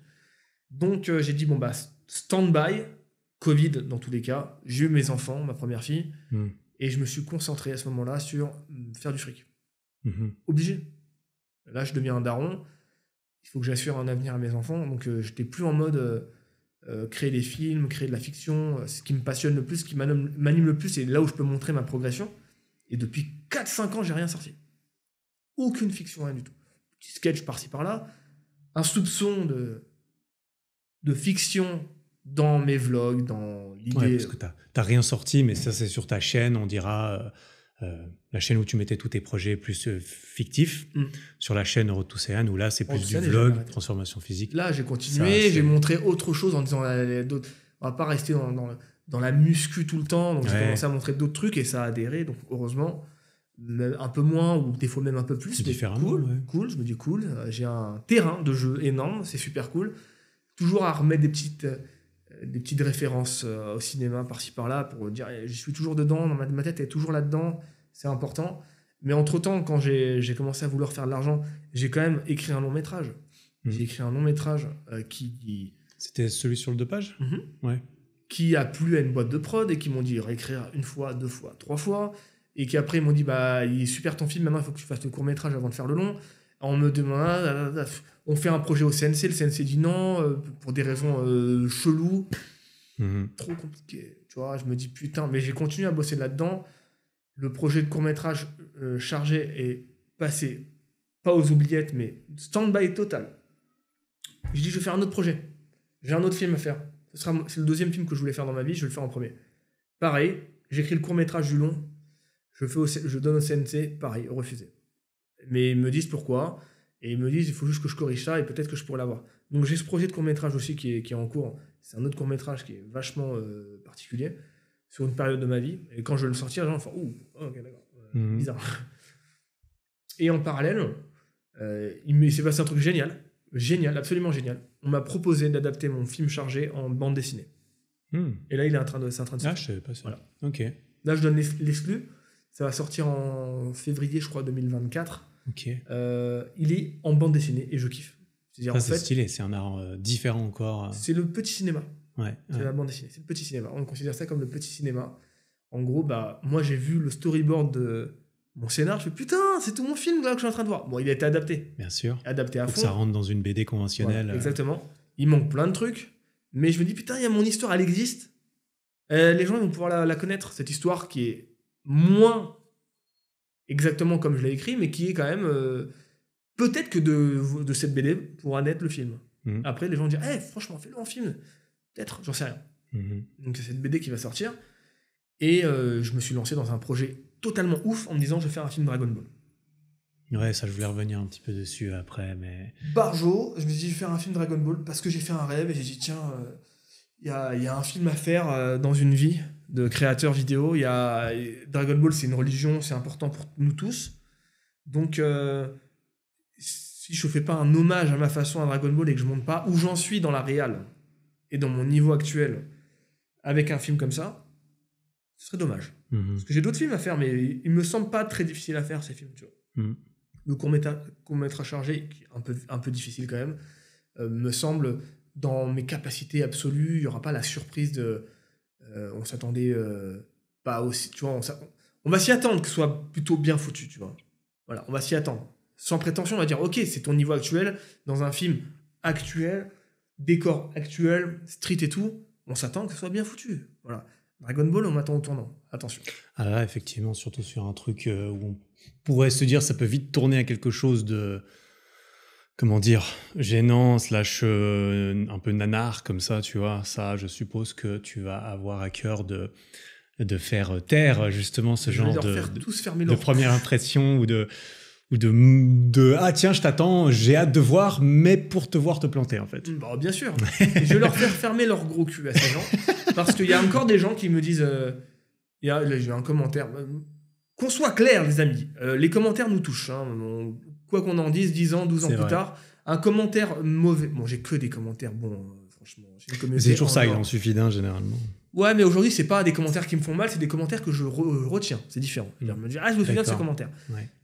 A: Donc euh, j'ai dit, bon, bah, stand by, Covid dans tous les cas. J'ai eu mes enfants, ma première fille, mhm. et je me suis concentré à ce moment-là sur mm, faire du fric. Obligé. Là, je deviens un daron. Il faut que j'assure un avenir à mes enfants. Donc j'étais plus en mode. Euh, créer des films, créer de la fiction, euh, ce qui me passionne le plus, ce qui m'anime le plus, et là où je peux montrer ma progression. Et depuis 4-5 ans, j'ai rien sorti. Aucune fiction, rien du tout. Petit sketch par-ci par-là, un soupçon de, fiction dans mes vlogs, dans l'idée. Ouais, parce que
B: t'as rien sorti, mais ça c'est sur ta chaîne, on dira. Euh, euh, la chaîne où tu mettais tous tes projets plus euh, fictifs, mm. sur la chaîne Road to où là, c'est plus du vlog, transformation physique. Là, j'ai continué, j'ai
A: montré autre chose en disant, euh, d'autres on va pas rester dans, la muscu tout le temps, donc j'ai commencé à montrer d'autres trucs et ça a adhéré, donc heureusement, un peu moins ou des fois même un peu plus. faire cool, cool, je me dis cool, j'ai un terrain de jeu énorme, c'est super cool. Toujours à remettre des petites des petites références euh, au cinéma par-ci par-là pour dire eh, je suis toujours dedans, ma, tête est toujours là-dedans, c'est important. Mais entre-temps, quand j'ai commencé à vouloir faire de l'argent, j'ai quand même écrit un long métrage. Mmh. J'ai écrit un long métrage euh, qui...
B: C'était celui sur le deux pages mmh. Ouais.
A: Qui a plu à une boîte de prod et qui m'ont dit réécrire une fois, deux fois, trois fois. Et qui après m'ont dit bah il est super ton film, maintenant il faut que tu fasses le court métrage avant de faire le long on me demande, ah, ah, ah, on fait un projet au CNC, le CNC dit non, euh, pour des raisons euh, mhm. Trop compliqué. Tu vois, je me dis putain, mais j'ai continué à bosser là-dedans. Le projet de court-métrage euh, chargé est passé, pas aux oubliettes, mais stand-by total. Je dis, je vais faire un autre projet. J'ai un autre film à faire. Ce c'est le deuxième film que je voulais faire dans ma vie, je vais le faire en premier. Pareil, j'écris le court-métrage du long, je, fais je donne au CNC, pareil, refusé mais ils me disent pourquoi. Et ils me disent, il faut juste que je corrige ça et peut-être que je pourrais l'avoir. Donc j'ai ce projet de court-métrage aussi qui est, qui est, en cours. C'est un autre court-métrage qui est vachement euh, particulier sur une période de ma vie. Et quand je vais le sortir, les gens ouh, ok,
C: d'accord, euh, mhm.
A: bizarre. Et en parallèle, euh, il s'est passé un truc génial, génial, absolument génial. On m'a proposé d'adapter mon film chargé en bande dessinée. Hmm. Et là, il est en train de, en train de ah, sortir. Ah, je savais pas ça. Voilà. Ok. Là, je donne l'exclu. Ça va sortir en février, je crois, 2024. Euh, il est en bande dessinée et je kiffe.
B: C'est stylé, c'est un art euh, différent encore. Euh. C'est
A: le petit cinéma. c'est la bande dessinée, c'est le petit cinéma. On considère ça comme le petit cinéma. En gros, bah, moi j'ai vu le storyboard de mon scénar, je fais putain, c'est tout mon film là que je suis en train de voir. Bon, il a été adapté. Bien sûr. Adapté à Faut fond. Que ça rentre
B: dans une BD conventionnelle.
A: exactement. Il manque plein de trucs, mais je me dis putain, il y a mon histoire, elle existe. les gens vont pouvoir la, la connaître, cette histoire qui est moins exactement comme je l'ai écrit, mais qui est quand même. Euh, peut-être que de, de, cette BD pourra naître le film. Mhm. Après, les gens disent Eh, franchement, fais-le en film. Peut-être, j'en sais rien. Mhm. Donc, c'est cette BD qui va sortir. Et euh, je me suis lancé dans un projet totalement ouf en me disant Je vais faire un film Dragon Ball.
B: Ouais, ça, je voulais revenir un petit peu dessus après, mais...
A: Barjo, je me suis dit, je vais faire un film Dragon Ball parce que j'ai fait un rêve et j'ai dit, tiens, euh, il y, a, un film à faire dans une vie de créateurs vidéo. Il y a Dragon Ball, c'est une religion, c'est important pour nous tous. Donc, euh, si je fais pas un hommage à ma façon à Dragon Ball et que je monte pas où j'en suis dans la réal et dans mon niveau actuel avec un film comme ça, ce serait dommage. Mhm. Parce que j'ai d'autres films à faire, mais il me semble pas très difficile à faire ces films, tu vois. Mhm. Le court métrage chargé, qui est un peu, un peu difficile quand même, euh, me semble dans mes capacités absolues, il y aura pas la surprise de euh, on s'attendait euh, pas aussi. Tu vois, on, va s'y attendre que ce soit plutôt bien foutu, tu vois. Voilà, on va s'y attendre. Sans prétention, on va dire, ok, c'est ton niveau actuel, dans un film actuel, décor actuel, street et tout, on s'attend que ce soit bien foutu. Voilà. Dragon Ball, on m'attend au tournant. Attention.
B: alors ah là, effectivement, surtout sur un truc euh, où on pourrait se dire ça peut vite tourner à quelque chose de comment dire, gênant, slash euh, un peu nanar comme ça, tu vois. Ça, je suppose que tu vas avoir à cœur de, de faire taire justement ce genre de, de, première impression ou de ou de, ah tiens je t'attends j'ai hâte de voir mais pour te voir te planter en fait mm.
A: bah, bien sûr je vais leur faire fermer leur gros cul à ces gens parce qu'il y a encore des gens qui me disent euh, il y a j'ai un commentaire qu'on soit clair les amis euh, les commentaires nous touchent hein, quoi qu'on en dise, 10 ans, 12 ans plus tard, un commentaire mauvais. Bon, j'ai que des commentaires bon, euh, franchement. C'est toujours ça, il en
B: suffit d'un généralement.
A: Ouais, mais aujourd'hui, c'est pas des commentaires qui me font mal, c'est des commentaires que je euh, retiens. C'est différent. Mm. Je me dis, ah, je me souviens de ce commentaire.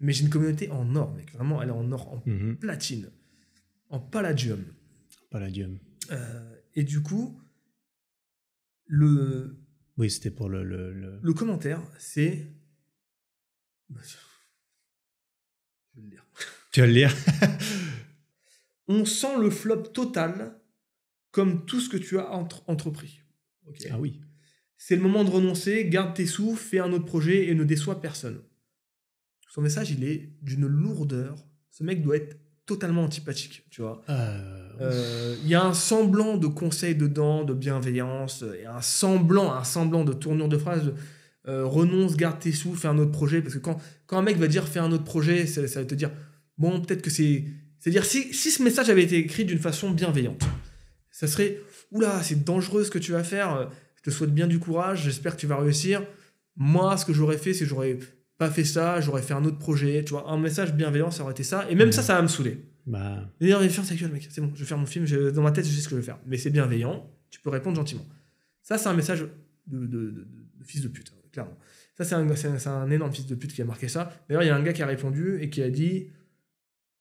A: Mais j'ai une communauté en or, mec. Vraiment, elle est en or, en mm-hmm. platine, en palladium. Palladium. Euh, et du coup, le.
B: Oui, c'était pour le. Le, le... commentaire,
A: c'est. Je
B: vais le le lire.
A: on sent le flop total comme tout ce que tu as entrepris. Ah oui. C'est le moment de renoncer, garde tes sous, fais un autre projet et ne déçois personne. Son message, il est d'une lourdeur. Ce mec doit être totalement antipathique, tu vois. Ah, euh, il y a un semblant de conseil dedans, de bienveillance, et un semblant, un semblant de tournure de phrase. Euh, renonce, garde tes sous, fais un autre projet. Parce que quand, quand un mec va dire fais un autre projet, ça va te dire bon, peut-être que c'est. C'est-à-dire, si, si ce message avait été écrit d'une façon bienveillante, ça serait Oula, c'est dangereux ce que tu vas faire, je te souhaite bien du courage, j'espère que tu vas réussir. Moi, ce que j'aurais fait, c'est que j'aurais pas fait ça, j'aurais fait un autre projet, tu vois, un message bienveillant, ça aurait été ça. Et même ça, ça va me saouler. Bah. Il faire mec, c'est bon, je vais faire mon film, dans ma tête, je sais ce que je vais faire. Mais c'est bienveillant, tu peux répondre gentiment. Ça, c'est un message de, fils de pute, hein, clairement. Ça, c'est un, un, énorme fils de pute qui a marqué ça. D'ailleurs, il y a un gars qui a répondu et qui a dit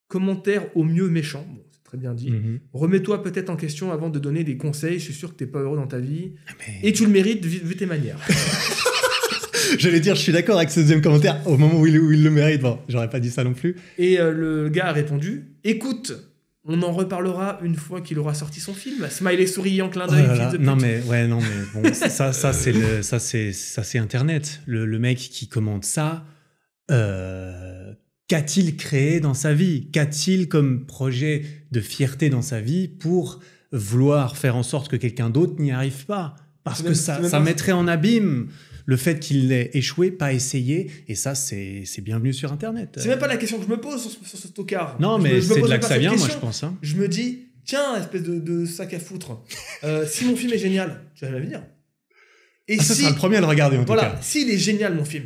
A: commentaire au mieux méchant. c'est très bien dit. Mhm. Remets-toi peut-être en question avant de donner des conseils. Je suis sûr que t'es pas heureux dans ta vie. Ah, Et tu le mérites vu, tes manières.
B: Je J'allais dire, je suis d'accord avec ce deuxième commentaire au moment où il, le mérite. Bon, j'aurais pas dit ça non plus.
A: Et euh, le gars a répondu Écoute, on en reparlera une fois qu'il aura sorti son film. Smile Smiley souriant, clin d'œil. Oh non mais
B: ouais, non mais ça, c'est ça c'est Internet. Le, mec qui commande ça. Euh Qu'a-t-il créé dans sa vie Qu'a-t-il comme projet de fierté dans sa vie pour vouloir faire en sorte que quelqu'un d'autre n'y arrive pas Parce que ça, ça mettrait en abîme le fait qu'il ait échoué, pas essayé, et ça, c'est bienvenu sur Internet. C'est même pas
A: la question que je me pose sur ce, tocard. Non, mais c'est de là que ça vient, moi, je pense. Hein. Je me dis, tiens, espèce de, sac à foutre, euh, si mon film est génial, tu vas venir.
B: Et ah, si, le premier à le regarder, en tout cas. Voilà,
A: s'il est génial, mon film,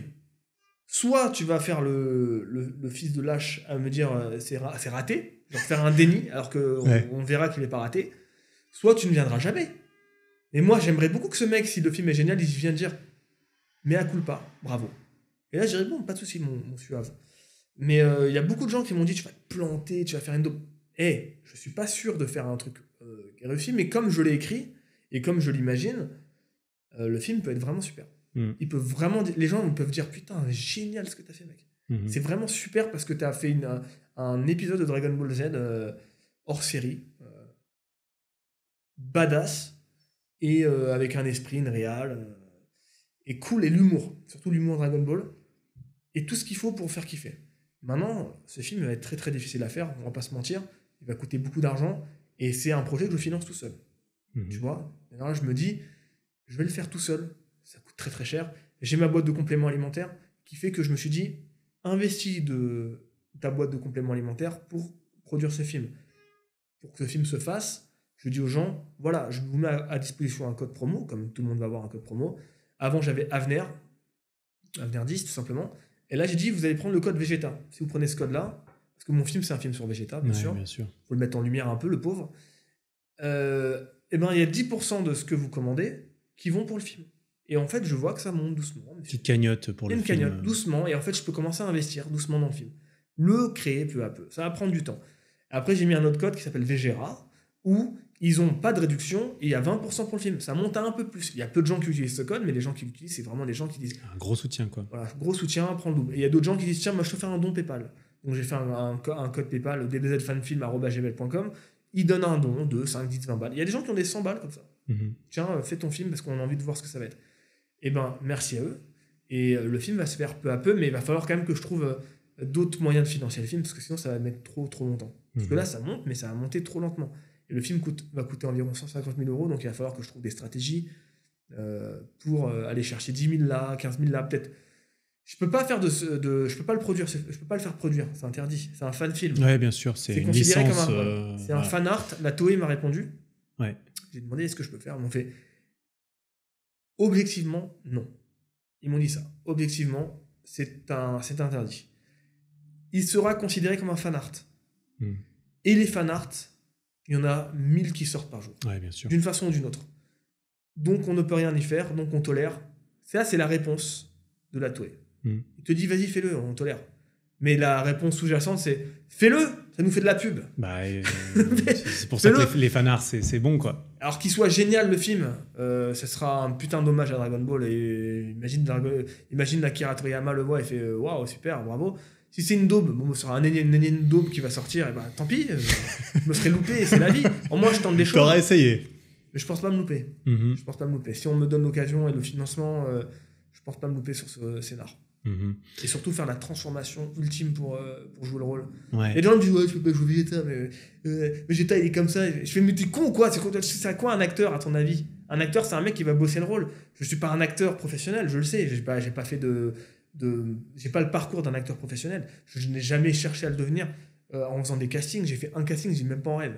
A: Soit tu vas faire le, fils de lâche à me dire euh, c'est raté, faire un déni alors que on verra qu'il n'est pas raté. Soit tu ne viendras jamais. Et moi, j'aimerais beaucoup que ce mec, si le film est génial, il vienne dire mais à culpa, bravo. Et là, j'ai bon, pas de souci, mon, suave. Mais euh, il y a beaucoup de gens qui m'ont dit tu vas te planter, tu vas faire une dope. Eh, je suis pas sûr de faire un truc euh, qui réussi, mais comme je l'ai écrit et comme je l'imagine, le film peut être vraiment super. Mm. Ils vraiment, les gens peuvent dire putain, génial ce que t'as fait, mec. Mm-hmm. C'est vraiment super parce que t'as fait un, épisode de Dragon Ball Z euh, hors série, euh, badass et euh, avec un esprit, une et cool et l'humour, surtout l'humour Dragon Ball et tout ce qu'il faut pour faire kiffer. Maintenant, ce film va être très très difficile à faire, on va pas se mentir, il va coûter beaucoup d'argent et c'est un projet que je finance tout seul. Mm-hmm. Tu vois, là je me dis, je vais le faire tout seul ça coûte très très cher. J'ai ma boîte de compléments alimentaires qui fait que je me suis dit, investis de ta boîte de compléments alimentaires pour produire ce film. Pour que ce film se fasse, je dis aux gens, voilà, je vous mets à disposition un code promo, comme tout le monde va avoir un code promo. Avant, j'avais Avenir, Avenir 10 tout simplement. Et là, j'ai dit, vous allez prendre le code Vegeta. Si vous prenez ce code-là, parce que mon film, c'est un film sur Vegeta, bien, sûr. bien faut le mettre en lumière un peu, le pauvre. Euh, eh et ben, il y a 10% de ce que vous commandez qui vont pour le film. Et en fait, je vois que ça monte doucement.
B: Petite cagnotte pour le film. cagnotte, euh.
A: doucement. Et en fait, je peux commencer à investir doucement dans le film. Le créer peu à peu. Ça va prendre du temps. Après, j'ai mis un autre code qui s'appelle VGRA, où ils n'ont pas de réduction et il y a 20% pour le film. Ça monte à un peu plus. Il y a peu de gens qui utilisent ce code, mais les gens qui l'utilisent, c'est vraiment des gens qui disent.
B: Un gros soutien, quoi. Voilà,
A: gros soutien, prends le double. Et il y a d'autres gens qui disent tiens, moi, je te fais un don PayPal. Donc, j'ai fait un, code PayPal, dbzfanfilm.com. Ils donnent un don de 5, 10, 20 balles. Il y a des gens qui ont des 100 balles comme ça. Mhm. Tiens, euh, fais ton film parce qu'on a envie de voir ce que ça va être eh ben, merci à eux. Et euh, le film va se faire peu à peu, mais il va falloir quand même que je trouve euh, d'autres moyens de financer le film, parce que sinon ça va mettre trop, trop longtemps. Parce que mhm. là, ça monte, mais ça va monter trop lentement. Et le film coûte, va coûter environ 150 000 euros, donc il va falloir que je trouve des stratégies euh, pour aller chercher 10 000 là, 15 000 là, peut-être. Je peux pas faire de, de, je peux pas le produire, je peux pas le faire produire, c'est interdit. C'est un fan film. Ouais, bien sûr, c'est une considéré licence, comme un, c'est un fan art. La Toei m'a répondu. Ouais. J'ai demandé est-ce que je peux faire, m'ont fait Objectivement, non. Ils m'ont dit ça. Objectivement, c'est c'est interdit. Il sera considéré comme un fan art. Hmm. Et les fan art,
B: il y en a 1000 qui sortent par jour. d'une
A: façon ou d'une autre. Donc on ne peut rien y faire, donc on tolère. Ça, c'est la réponse de la Toei. Hmm. Il te dit, vas-y, fais-le, on tolère. Mais la réponse sous-jacente, c'est fais-le, ça nous fait de la pub.
B: Bah, euh, c'est pour ça que les, les fanarts, c'est bon, quoi.
A: Alors qu'il soit génial le film, ce euh, sera un putain dommage à Dragon Ball. Et imagine, Dragon, imagine Akira Toriyama le voit et fait euh, waouh, super, bravo. Si c'est une daube, bon, ce sera un énième, une daube qui va sortir, et bah, tant pis, je me serais loupé, c'est la vie. En moins, je tente des choses. T'aurais essayé. Mais je pense pas me louper. Mhm. Je pense pas me louper. Si on me donne l'occasion et le financement, je pense pas me louper sur ce scénar. Mhm. Et surtout faire la transformation ultime pour, euh, pour jouer le rôle. Et les gens me disent Ouais, tu peux pas jouer Vegeta, mais, euh, il est comme ça. Je fais Mais t'es con quoi C'est à quoi un acteur à ton avis Un acteur c'est un mec qui va bosser le rôle. Je suis pas un acteur professionnel, je le sais. J'ai pas, pas fait de. de j'ai pas le parcours d'un acteur professionnel. Je, n'ai jamais cherché à le devenir euh, en faisant des castings. J'ai fait un casting, j'ai même pas en rêve.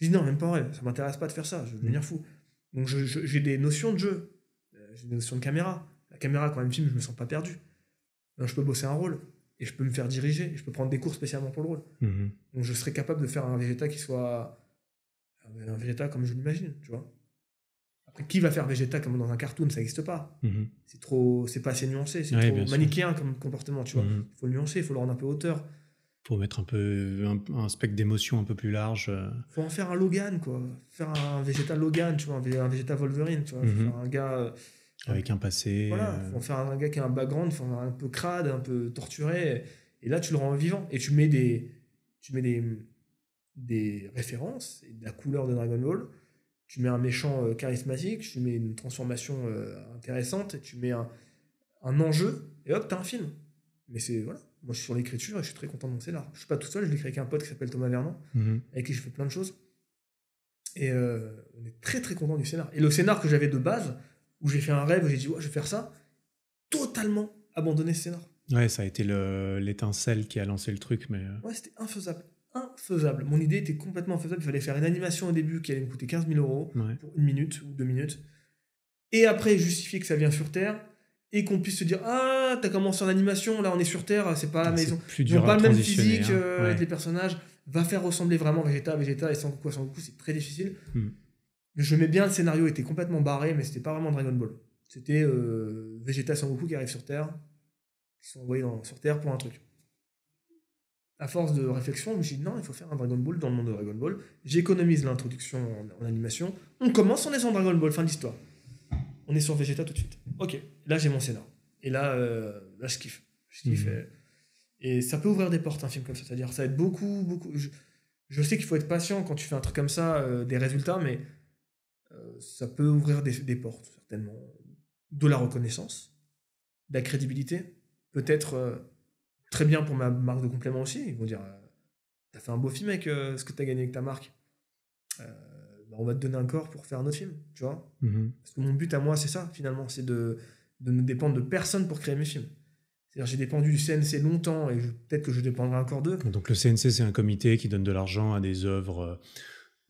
A: Je dis Non, même pas en rêve, ça m'intéresse pas de faire ça, je vais mm. devenir fou. Donc j'ai des notions de jeu, euh, j'ai des notions de caméra. La caméra, quand même filme, je me sens pas perdu je peux bosser un rôle et je peux me faire diriger, je peux prendre des cours spécialement pour le rôle. Mhm. Donc je serais capable de faire un Vegeta qui soit euh, ben, un Vegeta comme je l'imagine, tu vois. Après, qui va faire Vegeta comme dans un cartoon Ça n'existe pas. Mhm. C'est trop, c'est pas assez nuancé, c'est trop manichéen comme comportement, tu vois. Mhm. Il faut le
B: nuancer, il faut le rendre un peu hauteur. Faut mettre un peu un, un spectre d'émotion un peu plus large. Euh.
A: Faut en faire un Logan, quoi. Faire un Vegeta Logan, tu vois, un, Vegeta Wolverine, tu vois. Faire un gars euh,
B: avec un passé. Voilà, euh,
A: faut faire un gars qui a un background, un peu crade, un peu torturé. Et là, tu le rends vivant. Et tu mets des, tu mets des, des références, et de la couleur de Dragon Ball. Tu mets un méchant euh, charismatique, tu mets une transformation euh, intéressante, tu mets un, un enjeu, et hop, t'as un film. Mais c'est. Voilà. Moi, je suis sur l'écriture et je suis très content de mon scénar. Je suis pas tout seul, je l'écris avec un pote qui s'appelle Thomas Vernon, mhm. avec qui je fais plein de choses. Et on est très très content du scénar. Et le scénar que j'avais de base, où j'ai fait un rêve, j'ai dit, ouais, je vais faire ça, totalement abandonné ce scénar.
B: Ouais, ça a été l'étincelle qui a lancé le truc, mais. Euh.
A: Ouais, c'était infaisable. Infaisable. Mon idée était complètement infaisable. Il fallait faire une animation au début qui allait me coûter 15 000 euros pour une minute ou deux minutes. Et après, justifier que ça vient sur Terre et qu'on puisse se dire Ah, t'as commencé en animation, là on est sur Terre, c'est pas la ah, maison. Plus dur pas le même physique hein. euh, avec les personnages. Va faire ressembler vraiment Vegeta et Vegeta et sans sans coup, c'est très difficile. Hmm. Je mets bien le scénario était complètement barré, mais c'était pas vraiment Dragon Ball. C'était euh, Vegeta sans Goku qui arrive sur Terre, qui sont envoyés sur Terre pour un truc. À force de réflexion, je me suis dit non, il faut faire un Dragon Ball dans le monde de Dragon Ball. J'économise l'introduction en, animation. On commence, on est sur Dragon Ball, fin d'histoire. On est sur Vegeta tout de suite. Ok, là j'ai mon scénar. Et là, euh, là je kiffe. Mhm. Euh, et, ça peut ouvrir des portes, un film comme ça. C'est-à-dire, ça aide beaucoup, beaucoup. Je, sais qu'il faut être patient quand tu fais un truc comme ça, euh, des résultats, mais ça peut ouvrir des, portes, certainement. De la reconnaissance, de la crédibilité. Peut-être euh, très bien pour ma marque de complément aussi. Ils vont dire euh, T'as fait un beau film avec euh, ce que t'as gagné avec ta marque. Bah, on va te donner un corps pour faire un autre film, tu vois. Mm-hmm. Parce que mon but à moi, c'est ça, finalement, c'est de, de ne dépendre de personne pour créer mes films. cest j'ai dépendu du CNC longtemps
B: et peut-être que je dépendrai encore d'eux. Donc le CNC, c'est un comité qui donne de l'argent à des œuvres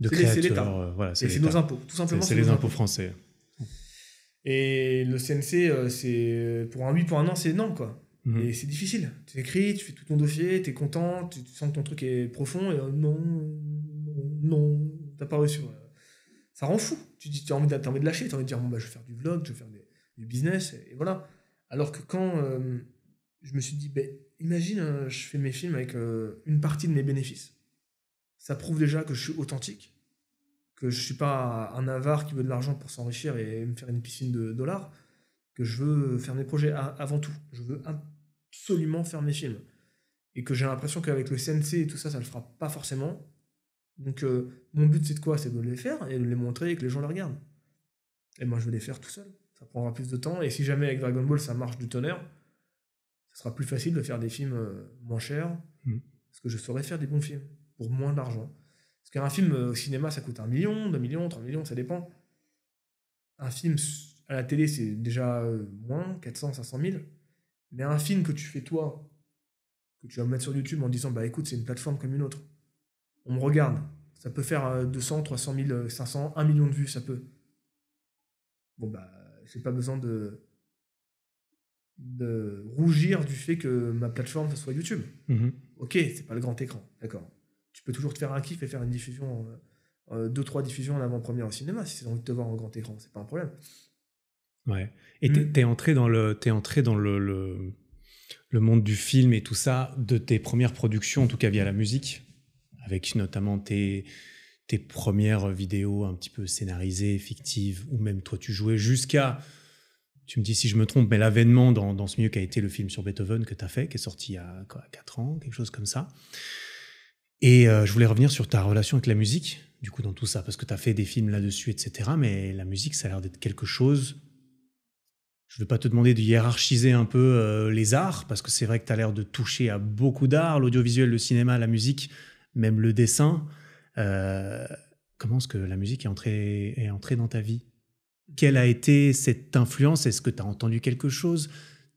B: de C'est l'État. Euh, voilà, c'est nos impôts, tout simplement. C'est les impôts français.
A: Et le CNC, euh, c'est pour un oui, pour un non, c'est non, quoi. Mhm. Et c'est difficile. Tu écris, tu fais tout ton dossier, tu es content, tu, sens que ton truc est profond, et euh, non, non, non, t'as pas reçu. Ça rend fou. Tu dis, tu as, envie de, de lâcher, tu as envie de dire, bon, bah, je vais faire du vlog, je vais faire des, du business, et, voilà. Alors que quand je me suis dit, ben, imagine, je fais mes films avec une partie de mes bénéfices ça prouve déjà que je suis authentique, que je suis pas un avare qui veut de l'argent pour s'enrichir et me faire une piscine de dollars, que je veux faire mes projets avant tout. Je veux absolument faire mes films. Et que j'ai l'impression qu'avec le CNC et tout ça, ça ne le fera pas forcément. Donc euh, mon but c'est de quoi C'est de les faire et de les montrer et que les gens les regardent. Et moi je vais les faire tout seul. Ça prendra plus de temps. Et si jamais avec Dragon Ball ça marche du tonnerre, ce sera plus facile de faire des films euh, moins chers. Mmh. Parce que je saurais faire des bons films pour moins d'argent. Parce qu'un film euh, au cinéma, ça coûte un million, deux millions, trois millions, ça dépend. Un film à la télé, c'est déjà euh, moins, 400, 500 000. Mais un film que tu fais toi, que tu vas mettre sur YouTube en disant, bah écoute, c'est une plateforme comme une autre. On me regarde. Ça peut faire 200, 300 000, 500, 1 million de vues, ça peut. Bon, bah, j'ai pas besoin de, de rougir du fait que ma plateforme, ça soit YouTube. Mm-hmm. Ok, c'est pas le grand écran, d'accord tu peux toujours te faire un kiff et faire une diffusion, euh, euh, deux, trois diffusions en avant-première au cinéma, si c'est envie de te voir en grand écran, c'est pas un problème.
B: Ouais. Et tu mm. t'es entré dans le, es entré dans le, le, monde du film et tout ça, de tes premières productions, en tout cas via la musique, avec notamment tes, tes premières vidéos un petit peu scénarisées, fictives, ou même toi tu jouais jusqu'à tu me dis si je me trompe, mais l'avènement dans, dans, ce milieu a été le film sur Beethoven que tu as fait, qui est sorti il y a 4 ans, quelque chose comme ça. Et euh, je voulais revenir sur ta relation avec la musique, du coup, dans tout ça, parce que tu as fait des films là-dessus, etc. Mais la musique, ça a l'air d'être quelque chose. Je ne veux pas te demander de hiérarchiser un peu euh, les arts, parce que c'est vrai que tu as l'air de toucher à beaucoup d'arts, l'audiovisuel, le cinéma, la musique, même le dessin. Euh, comment est-ce que la musique est entrée, est entrée dans ta vie Quelle a été cette influence Est-ce que tu as entendu quelque chose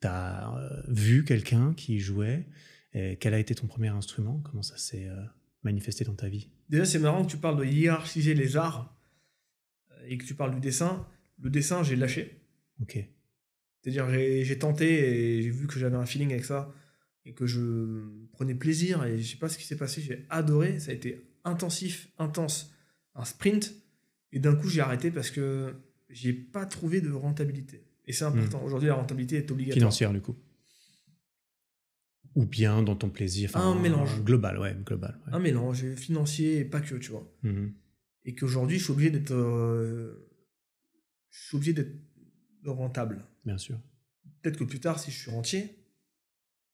B: Tu as vu quelqu'un qui jouait quel a été ton premier instrument Comment ça s'est euh, manifesté dans ta vie
A: Déjà, c'est marrant que tu parles de hiérarchiser les arts euh, et que tu parles du dessin. Le dessin, j'ai lâché. Ok. C'est-à-dire, j'ai tenté et j'ai vu que j'avais un feeling avec ça et que je prenais plaisir et je sais pas ce qui s'est passé, j'ai adoré, ça a été intensif, intense, un sprint et d'un coup j'ai arrêté parce que j'ai pas trouvé de rentabilité. Et c'est hmm. important. Aujourd'hui la rentabilité est obligatoire. Financière
B: du coup ou bien dans ton plaisir. Enfin, un mélange. Global, ouais, global. Un
A: mélange, financier et pas que, tu vois. Mhm. Et qu'aujourd'hui, je suis obligé d'être. Euh, je suis obligé d'être rentable. Bien sûr. Peut-être que plus tard, si je suis rentier,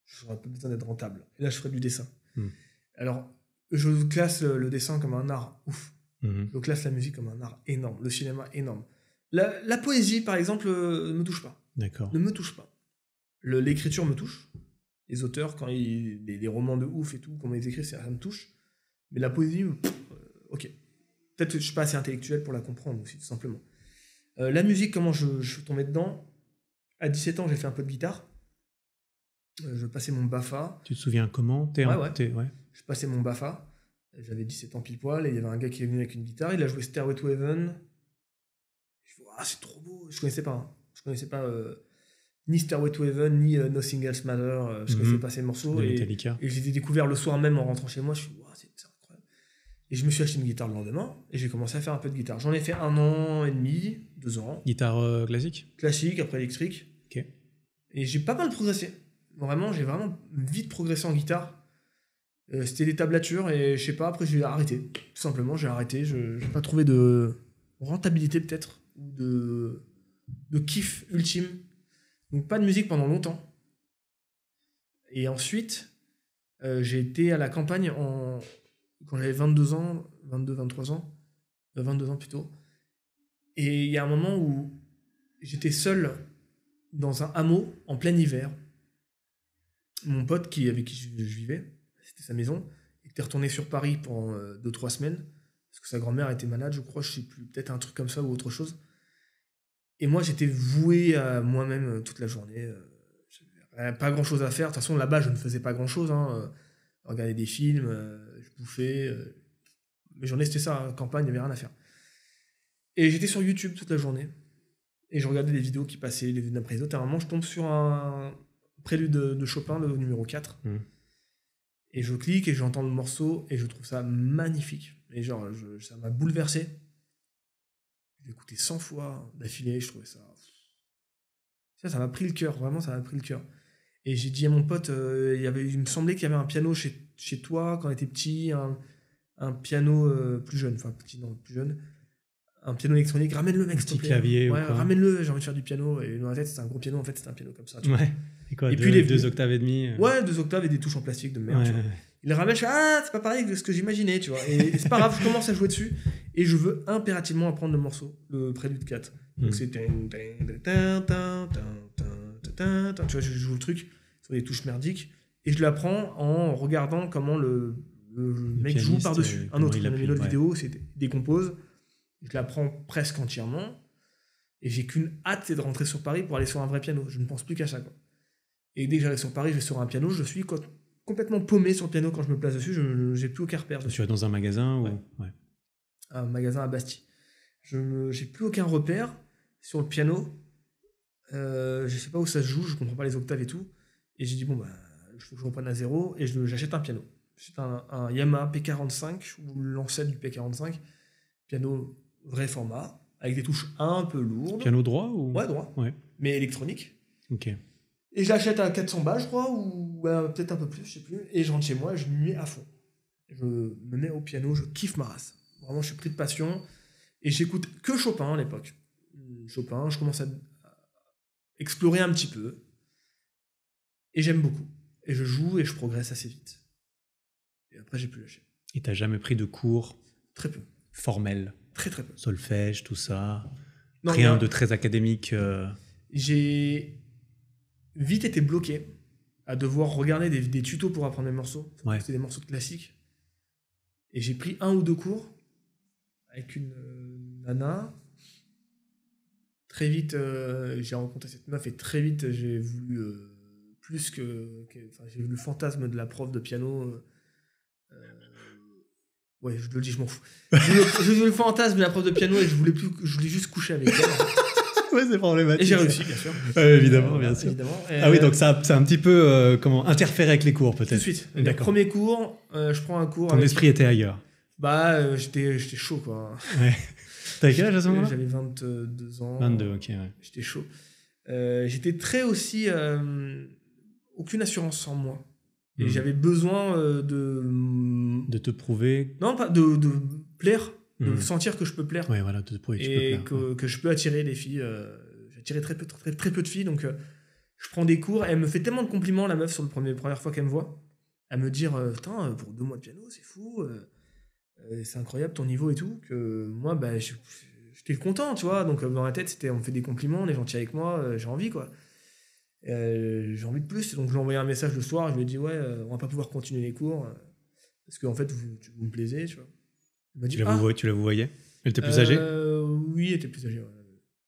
A: serai pas besoin d'être rentable. Et là, je ferai du dessin. Hmm. Alors, je classe le dessin comme un art ouf. Mhm. Je classe la musique comme un art énorme. Le cinéma énorme. La, la poésie, par exemple, euh, ne me touche pas. D'accord. Ne me touche pas. L'écriture me touche les auteurs, quand ils. des, romans de ouf et tout, comment ils écrivent, ça, ça me touche. Mais la poésie, euh, ok. Peut-être que je suis pas assez intellectuel pour la comprendre aussi, tout simplement. Euh, la musique, comment je, suis tombé dedans À 17 ans, j'ai fait un peu de guitare. Euh, je passais mon BAFA.
B: Tu te souviens comment ouais, ouais. ouais.
A: Je passais mon BAFA. J'avais 17 ans pile poil et il y avait un gars qui est venu avec une guitare. Il a joué Stairway to Heaven. Je ah, c'est trop beau. Je connaissais pas. Hein. Je connaissais pas ni Stairway to Heaven, ni euh, Nothing Else Matter, euh, parce ce que mhm. c'est passer le morceau. Et, et, découvert le soir même en rentrant chez moi. Je suis, wow, c'est incroyable. Et je me suis acheté une guitare le lendemain et j'ai commencé à faire un peu de guitare. J'en ai fait un an et demi, deux ans.
B: Guitare euh, classique
A: Classique, après électrique. Ok. Et j'ai pas mal progressé. Vraiment, j'ai vraiment vite progressé en guitare. C'était des tablatures et je sais pas, après j'ai arrêté. Tout simplement, j'ai arrêté. Je n'ai pas trouvé de rentabilité peut-être, ou de kiff ultime donc pas de musique pendant longtemps. Et ensuite, euh, j'ai été à la campagne quand j'avais 22 ans, 22, 23 ans, 22 euh, ans plutôt. Et il y a un moment où j'étais seul dans un hameau en plein hiver. Mon pote qui, avec qui je, vivais, c'était sa maison, était retourné sur Paris pendant 2-3 euh, semaines, parce que sa grand-mère était malade, je crois, je sais plus, peut-être un truc comme ça ou autre chose. Et moi, j'étais voué à moi-même euh, toute la journée. Euh, pas grand chose à faire. De toute façon, là-bas, je ne faisais pas grand chose. Hein. Euh, regarder des films, je bouffais. Mais j'en c'était ça. En hein, campagne, il n'y avait rien à faire. Et j'étais sur YouTube toute la journée. Et je regardais des vidéos qui passaient les vues après les autres. Et à un moment, je tombe sur un prélude de, Chopin, le numéro 4. Mmh. Et je clique et j'entends le morceau et je trouve ça magnifique. Et genre, ça m'a bouleversé écouté 100 fois d'affilée, je trouvais ça. Ça, ça m'a pris le cœur, vraiment, ça m'a pris le cœur. Et j'ai dit à mon pote, euh, il, y avait, il me semblait qu'il y avait un piano chez, chez toi quand on était petit, un, un piano euh, plus jeune, enfin petit, non, plus jeune, un piano électronique, ramène-le mec, s'il te plaît. clavier. Ouais, ramène-le, j'ai envie de faire du piano. Et dans ma tête, c'était un gros piano, en fait, c'était un piano comme ça. ouais. Et puis les deux octaves et demi. Euh ouais, deux octaves et des touches en plastique de merde il ramèche ah c'est pas pareil que ce que j'imaginais tu vois et, c'est pas grave je commence à jouer dessus et je veux impérativement apprendre le morceau le prélude 4 donc c'est tu vois je joue le truc sur des touches merdiques et je l'apprends en regardant comment le, mec joue par dessus euh, un autre il a une autre vidéo c'est décompose je l'apprends presque entièrement et j'ai qu'une hâte c'est de rentrer sur Paris pour aller sur un vrai piano je ne pense plus qu'à ça quoi. et dès que j'arrive sur Paris je vais sur un piano je suis quoi complètement paumé sur le piano quand je me place dessus. Je j'ai plus aucun repère. je
B: suis dans un magasin
A: un magasin à Bastille. Je j'ai plus aucun repère sur le piano. Euh, je sais pas où ça se joue. Je comprends pas les octaves et tout. Et j'ai dit bon bah il faut que je reprenne à zéro et j'achète un piano. C'est un, Yamaha P45 ou l'ancêtre du P45, piano vrai format avec des touches un peu lourdes. Piano droit ou Ouais droit. Mais électronique. Ok. Et j'achète à 400 balles, je crois, ou peut-être un peu plus, je sais plus. Et je rentre chez moi, je me mets à fond. Je me mets au piano, je kiffe ma race. Vraiment, je suis pris de passion. Et j'écoute que Chopin à l'époque. Chopin, je commence à explorer un petit peu. Et j'aime beaucoup. Et je joue et je progresse assez vite. Et après, j'ai plus lâché.
B: Et t'as jamais pris de cours Très peu. Formel Très très peu. Solfège, tout ça. Rien de très académique euh.
A: J'ai vite été bloqué à devoir regarder des, tutos pour apprendre des morceaux. C'était des morceaux classiques. Et j'ai pris un ou deux cours avec une euh, nana. Très vite, euh, j'ai rencontré cette meuf et très vite, j'ai voulu euh, plus que. j'ai eu le fantasme de la prof de piano. ouais, je le dis, je m'en fous. J'ai eu le, fantasme de la prof de piano et je voulais, plus, je voulais juste coucher avec elle.
B: Oui, c'est problématique. Et j'ai réussi, bien sûr. évidemment, bien sûr. ah oui, donc ça, a un petit peu euh, comment interféré avec les cours, peut-être. Tout de suite. D'accord.
A: Premier cours, euh, je prends un cours. Ton esprit était ailleurs. Bah, euh, j'étais, j'étais chaud, quoi. Ouais. T'avais quel âge à ce moment-là J'avais 22 ans. 22, ok, ouais. J'étais chaud. j'étais très aussi. aucune assurance en moi. Et hmm. j'avais besoin
B: de. De te prouver.
A: Non, pas de plaire de hmm. sentir que je peux plaire. et que, je peux attirer des filles. Euh, J'attirais très peu, très, très, peu de filles, donc euh, je prends des cours. elle me fait tellement de compliments, la meuf, sur le premier, première fois qu'elle me voit, elle me dit euh, Putain, pour deux mois de piano, c'est fou, c'est incroyable ton niveau et tout, que moi, bah, j'étais content, tu vois. Donc dans la tête, c'était On me fait des compliments, on est gentil avec moi, j'ai envie, quoi. j'ai envie de plus, donc je lui ai envoyé un message le soir, je lui ai dit Ouais, on va pas pouvoir continuer les cours, parce qu'en en fait, vous, vous me plaisez, tu vois tu, la ah, vous, voyais Elle était plus âgée euh, Oui, elle était plus âgée.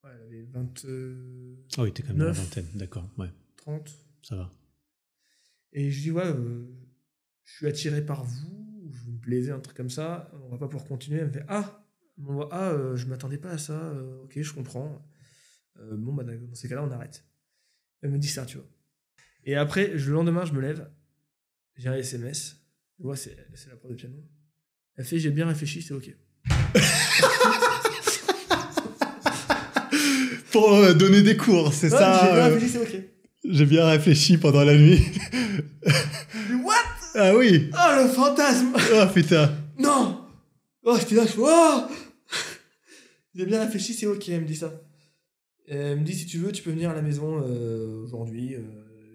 A: elle avait 20. Euh,
B: ah oui, était quand même dans la vingtaine, d'accord. 30. Ça va.
A: Et je dis, ouais, euh, je suis attiré par vous, je vous plaisais, un truc comme ça, on va pas pouvoir continuer. Elle me fait, ah, ah je m'attendais pas à ça, ok, je comprends. bon, bah, dans ces cas-là, on arrête. Elle me dit ça, tu vois. Et après, le lendemain, je me lève, j'ai un SMS, je vois, c'est la porte de piano. Elle fait, j'ai bien réfléchi, c'est ok.
B: Pour euh, donner des cours, c'est ça. J'ai bien euh, réfléchi, c'est ok. J'ai bien réfléchi pendant la nuit. what ah oui. Oh, le fantasme Oh putain. Non Oh, c'était là, je
A: oh. J'ai bien réfléchi, c'est ok, elle me dit ça. elle me dit, si tu veux, tu peux venir à la maison euh, aujourd'hui.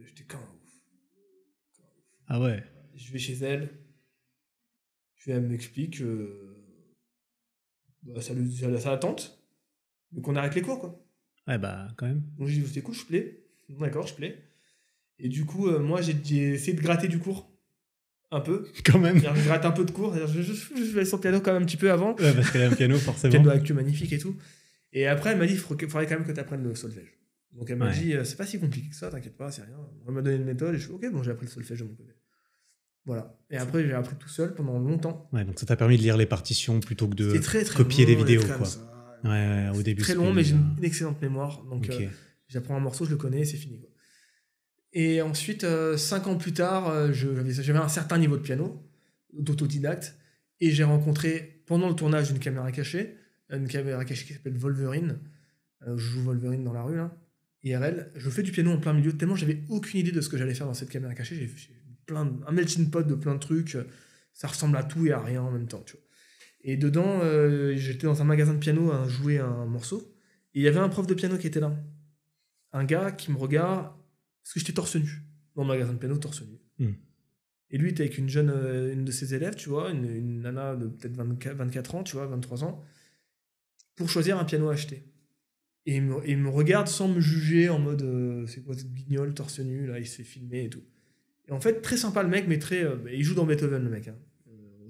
A: j'étais quand Ah ouais. Je vais chez elle elle m'explique que euh, bah, ça, l'attente. ça, qu'on arrête les cours, quoi.
B: Ouais, bah, quand même.
A: Donc j'ai dit, c'est cool, je plais. D'accord, je plais. Et du coup, euh, moi, j'ai essayé de gratter du cours. Un peu. Quand même. Je gratte un peu de cours. Je, je, je, sur le piano quand même un petit peu avant. Ouais, parce qu'elle a un piano, forcément. piano actu magnifique et tout. Et après, elle m'a dit, il faudrait quand même que tu apprennes le solfège. Donc elle m'a dit, euh, c'est pas si compliqué que ça, t'inquiète pas, c'est rien. Elle m'a donné une méthode et je suis, ok, bon, j'ai appris le solfège de mon côté. Voilà. Et après, j'ai appris tout seul pendant longtemps.
B: Ouais, donc ça t'a permis de lire les partitions plutôt que de copier des vidéos. Quoi. Ouais, au début. Très long, mais j'ai
A: une excellente mémoire. Donc euh, j'apprends un morceau, je le connais, c'est fini. Et ensuite, euh, cinq ans plus tard, euh, j'avais un certain niveau de piano, d'autodidacte, et j'ai rencontré, pendant le tournage d'une caméra cachée, une caméra cachée qui s'appelle Wolverine, je joue Wolverine dans la rue, là, IRL, je fais du piano en plein milieu, tellement j'avais aucune idée de ce que j'allais faire dans cette caméra cachée, j'ai plein de, un melting pot de plein de trucs. Euh, ça ressemble à tout et à rien en même temps, Et dedans, euh, j'étais dans un magasin de piano à jouer un morceau. Et il y avait un prof de piano qui était là. Un gars qui me regarde, parce que j'étais torse nu, dans le magasin de piano, torse nu. Hmm. Et lui, était avec une jeune, euh, une de ses élèves, tu vois, une, nana de peut-être 24, ans, tu vois, 23 ans, pour choisir un piano à acheter. Et il me, regarde sans me juger, en mode, c'est quoi cette guignol, torse nu, là, il s'est fait et tout. Et en fait, très sympa le mec, mais très. Euh, bah, il joue dans Beethoven le mec. Hein.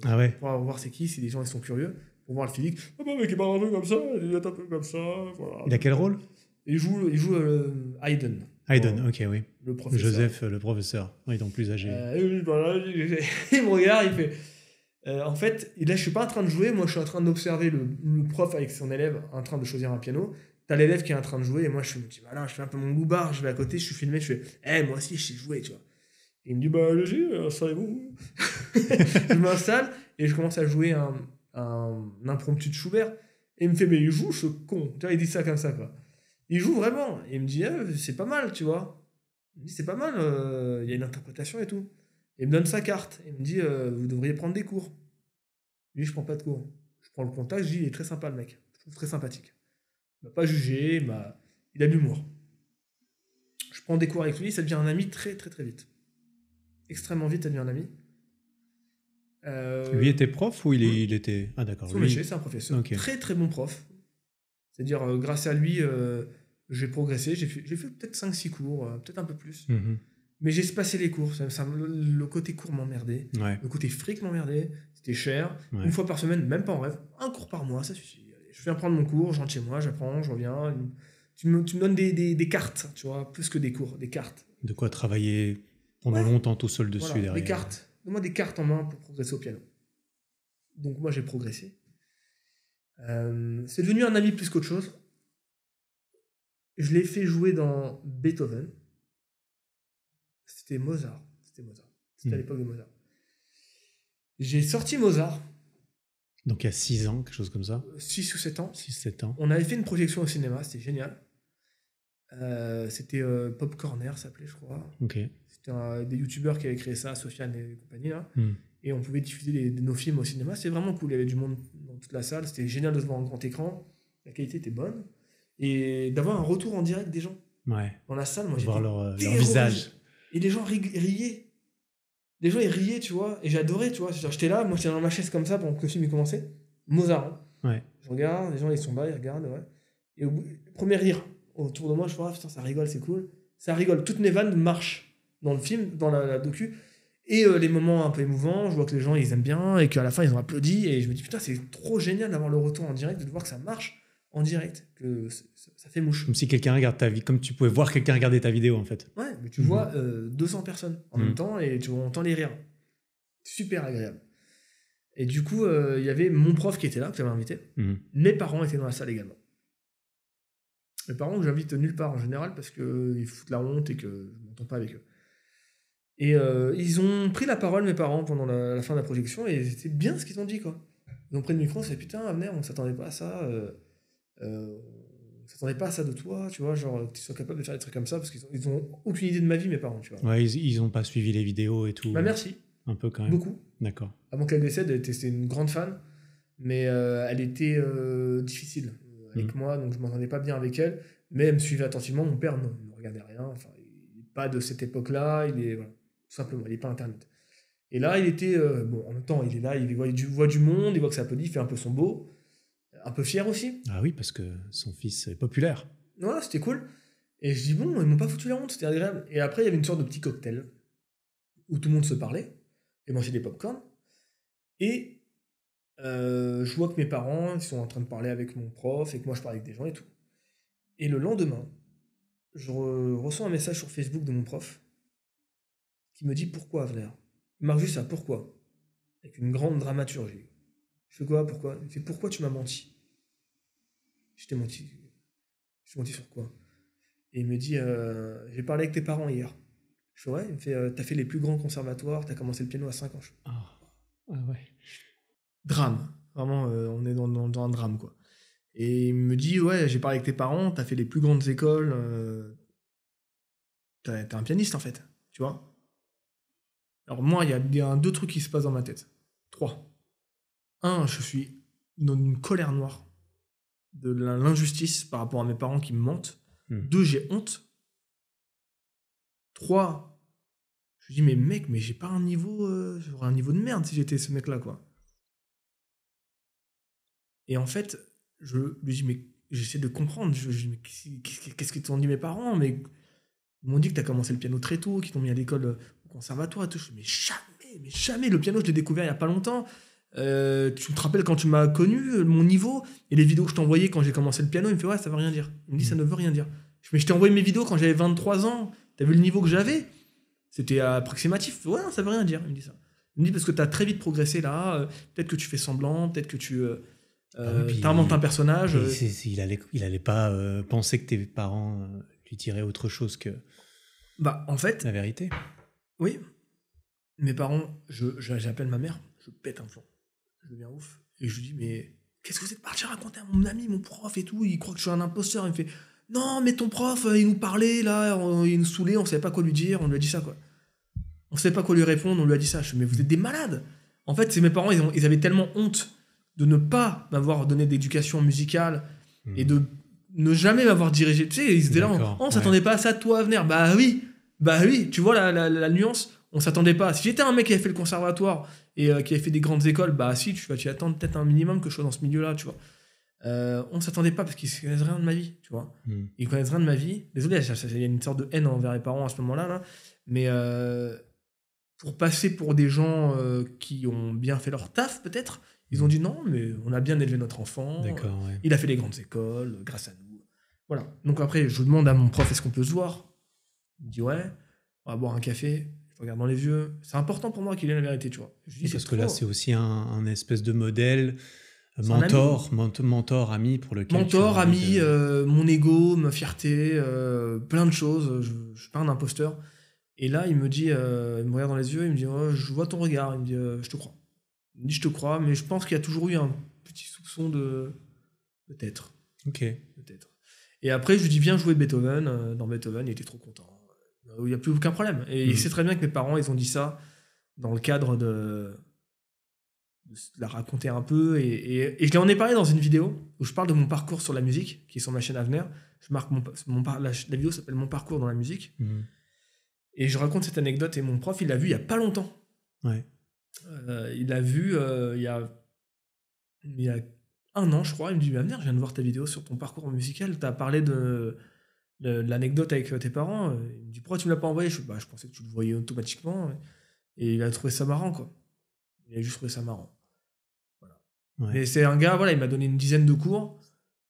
A: ah ouais Pour voir c'est qui, si les gens ils sont curieux, pour voir le physique. Ah bah, mec, il parle un peu comme ça, il est un peu comme ça. Voilà. Il a quel rôle Il joue, il joue euh, Haydn. Haydn, ok, oui. Le Joseph,
B: euh, le professeur. est donc plus âgé.
A: voilà, il me regarde, il fait. en fait, là, je suis pas en train de jouer, moi, je suis en train d'observer le, prof avec son élève en train de choisir un piano. T'as l'élève qui est en train de jouer, et moi, je suis je fais un peu mon goubard, je vais à côté, je suis filmé, je fais, hé, eh, moi aussi, je sais jouer, tu vois. Il me dit, bah, allez-y, installez-vous. Euh, je m'installe et je commence à jouer un, un, impromptu de Schubert. Et il me fait, mais il joue ce con. Tu vois, il dit ça comme ça, quoi. Il joue vraiment. Et il me dit, ah, c'est pas mal, tu vois. Il me dit, c'est pas mal, euh, il y a une interprétation et tout. il me donne sa carte. Il me dit, euh, vous devriez prendre des cours. Lui, je prends pas de cours. Je prends le contact, je dis, il est très sympa, le mec. Je trouve très sympathique. Il m'a pas jugé, il, a... il a l'humour. Je prends des cours avec lui, ça devient un ami très, très, très vite extrêmement vite est devenu un ami. Euh, lui était prof
B: ou il, il était. Ah d'accord. lui... c'est un professeur. Très
A: très bon prof. C'est-à-dire, euh, grâce à lui, euh, j'ai progressé. J'ai fait, fait peut-être 5-6 cours, peut-être un peu plus. Mhm. Mais j'ai espacé les cours. Ça, le, côté cours m'emmerdait. Le côté fric m'emmerdait. C'était cher. Une fois par semaine, même pas en rêve. Un cours par mois, ça suffit. je viens prendre mon cours, je rentre chez moi, j'apprends, je reviens. Tu me, tu me donnes des, des, des, cartes, tu vois, plus que des cours, des cartes.
B: De quoi travailler on est longtemps au seul dessus derrière. Des
A: cartes. Donne-moi des cartes en main pour progresser au piano. Donc moi j'ai progressé. Euh, c'est devenu un ami plus qu'autre chose. Je l'ai fait jouer dans Beethoven. C'était Mozart. C'était Mozart. C'était à hmm. l'époque de Mozart. J'ai sorti Mozart.
B: Donc il y a 6 ans, quelque chose comme ça 6 euh, ou 7 ans. 6-7 ans. On avait
A: fait une projection au cinéma, c'était génial. Euh, c'était euh, Pop Corner, s'appelait, je crois. C'était euh, des youtubeurs qui avaient créé ça, Sofiane et compagnie. Là. Hmm. Et on pouvait diffuser nos films au cinéma. C'était vraiment cool. Il y avait du monde dans toute la salle. C'était génial de se voir en grand écran. La qualité était bonne. Et d'avoir un retour en direct des gens. Ouais. Dans la salle, moi, j'ai Voir leur, visage. Et les gens riaient. Les gens, riaient, tu vois. Et j'adorais, tu vois. J'étais là, moi, j'étais dans ma chaise comme ça pendant que le film commençait. Mozart. Hein. Je regarde, les gens, ils sont là, ils regardent. Ouais. Et au premier rire autour de moi, je crois, putain, ça rigole, c'est cool. Ça rigole. Toutes mes vannes marchent dans le film, dans la, docu. Et euh, les moments un peu émouvants, je vois que les gens ils aiment bien et qu'à la fin ils ont applaudi. Et je me dis putain, c'est trop génial d'avoir le retour en direct, de voir que ça marche en direct, que ça fait mouche.
B: Comme si quelqu'un regarde ta vie, comme tu pouvais voir quelqu'un regarder ta vidéo en fait.
A: Ouais, mais tu vois 200 mhm. euh, personnes en mhm. même temps et tu entends les rires. Super agréable. Et du coup, euh, il y avait mon prof qui était là, que j'avais invité. Mhm. Mes parents étaient dans la salle également mes parents que j'invite nulle part en général parce qu'ils foutent la honte et que je m'entends pas avec eux. Et euh, ils ont pris la parole, mes parents, pendant la, fin de la projection, et c'était bien ce qu'ils ont dit, quoi. Ils ont pris le micro, c'est putain, Avner, on s'attendait pas à ça, euh, euh, on s'attendait pas à ça de toi, tu vois, genre que tu sois capable de faire des trucs comme ça, parce qu'ils ont, ils ont aucune idée de ma vie, mes parents, tu vois.
B: Ouais, ils, ils ont pas suivi les vidéos et tout. Bah merci. Un peu quand même. Beaucoup. D'accord.
A: Avant qu'elle décède, elle était, était une grande fan, mais euh, elle était euh, difficile. Mm. moi, donc je m'entendais pas bien avec elle, mais elle me suivait attentivement. Mon père, non, il ne regardait rien, enfin, il pas de cette époque-là, il est tout simplement, il n'est pas internet. Et là, il était, euh, bon, en même temps, il est là, il voit du, du monde, il voit que ça peut il fait un peu son beau, un peu fier aussi.
B: Ah oui, parce que son fils est populaire.
A: Ouais, c'était cool. Et je dis, bon, ils m'ont pas foutu la honte, c'était agréable. Et après, il y avait une sorte de petit cocktail où tout le monde se parlait, et mangeait des pop-corn. Et euh, je vois que mes parents ils sont en train de parler avec mon prof et que moi je parle avec des gens et tout. Et le lendemain, je reçois un message sur Facebook de mon prof qui me dit pourquoi Avner Il marque juste ça, pourquoi Avec une grande dramaturgie. Je fais quoi Pourquoi Il fait pourquoi tu m'as menti Je t'ai menti. Je t'ai menti sur quoi Et il me dit euh, j'ai parlé avec tes parents hier. Je fais ouais, il me fait euh, t'as fait les plus grands conservatoires, t'as commencé le piano à 5 ans. Ah. ah ouais drame. Vraiment, euh, on est dans, un drame, quoi. Et il me dit, ouais, j'ai parlé avec tes parents, t'as fait les plus grandes écoles, euh, tu t'es un pianiste, en fait, tu vois. Alors moi, il y a, deux trucs qui se passent dans ma tête. Trois. Un, je suis dans une colère noire de l'injustice par rapport à mes parents qui me mentent. Hmm. Deux, j'ai honte. Trois, je me dis, mais mec, mais j'ai pas un niveau, euh, j'aurais un niveau de merde si j'étais ce mec-là, quoi. Et en fait, je lui dis, mais j'essaie de comprendre. Je, qu'est-ce que t'ont dit mes parents Mais ils m'ont dit que t'as commencé le piano très tôt, qu'ils t'ont mis à l'école euh, au conservatoire. Tout. Je dis, mais jamais, mais jamais. Le piano, je l'ai découvert il n'y a pas longtemps. Euh, tu te rappelles quand tu m'as connu, euh, mon niveau et les vidéos que je t'envoyais quand j'ai commencé le piano. Il me fait, ouais, ça ne veut rien dire. Il me dit, ça mm. ne veut rien dire. Je, mais je t'ai envoyé mes vidéos quand j'avais 23 ans. T'as vu le niveau que j'avais C'était approximatif. Ouais, ça ça veut rien dire. Il me dit ça. Il me dit, parce que t'as très vite progressé là. Peut-être que tu fais semblant, peut-être que tu. Ah euh, un personnage. Euh,
B: il, allait, il allait pas euh, penser que tes parents euh, lui diraient autre chose que. Bah, en fait. La vérité. Oui. Mes parents,
A: j'appelle je, ma mère, je pète un plomb. Je deviens ouf. Et je lui dis, mais qu'est-ce que vous êtes parti raconter à mon ami, mon prof et tout Il croit que je suis un imposteur. Il me fait, non, mais ton prof, il nous parlait là, il nous saoulait, on savait pas quoi lui dire, on lui a dit ça quoi. On savait pas quoi lui répondre, on lui a dit ça. Je dis, mais vous êtes des malades En fait, c'est mes parents, ils, ont, ils avaient tellement honte de ne pas m'avoir donné d'éducation musicale et hmm. de ne jamais m'avoir dirigé. Tu sais, ils étaient là, on, s'attendait pas à ça, toi, à venir. Bah oui, bah oui, tu vois la, nuance, on s'attendait pas. Si j'étais un mec qui avait fait le conservatoire et euh, qui avait fait des grandes écoles, bah si, tu vas t'y attendre peut-être un minimum que je sois dans ce milieu-là, tu vois. Euh, on s'attendait pas parce qu'ils connaissent rien de ma vie, tu vois. Hmm. Ils connaissent rien de ma vie. Désolé, il y a une sorte de haine envers les parents à ce moment-là, là. mais euh, pour passer pour des gens qui ont bien fait leur taf, peut-être, ils ont dit non, mais on a bien élevé notre enfant. Il a fait les grandes écoles euh, grâce à nous. Voilà. Donc après, je vous demande à mon prof est-ce qu'on peut se voir Il me dit ouais, on va boire un café. Je regarde dans les yeux. C'est important pour moi qu'il ait la vérité, tu vois. Je dis, parce que là, c'est
B: aussi un, espèce de modèle. Euh, mentor, mentor, ami pour lequel. Mentor,
A: ami, euh, mon ego, ma fierté, plein de choses. Je, je suis pas un imposteur. Et là, il me dit, il me regarde dans les yeux, il me dit, oh, je vois ton regard, il me dit, je te crois je te crois, mais je pense qu'il y a toujours eu un petit soupçon de. Peut-être.
B: Ok. Peut-être.
A: Et après, je lui dis, viens jouer Beethoven. Euh, dans Beethoven, il était trop content. Euh, il n'y a plus aucun problème. Et il mhm. sait très bien que mes parents, ils ont dit ça dans le cadre de, de la raconter un peu. Et, et, et je en ai parlé dans une vidéo où je parle de mon parcours sur la musique, qui est sur ma chaîne Avenir. Je marque mon, mon la, vidéo s'appelle Mon parcours dans la musique. Mhm. Et je raconte cette anecdote et mon prof, il l'a vu il y a pas longtemps. Ouais. Euh, il a vu euh, il, y a, il, y a, un an, je crois. Il me dit Mais je viens de voir ta vidéo sur ton parcours musical. Tu as parlé de, l'anecdote avec euh, tes parents. Il me dit Pourquoi tu me l'as pas envoyé je, bah, je pensais que tu le voyais automatiquement. Et il a trouvé ça marrant, quoi. Il a juste trouvé ça marrant. Et c'est un gars, voilà, il m'a donné une dizaine de cours.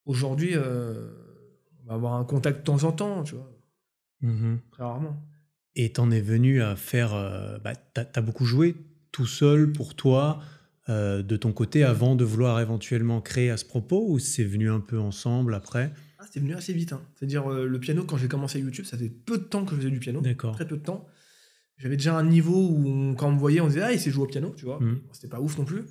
A: Aujourd'hui, on va avoir un contact de temps en temps, tu vois. Mmh Très rarement.
B: Et t'en es venu à faire. Bah, t'as as beaucoup joué tout seul pour toi euh, de ton côté avant de vouloir éventuellement créer à ce propos ou c'est venu un peu ensemble après
A: ah, C'est venu assez vite. Hein. C'est-à-dire euh, le piano, quand j'ai commencé YouTube, ça fait peu de temps que je faisais du piano. D'accord. Très peu de temps. J'avais déjà un niveau où quand on me voyait, on disait Ah, il sait jouer au piano, tu vois. Mmh. C'était pas ouf non plus.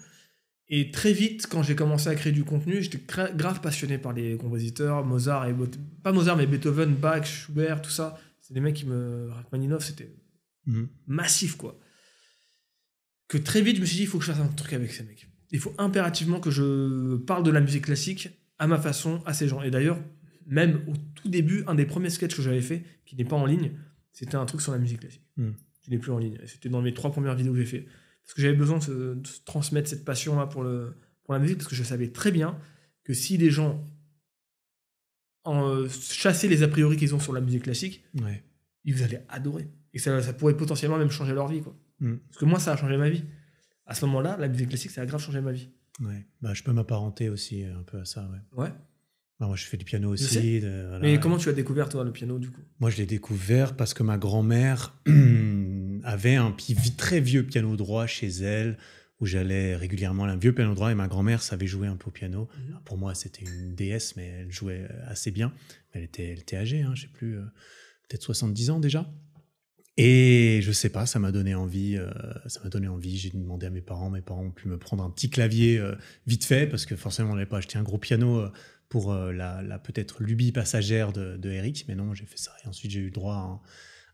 A: Et très vite, quand j'ai commencé à créer du contenu, j'étais grave passionné par les compositeurs, Mozart et pas Mozart mais Beethoven, Bach, Schubert, tout ça. C'est des mecs qui me Rachmaninov c'était mmh. massif quoi que très vite, je me suis dit, il faut que je fasse un truc avec ces mecs. Il faut impérativement que je parle de la musique classique à ma façon, à ces gens. Et d'ailleurs, même au tout début, un des premiers sketchs que j'avais fait, qui n'est pas en ligne, c'était un truc sur la musique classique, Je hmm. qui plus en ligne. C'était dans mes trois premières vidéos que j'ai fait. Parce que j'avais besoin de, transmettre cette passion-là pour, la musique, parce que je savais très bien que si les gens en, euh, chassaient les a priori qu'ils ont sur la musique classique, ouais. ils allaient adorer. Et ça, ça pourrait potentiellement même changer leur vie. Quoi. Mm. Parce que moi, ça a
B: changé ma vie. À ce moment-là, la musique classique, ça a grave changé ma vie. Ouais. Bah, je peux m'apparenter aussi euh, un peu à ça. Ouais. Bah, moi, je fais du piano aussi. Mais comment
A: tu as découvert, toi, le piano,
B: du coup Moi, je l'ai découvert parce que ma grand-mère avait un très vieux piano droit chez elle où j'allais régulièrement un vieux piano droit et ma grand-mère savait jouer un peu au piano. Mhm. Pour moi, c'était une déesse, mais elle jouait euh, assez bien. Elle était, elle âgée, hein, je sais plus, euh, peut-être 70 ans déjà. Et je sais pas, ça m'a donné envie. Euh, ça m'a donné envie. J'ai demandé à mes parents. Mes parents ont pu me prendre un petit clavier euh, vite fait parce que forcément on n'avait pas acheté un gros piano euh, pour la, peut-être lubie passagère de, Eric. Mais non, j'ai fait ça. Et ensuite j'ai eu droit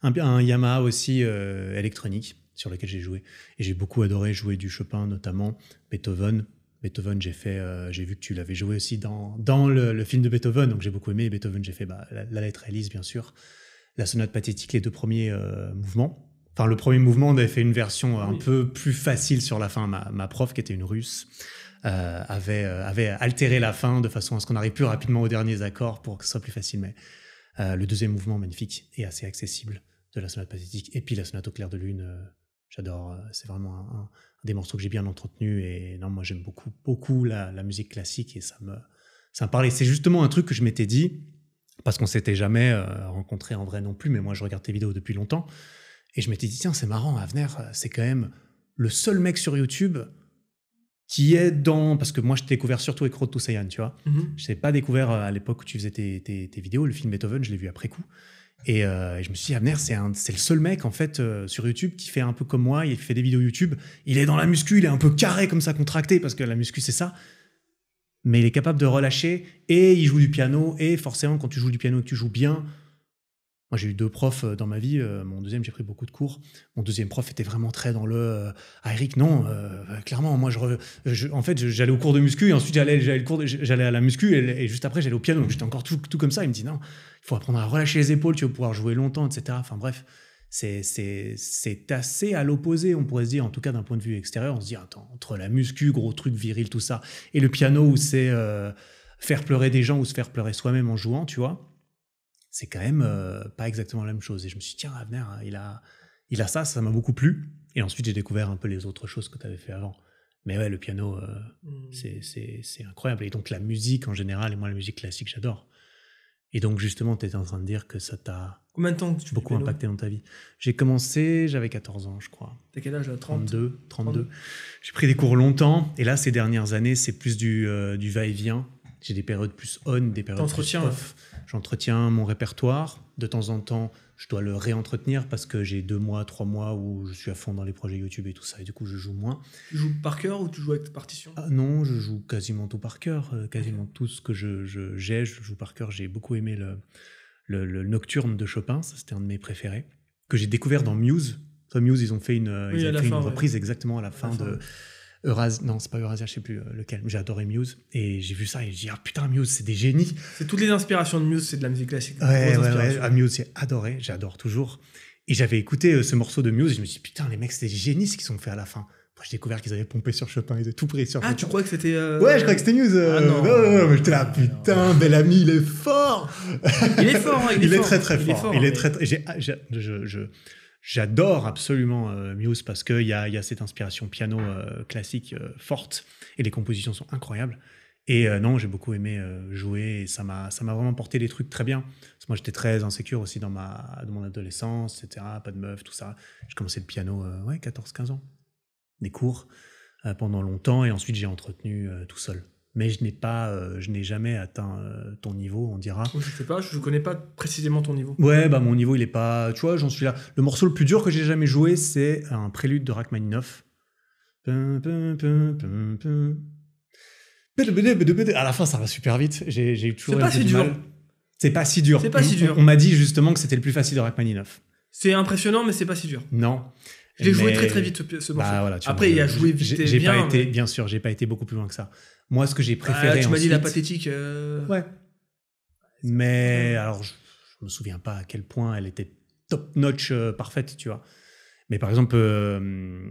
B: à un, Yamaha aussi électronique sur lequel j'ai joué. Et j'ai beaucoup adoré jouer du Chopin, notamment Beethoven. Beethoven, j'ai fait, j'ai vu que tu l'avais joué aussi dans, le, film de Beethoven, donc j'ai beaucoup aimé. Beethoven, j'ai fait bah, la, la, lettre Elise, bien sûr la sonate pathétique, les deux premiers euh, mouvements. Enfin, le premier mouvement, on avait fait une version euh, un peu plus facile sur la fin. Ma, ma prof, qui était une russe, euh, avait, avait, altéré la fin de façon à ce qu'on arrive plus rapidement aux derniers accords pour que ce soit plus facile. Mais le deuxième mouvement, magnifique et assez accessible de la sonate pathétique. Et puis la sonate au clair de lune, j'adore. C'est vraiment un, des morceaux que j'ai bien entretenu. Et non, moi, j'aime beaucoup, beaucoup la, la, musique classique et ça me, ça me parlait. C'est justement un truc que je m'étais dit parce qu'on s'était jamais euh, rencontré en vrai non plus, mais moi je regarde tes vidéos depuis longtemps. Et je m'étais dit, tiens, c'est marrant, Avner, euh, c'est quand même le seul mec sur YouTube qui est dans. Parce que moi, je t'ai découvert surtout avec Road to Saiyan, tu vois. Je mhm. Je t'ai pas découvert euh, à l'époque où tu faisais tes, vidéos. Le film Beethoven, je l'ai vu après coup. Et, je me suis dit, Avner, c'est le seul mec, en fait, sur YouTube qui fait un peu comme moi, il fait des vidéos YouTube. Il est dans la muscu, il est un peu carré comme ça, contracté, parce que la muscu, c'est ça mais il est capable de relâcher et il joue du piano. Et forcément, quand tu joues du piano que tu joues bien, moi, j'ai eu deux profs euh, dans ma vie. Euh, mon deuxième, j'ai pris beaucoup de cours. Mon deuxième prof était vraiment très dans le. Euh, ah, Eric, non, clairement, moi, je, en fait, j'allais au cours de muscu et ensuite j'allais, j'allais, cours j'allais à la muscu et, juste après, j'allais au piano. J'étais encore tout, tout comme ça. Il me dit non, il faut apprendre à relâcher les épaules, tu vas pouvoir jouer longtemps, etc. Enfin, bref c'est assez à l'opposé, on pourrait se dire, en tout cas d'un point de vue extérieur, on se dit, attends, entre la muscu, gros truc viril, tout ça, et le piano où c'est euh, faire pleurer des gens ou se faire pleurer soi-même en jouant, tu vois, c'est quand même euh, pas exactement la même chose. Et je me suis dit, tiens, Ravener, hein, il, a, il a ça, ça m'a beaucoup plu. Et ensuite, j'ai découvert un peu les autres choses que tu avais fait avant. Mais ouais, le piano, euh, mm. c'est c'est incroyable. Et donc, la musique en général, et moi, la musique classique, j'adore. Et donc, justement, tu étais en train de dire que ça t'a Combien de temps tu Beaucoup impacté dans ta vie. J'ai commencé, j'avais 14 ans, je crois. T'as quel âge 32. 32. J'ai pris des cours longtemps, et là, ces dernières années, c'est plus du, euh, du va-et-vient. J'ai des périodes plus on, des périodes plus off. J'entretiens mon répertoire. De temps en temps, je dois le réentretenir parce que j'ai deux mois, trois mois où je suis à fond dans les projets YouTube et tout ça, et du coup, je joue moins. Tu joues par cœur ou tu joues avec partition ah, Non, je joue quasiment tout par cœur. Euh, quasiment tout ce que j'ai, je, je joue par cœur. J'ai beaucoup aimé le le, Nocturne de Chopin, ça c'était un de mes préférés, que j'ai découvert dans Muse. Muse, ils ont fait une, euh, reprise exactement à la fin, de. Eurasia, non, c'est pas Eurasia, je sais plus euh, lequel. J'ai adoré Muse et j'ai vu ça et j'ai dit ah, putain Muse, c'est des génies.
A: C'est toutes les inspirations de Muse, c'est de la musique classique. Ouais, ouais, ouais. À
B: Muse, j'ai adoré, j'adore toujours. Et j'avais écouté euh, ce morceau de Muse, et je me suis dit putain les mecs, c'est des génies ce qu'ils ont fait à la fin. Moi, j'ai découvert qu'ils avaient pompé sur Chopin, ils avaient tout pris sur. Ah, tu crois que
A: c'était. Ouais, je crois que c'était Muse. Ah, non, ah, non, non,
B: mais j'étais putain, belle amie est il est fort, hein, il, est, très très fort. Il est très, ah, Je, J'adore absolument euh, Muse parce qu'il y a, cette inspiration piano euh, classique euh, forte et les compositions sont incroyables. Et non, j'ai beaucoup aimé jouer et ça m'a vraiment porté des trucs très bien. Parce que moi, j'étais très insécure aussi dans, ma, mon adolescence, etc. Pas de meuf, tout ça. J'ai commencé le piano, ouais, 14-15 ans. Des cours pendant longtemps et ensuite j'ai entretenu tout seul mais je n'ai pas, euh, je n'ai jamais atteint euh, ton niveau, on dira. Oh, je sais
A: pas, je connais pas précisément ton niveau. Ouais, bah mon
B: niveau il est pas, tu vois, j'en suis là. Le morceau le plus dur que j'ai jamais joué, c'est un prélude de Rachmaninoff. À la fin, ça va super vite. J'ai eu toujours. C'est pas, si dur. C'est pas si dur. C'est pas si dur. On, m'a dit justement que c'était le plus facile de Rachmaninoff.
A: C'est impressionnant, mais c'est pas si dur. Non. J'ai joué très très vite ce, bah, morceau. Après, il a joué vite. J'ai pas été,
B: bien sûr, j'ai pas été beaucoup plus loin que ça. Moi, ce que j'ai ah, préféré. tu m'as dit la pathétique. Euh. Ouais. Mais alors, je, ne me souviens pas à quel point elle était top notch euh, parfaite, tu vois. Mais par exemple, euh,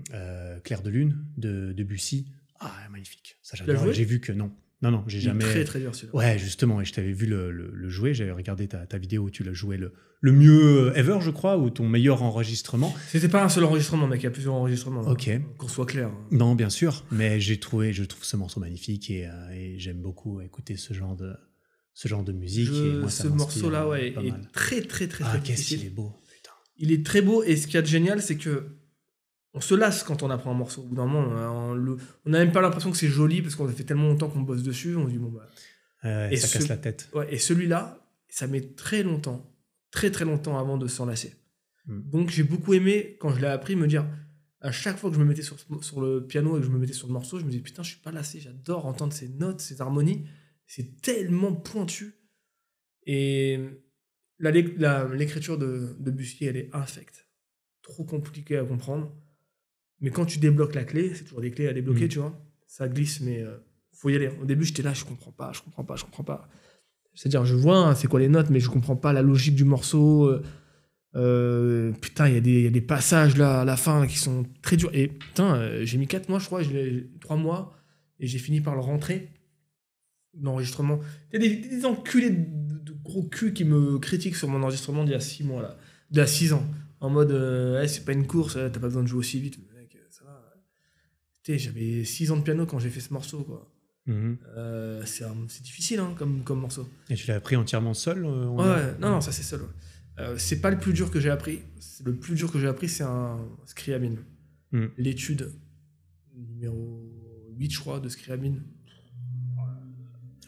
B: Claire de Lune de, Bussy, ah, magnifique. Ça, J'ai vu que non. Non, non, j'ai jamais. Très, très dur celui-là. Ouais, justement. Et je t'avais vu le, jouer. J'avais regardé ta, vidéo où tu l'as joué le, le mieux ever, je crois, ou ton meilleur enregistrement.
A: C'était pas un seul enregistrement, mec. Il y a plusieurs enregistrements. ok. Qu'on soit clair. Hein.
B: Non, bien sûr. Mais j'ai trouvé, je trouve ce morceau magnifique et, euh, j'aime beaucoup écouter ce genre de, ce genre de musique. et ce morceau-là, euh, ouais, est
A: très, très, très, très, ah, qu'est-ce qu'il est beau. Il est très beau. Et ce qu'il y a de génial, c'est que on se lasse quand on apprend un morceau. Au bout d'un moment, on n'a même pas l'impression que c'est joli parce qu'on a fait tellement longtemps qu'on bosse dessus. On dit, bon,
B: bah. et ça casse la tête.
A: et celui-là, ça met très longtemps, très très longtemps avant de s'enlacer. lasser hmm. Donc j'ai beaucoup aimé, quand je l'ai appris, me dire, à chaque fois que je me mettais sur, le piano et que je me mettais sur le morceau, je me dis putain, je suis pas lassé, j'adore entendre ces notes, ces harmonies. C'est tellement pointu. Et l'écriture de, de elle est infecte. Trop compliquée à comprendre. Mais quand tu débloques la clé, c'est toujours des clés à débloquer, mm. tu vois. Ça glisse, mais il euh, faut y aller. Au début, j'étais là, je comprends pas, je comprends pas, je comprends pas. C'est-à-dire, je vois, hein, c'est quoi les notes, mais je comprends pas la logique du morceau. Euh, euh, putain, il y, a des passages là à la fin qui sont très durs. Et putain, j'ai mis 4 mois, je crois, 3 mois, et j'ai fini par le rentrer. L'enregistrement. Il y a des, enculés de, gros culs qui me critiquent sur mon enregistrement d'il y a 6 mois, là. D'il y a 6 ans. En mode, c'est pas une course, t'as pas besoin de jouer aussi vite j'avais 6 ans de piano quand j'ai fait ce morceau, mhm. euh, c'est, difficile hein,
B: comme, comme morceau. Et tu l'as appris entièrement seul euh, ouais, non, ça
A: c'est seul. Euh, c'est pas le plus dur que j'ai appris. le plus dur que j'ai appris, c'est un Scriabine. Mhm. L'étude numéro 8, je crois, de Scriabine.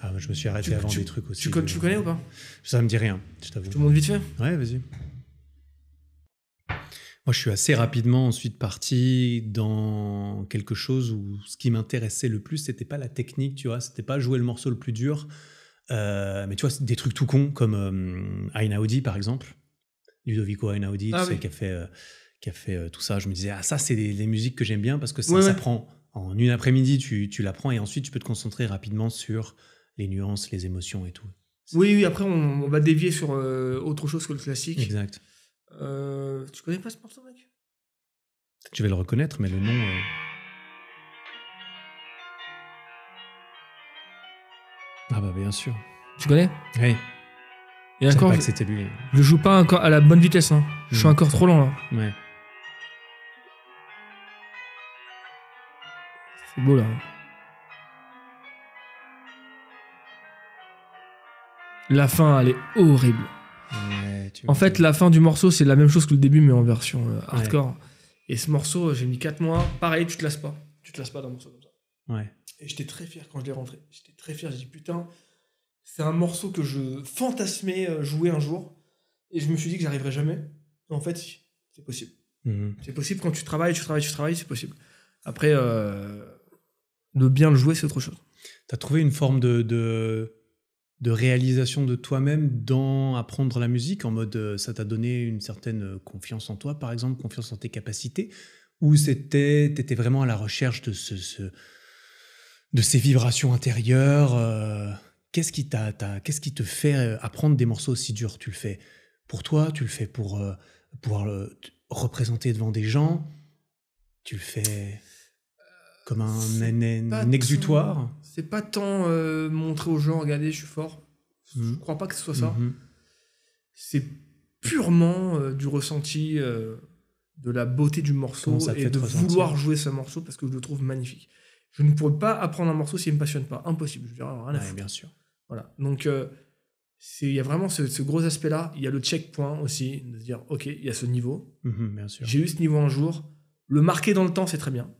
B: Ah, bah, je me suis arrêté avant des trucs aussi. Tu, tu connais ou pas Ça me dit rien, je t'avoue. Tout le monde vite fait Ouais, vas-y. Moi, je suis assez rapidement ensuite parti dans quelque chose où ce qui m'intéressait le plus, c'était pas la technique, tu vois, c'était pas jouer le morceau le plus dur, euh, mais tu vois, des trucs tout cons comme euh, Ainaudi par exemple, Ludovico Ainaudi, ah, tu sais, qui a fait, euh, qui a fait euh, tout ça. Je me disais, ah, ça, c'est des, musiques que j'aime bien parce que ça s'apprend. En une après-midi, tu, tu l'apprends et ensuite, tu peux te concentrer rapidement sur les nuances, les émotions et tout.
A: Oui, oui, après, on, on va dévier sur autre chose que le classique. Exact. Euh, tu connais pas ce morceau, mec
B: Tu vais le reconnaître, mais le nom. Euh, ah bah bien sûr. Tu connais Oui. Et je encore, pas que c'était lui.
A: Je joue pas encore à la bonne vitesse. Hein. Je suis mm. encore trop lent là. Ouais. C'est beau là. La fin, elle est horrible. Mm en fait, la fin du morceau, c'est la même chose que le début, mais en version euh, hardcore. Et ce morceau, j'ai mis 4 mois. Pareil, tu te lasses pas. Tu te lasses pas d'un morceau comme ça. Et j'étais très fier quand je l'ai rentré. J'étais très fier. J'ai dit, putain, c'est un morceau que je fantasmais euh, jouer un jour. Et je me suis dit que j'arriverais jamais. En fait, c'est possible. Mhm. C'est possible quand tu travailles, tu travailles, tu travailles, c'est possible.
B: Après, euh, de bien le jouer, c'est autre chose. T'as trouvé une forme de de réalisation de toi-même dans apprendre la musique, en mode euh, ça t'a donné une certaine euh, confiance en toi, par exemple, confiance en tes capacités, ou c'était t'étais vraiment à la recherche de ce, de ces vibrations intérieures euh, Qu'est-ce qui t'a, qu'est-ce qui te fait apprendre des morceaux aussi durs Tu le fais pour toi, tu le fais pour pouvoir le, représenter devant des gens, tu le fais comme un, exutoire
A: C'est pas tant euh, montrer aux gens, regardez, je suis fort. Je mm. crois pas que ce soit ça. Mm-hmm. C'est purement euh, du ressenti euh, de la beauté du morceau et de vouloir jouer ce morceau parce que je le trouve magnifique. Je ne pourrais pas apprendre un morceau s'il ne me passionne pas. Impossible. Je dirais bien sûr. Voilà. Donc, il y a vraiment ce, gros aspect-là. Il y a le checkpoint aussi, de se dire, OK, il y a ce niveau. Mm-hmm, J'ai eu ce niveau un jour. Le marquer dans le temps, c'est très bien.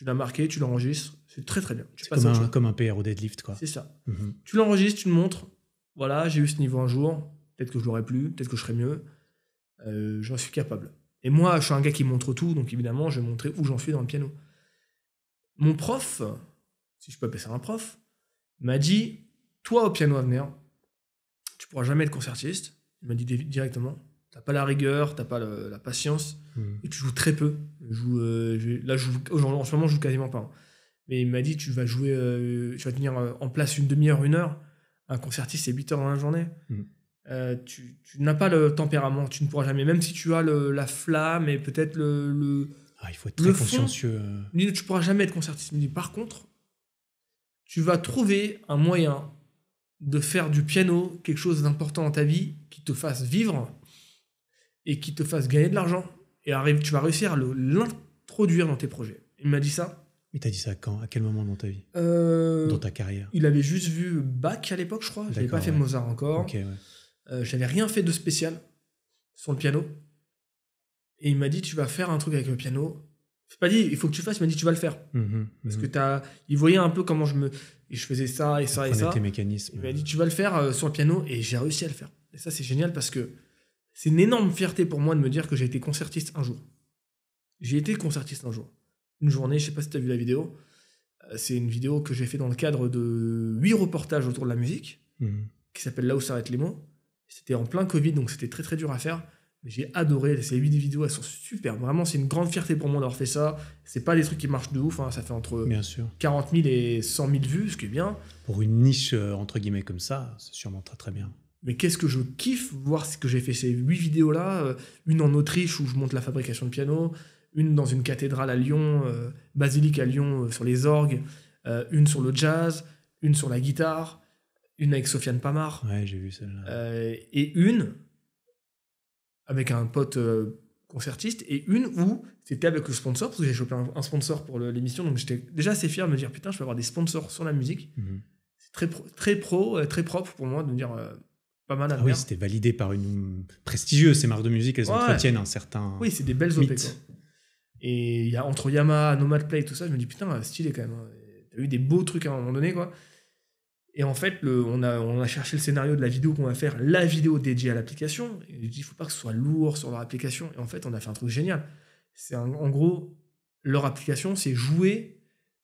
A: Tu l'as marqué, tu l'enregistres, c'est très très bien. Tu comme, un, PR au deadlift, quoi. C'est ça. Mhm. Tu l'enregistres, tu le montres. Voilà, j'ai eu ce niveau un jour. Peut-être que je l'aurais plus, peut-être que je serais mieux. Euh, j'en suis capable. Et moi, je suis un gars qui montre tout, donc évidemment, je vais montrer où j'en suis dans le piano. Mon prof, si je peux appeler ça un prof, m'a dit Toi, au piano à venir, tu pourras jamais être concertiste. Il m'a dit directement t'as pas la rigueur, t'as pas la patience, hmm. et tu joues très peu. joue, euh, là, je joue, en ce moment, je joue quasiment pas. Hein. Mais il m'a dit, tu vas jouer, euh, tu vas tenir euh, en place une demi-heure, une heure. Un concertiste, c'est 8 heures dans la journée. Hmm. tu, tu n'as pas le tempérament, tu ne pourras jamais, même si tu as le, la flamme et peut-être le, le ah, il faut être très consciencieux. Tu ne pourras jamais être concertiste. par contre, tu vas trouver un moyen de faire du piano quelque chose d'important dans ta vie qui te fasse vivre et qui te fasse gagner de l'argent. Et arrive, tu vas réussir à l'introduire dans tes projets.
B: Il m'a dit ça. Mais t'a dit ça quand À quel moment dans ta vie euh, Dans ta carrière Il avait
A: juste vu Bach à l'époque, je crois. J'avais pas fait Mozart encore. ouais. Euh, j'avais rien fait de spécial sur le piano. Et il m'a dit, tu vas faire un truc avec le piano. Je pas dit, il faut que tu fasses, il m'a dit, tu vas le faire. Mhm, parce mhm. que as Il voyait un peu comment je me... Et je faisais ça et ça et ça. mécanismes. Il m'a dit, tu vas le faire euh, sur le piano. Et j'ai réussi à le faire. Et ça, c'est génial parce que c'est une énorme fierté pour moi de me dire que j'ai été concertiste un jour. J'ai été concertiste un jour. Une journée, je sais pas si tu as vu la vidéo, euh, c'est une vidéo que j'ai fait dans le cadre de huit reportages autour de la musique, mhm. qui s'appelle Là où s'arrêtent les mots. C'était en plein Covid, donc c'était très très dur à faire. Mais j'ai adoré, ces huit vidéos, elles sont super. Vraiment, c'est une grande fierté pour moi d'avoir fait ça. C'est pas des trucs qui marchent de ouf, hein. ça fait entre bien sûr. 40 000 et 100 000 vues, ce qui est bien.
B: Pour une niche, euh, entre guillemets, comme ça, c'est sûrement très très bien
A: mais qu'est-ce que je kiffe voir ce que j'ai fait ces huit vidéos là, euh, une en Autriche où je monte la fabrication de piano, une dans une cathédrale à Lyon, euh, basilique à Lyon euh, sur les orgues, une sur le jazz, une sur la guitare, une avec Sofiane Pamar. Ouais, j'ai vu celle-là. et une avec un pote concertiste, et une où c'était avec le sponsor, parce que j'ai chopé un, sponsor pour l'émission, donc j'étais déjà assez fier de me dire putain, je peux avoir des sponsors sur la musique. Mhm. C'est très, très pro, très propre pour moi de me dire ah oui,
B: c'était validé par une prestigieuse. Ces marques de musique, elles entretiennent un certain. Oui, c'est des belles mythes.
A: OP. il Et y a, entre Yamaha, Nomad Play, tout ça, je me dis putain, stylé quand même. Hein. T'as eu des beaux trucs à un moment donné, quoi. Et en fait, le, on, a, on a cherché le scénario de la vidéo qu'on va faire, la vidéo dédiée à l'application. il faut pas que ce soit lourd sur leur application. Et en fait, on a fait un truc génial. C'est en gros, leur application, c'est jouer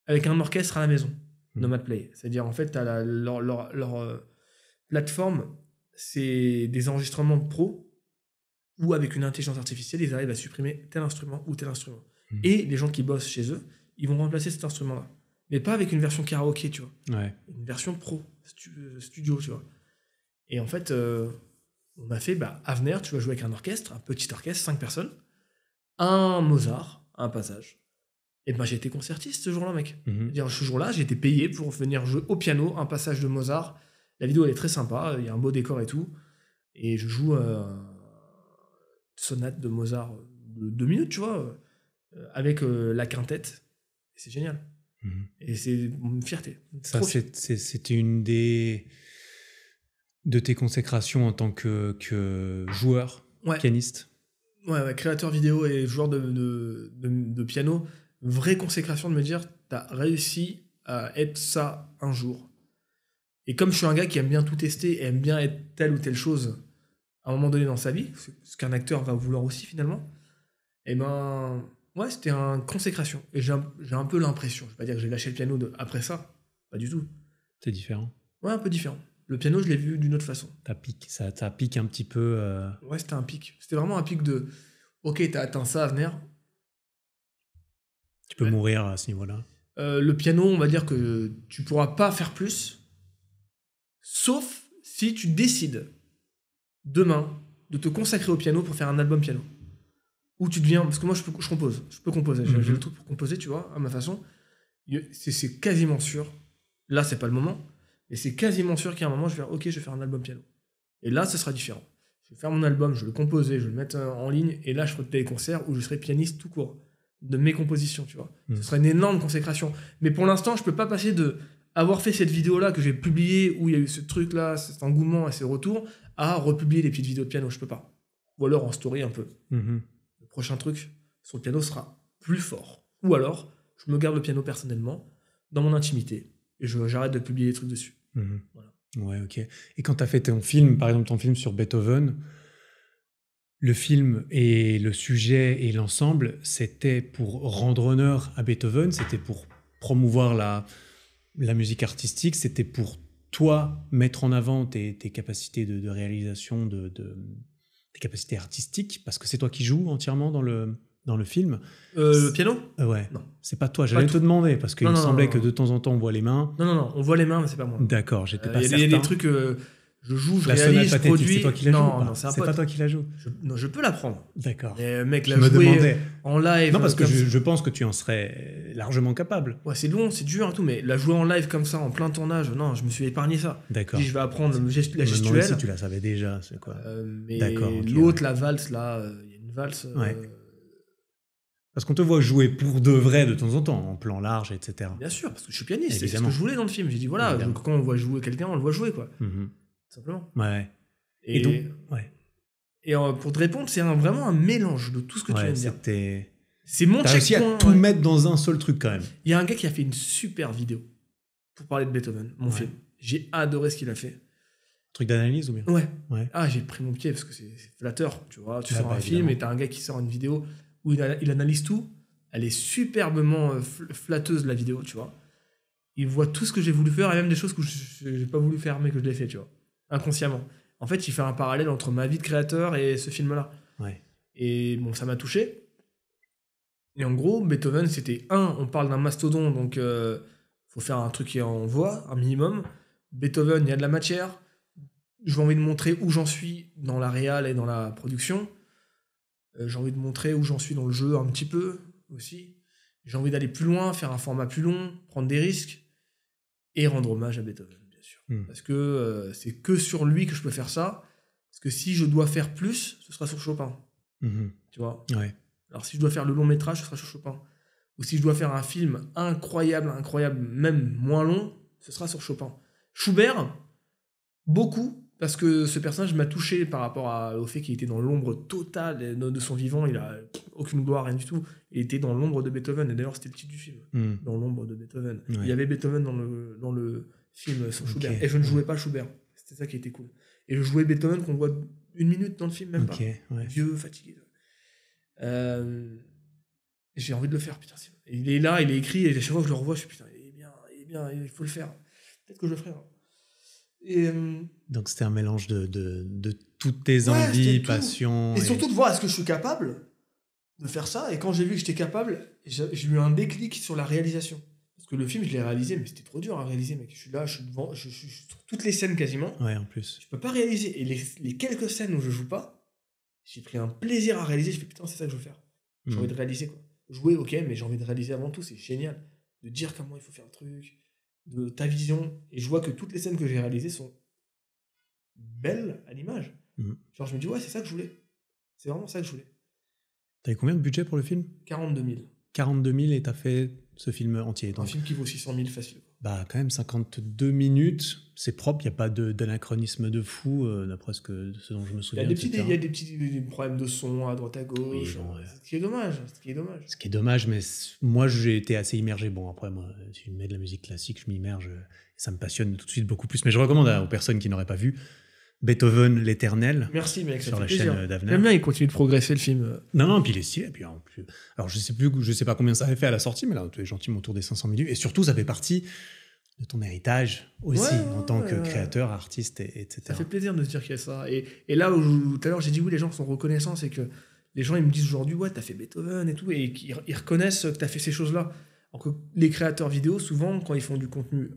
A: avec un orchestre à la maison, hmm. Nomad Play. C'est-à-dire, en fait, as leur, euh, plateforme c'est des enregistrements pro où avec une intelligence artificielle, ils arrivent à supprimer tel instrument ou tel instrument. Hmm. Et les gens qui bossent chez eux, ils vont remplacer cet instrument-là. Mais pas avec une version karaoké, tu vois. Une version pro, euh, studio, tu vois. Et en fait, euh, on m'a fait, bah, venir tu vas jouer avec un orchestre, un petit orchestre, cinq personnes, un Mozart, un passage. Et ben j'ai été concertiste ce jour-là, mec. Mhm. ce jour-là, j'ai été payé pour venir jouer au piano un passage de Mozart la vidéo elle est très sympa, il y a un beau décor et tout. Et je joue une euh, sonate de Mozart de deux minutes, tu vois, euh, avec euh, la quintette. C'est génial. Mhm. Et c'est une fierté. Ça,
B: c'était une des de tes consécrations en tant que, joueur, pianiste.
A: Ouais, créateur vidéo et joueur de, de piano. Vraie consécration de me dire, t'as réussi à être ça un jour. Et comme je suis un gars qui aime bien tout tester et aime bien être telle ou telle chose à un moment donné dans sa vie, ce qu'un acteur va vouloir aussi finalement, et eh ben ouais, c'était une consécration. Et j'ai un, peu l'impression, je vais pas dire que j'ai lâché le piano après ça, pas du tout. C'est différent. Ouais, un peu différent.
B: Le piano, je l'ai vu d'une autre façon. Ça pique, ça, un petit peu. Euh. Ouais,
A: c'était un pic. C'était vraiment un pic de ok, t'as atteint ça, à venir.
B: Tu peux mourir à ce niveau-là.
A: Euh, le piano, on va dire que tu pourras pas faire plus, Sauf si tu décides demain de te consacrer au piano pour faire un album piano. Ou tu deviens. Parce que moi, je, compose. Je peux composer. J'ai mhm. le truc pour composer, tu vois, à ma façon. C'est quasiment sûr. Là, c'est pas le moment. Mais c'est quasiment sûr qu'à un moment, je vais dire Ok, je vais faire un album piano. Et là, ce sera différent. Je vais faire mon album, je vais le composer, je vais le mettre euh, en ligne. Et là, je ferai des concerts où je serai pianiste tout court de mes compositions, tu vois. Ce mhm. sera une énorme consécration. Mais pour l'instant, je peux pas passer de avoir fait cette vidéo-là que j'ai publiée, où il y a eu ce truc-là, cet engouement et ces retours, à republier les petites vidéos de piano, je peux pas. Ou alors en story un peu. Mhm. Le prochain truc sur le piano sera plus fort. Ou alors, je me garde le piano personnellement, dans mon intimité, et j'arrête de publier des trucs dessus. Mhm.
B: Ouais, ok. Et quand tu as fait ton film, par exemple ton film sur Beethoven, le film et le sujet et l'ensemble, c'était pour rendre honneur à Beethoven, c'était pour promouvoir la, la musique artistique, c'était pour toi mettre en avant tes, capacités de, réalisation, de, tes capacités artistiques, parce que c'est toi qui joues entièrement dans le, dans le film. Euh, le piano euh, Ouais. C'est pas toi, j'allais te demander, parce qu'il me semblait que de temps en temps on voit les mains.
A: Non, non, non, on voit les mains, mais c'est pas moi. D'accord, j'étais euh, pas certain. Il y a des trucs je joue, je la réalise, je produis. C'est toi qui la joues. Non, c'est pas toi qui la joues. non, je peux l'apprendre. D'accord. Mais mec, la je jouer en live. Non, parce que je,
B: pense que tu en serais largement capable.
A: Ouais, c'est long, c'est dur et tout, mais la jouer en live comme ça, en plein tournage, non, je me suis épargné ça. D'accord. Je vais apprendre la gestuelle. Si tu
B: la savais déjà, c'est quoi euh, Mais l'autre, la valse, là, euh, il y a une valse. Euh, ouais. Parce qu'on te voit jouer pour de vrai de temps en temps, en plan large, etc. Bien sûr,
A: parce que je suis pianiste, c'est ce que je voulais dans le film. J'ai dit, voilà, quand on voit jouer quelqu'un, on le voit jouer, quoi. Mhm.
B: Ouais. Et, donc,
A: ouais. Et euh, pour te répondre, c'est vraiment un mélange de tout ce que tu viens de dire. C'est mon T'as réussi à tout mettre
B: dans un seul truc quand même.
A: Il y a un gars qui a fait une super vidéo pour parler de Beethoven, mon film. J'ai adoré ce
B: qu'il a fait. truc d'analyse ou bien ouais.
A: Ah, j'ai pris mon pied parce que c'est flatteur, tu vois. Tu ah sors bah, un film et t'as un gars qui sort une vidéo où il, il analyse tout. Elle est superbement euh, flatteuse la vidéo, tu vois. Il voit tout ce que j'ai voulu faire et même des choses que j'ai pas voulu faire mais que je l'ai fait, tu vois inconsciemment. En fait, il fait un parallèle entre ma vie de créateur et ce film-là. Et bon, ça m'a touché. Et en gros, Beethoven, c'était un, on parle d'un mastodon, donc euh, faut faire un truc qui en voit, un minimum. Beethoven, il y a de la matière. J'ai envie de montrer où j'en suis dans la réal et dans la production. Euh, j'ai envie de montrer où j'en suis dans le jeu un petit peu aussi. J'ai envie d'aller plus loin, faire un format plus long, prendre des risques et rendre hommage à Beethoven. Hmm. Parce que euh, c'est que sur lui que je peux faire ça. Parce que si je dois faire plus, ce sera sur Chopin. Mm-hmm. Tu vois Alors si je dois faire le long métrage, ce sera sur Chopin. Ou si je dois faire un film incroyable, incroyable, même moins long, ce sera sur Chopin. Schubert, beaucoup, parce que ce personnage m'a touché par rapport à, au fait qu'il était dans l'ombre totale de, son vivant. Il a aucune gloire, rien du tout. Il était dans l'ombre de Beethoven. Et d'ailleurs, c'était le titre du film, mm. dans l'ombre de Beethoven. Il y avait Beethoven dans le, dans le film Schubert. Et je ne jouais pas Schubert. C'était ça qui était cool. Et je jouais Beethoven qu'on voit une minute dans le film, même pas. Vieux, fatigué. Euh, j'ai envie de le faire, putain. Il est là, il est écrit, et à chaque fois que je le revois, je suis putain, il bien, il faut le faire. Peut-être que je le ferai. Hein. Et, euh,
B: Donc c'était un mélange de, de, de toutes tes envies, passions. et, surtout de
A: voir est-ce que je suis capable de faire ça. Et quand j'ai vu que j'étais capable, j'ai eu un déclic sur la réalisation. Parce que le film, je l'ai réalisé, mais c'était trop dur à réaliser, mec. Je suis là, je suis devant, je, suis sur toutes les scènes quasiment. Ouais, en plus. Je peux pas réaliser. Et les, quelques scènes où je joue pas, j'ai pris un plaisir à réaliser. Je fais putain, c'est ça que je veux faire. J'ai hmm. envie de réaliser quoi. Jouer, ok, mais j'ai envie de réaliser avant tout, c'est génial. De dire comment il faut faire le truc, de ta vision. Et je vois que toutes les scènes que j'ai réalisées sont belles à l'image. Hmm. Genre, je me dis, ouais, c'est ça que je voulais. C'est vraiment ça que je voulais.
B: T'avais combien de budget pour le film 42 000. 42 000 et t'as fait ce film entier. est un film qui vaut 600 000 facile. Bah, quand même, 52 minutes, c'est propre, il n'y a pas d'anachronisme de, fou, euh, d'après ce, dont je me souviens. Il y a
A: des, petits, problèmes de son à droite à gauche, ce, qui est dommage, ce qui est dommage. Ce
B: qui est dommage, mais moi j'ai été assez immergé. Bon, après, moi, si je mets de la musique classique, je m'immerge, ça me passionne tout de suite beaucoup plus. Mais je recommande hein, aux personnes qui n'auraient pas vu Beethoven l'Éternel. Merci, sur la chaîne d'Avenir. il continue de progresser le film. Non, non, puis il est stylé. alors, je sais plus, je sais pas combien ça avait fait à la sortie, mais là, tu es mon tour des 500 000 Et surtout, ça fait partie de ton héritage aussi en tant que créateur, artiste, etc. Ça
A: fait plaisir de se dire qu'il y a ça. Et, là où tout à l'heure j'ai dit oui, les gens sont reconnaissants, c'est que les gens ils me disent aujourd'hui ouais t'as fait Beethoven et tout et ils, reconnaissent que t'as fait ces choses là. Alors que les créateurs vidéo souvent quand ils font du contenu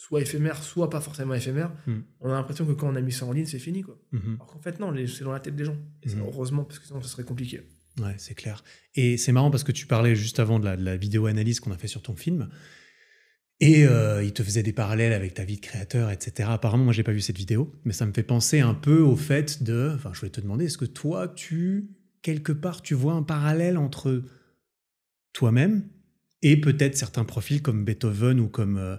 A: soit éphémère, soit pas forcément éphémère, hmm. on a l'impression que quand on a mis ça en ligne, c'est fini. Quoi. Mhm. Alors qu'en fait, non, c'est dans la tête des gens. Mhm. heureusement, parce que sinon, ça serait compliqué.
B: Ouais, c'est clair. Et c'est marrant parce que tu parlais juste avant de la, vidéo-analyse qu'on a fait sur ton film. Et euh, il te faisait des parallèles avec ta vie de créateur, etc. Apparemment, moi, j'ai pas vu cette vidéo, mais ça me fait penser un peu au fait de. Enfin, je voulais te demander, est-ce que toi, tu quelque part, tu vois un parallèle entre toi-même et peut-être certains profils comme Beethoven ou comme euh,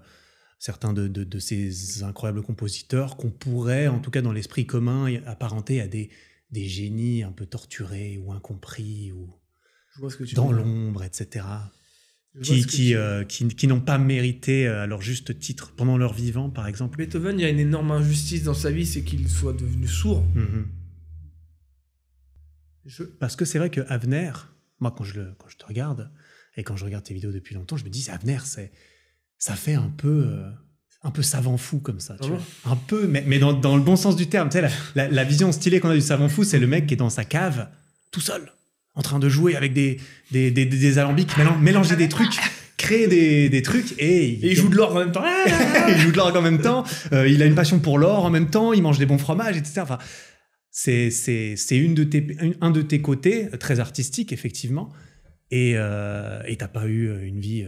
B: certains de, ces incroyables compositeurs qu'on pourrait, en mm. tout cas dans l'esprit commun, apparenter à des, génies un peu torturés ou incompris ou dans l'ombre, etc. qui, euh, qui, qui, n'ont pas mérité euh, à leur juste titre pendant leur vivant, par exemple. Beethoven, il y a une énorme injustice dans sa vie, c'est qu'il soit devenu sourd. Mm-hmm. Parce que c'est vrai que Avner, moi quand je, le, quand je te regarde, et quand je regarde tes vidéos depuis longtemps, je me dis, Avner, c'est ça fait un peu euh, un peu savant fou comme ça, tu ah vois. Un peu, mais, dans, le bon sens du terme. Tu la, vision stylée qu'on a du savant fou, c'est le mec qui est dans sa cave, tout seul, en train de jouer avec des, des, des, alambics, mélanger des trucs créer des, trucs et, ah, ah, il, joue de l'or en même temps. il joue de l'or en même temps. il a une passion pour l'or en même temps. Il mange des bons fromages, etc. c'est c'est une de tes un de tes côtés euh, très artistique effectivement. Et euh, tu t'as pas eu une vie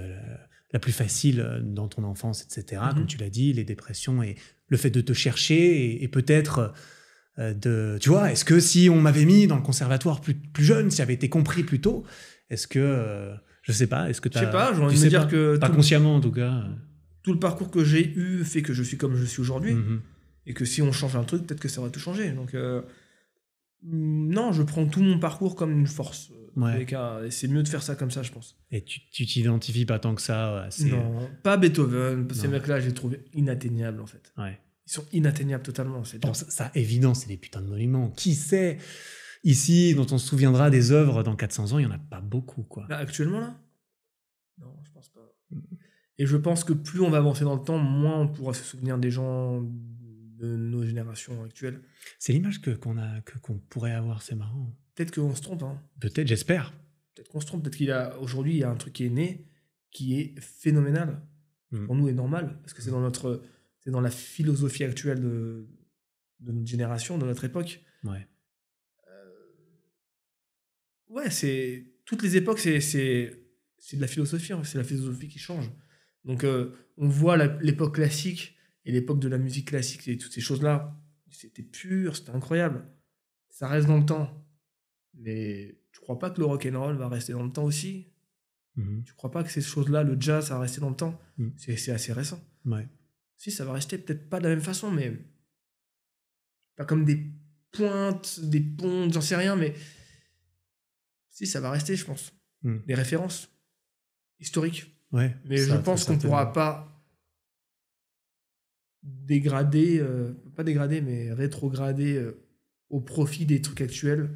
B: la plus facile euh, dans ton enfance, etc. Comme mhm. tu l'as dit, les dépressions et le fait de te chercher et, peut-être euh, de, tu vois, est-ce que si on m'avait mis dans le conservatoire plus, jeune, si j'avais été compris plus tôt, est-ce que, euh, je sais pas, est-ce que sais pas, tu dire que pas consciemment en tout cas.
A: Tout le parcours que j'ai eu fait que je suis comme je suis aujourd'hui, mhm. et que si on change un truc, peut-être que ça va tout changer. Donc non, je prends tout mon parcours comme une force c'est mieux de faire ça comme ça, je pense.
B: Et tu t'identifies pas tant que ça Non,
A: pas Beethoven. Ces mecs-là, je les trouve inatteignables, en fait. Ils sont
B: inatteignables totalement. C'est ça, évident, c'est des putains de monuments. Qui sait ici, dont on se souviendra des œuvres dans 400 ans, il n'y en a pas beaucoup. quoi.
A: actuellement, là Non, je pense pas. Et je pense que plus on va avancer dans le temps, moins on pourra se souvenir des gens de
B: nos générations actuelles. C'est l'image que qu'on a que qu'on pourrait avoir, c'est marrant.
A: Peut-être qu'on se trompe. Hein.
B: Peut-être, j'espère.
A: Peut-être qu'on se trompe. Peut-être qu'il a aujourd'hui, il y a un truc qui est né, qui est phénoménal. Hmm. Pour nous, est normal parce que c'est dans notre, c'est dans la philosophie actuelle de, de, notre génération, de notre époque.
B: Ouais. Euh,
A: ouais, c'est toutes les époques, c'est c'est de la philosophie. Hein. C'est la philosophie qui change. Donc, euh, on voit l'époque classique et l'époque de la musique classique et toutes ces choses-là. C'était pur, c'était incroyable. Ça reste dans le temps mais tu crois pas que le rock and roll va rester dans le temps aussi Tu mhm. Tu crois pas que ces choses-là, le jazz, ça va rester dans le temps mhm. C'est assez récent. Ouais. Si, ça va rester peut-être pas de la même façon, mais pas comme des pointes, des ponts, j'en sais rien, mais si, ça va rester, je pense. Mhm. Des références historiques. mais je pense qu'on pourra pas dégrader, euh,
B: pas dégrader, mais rétrograder euh, au profit des trucs actuels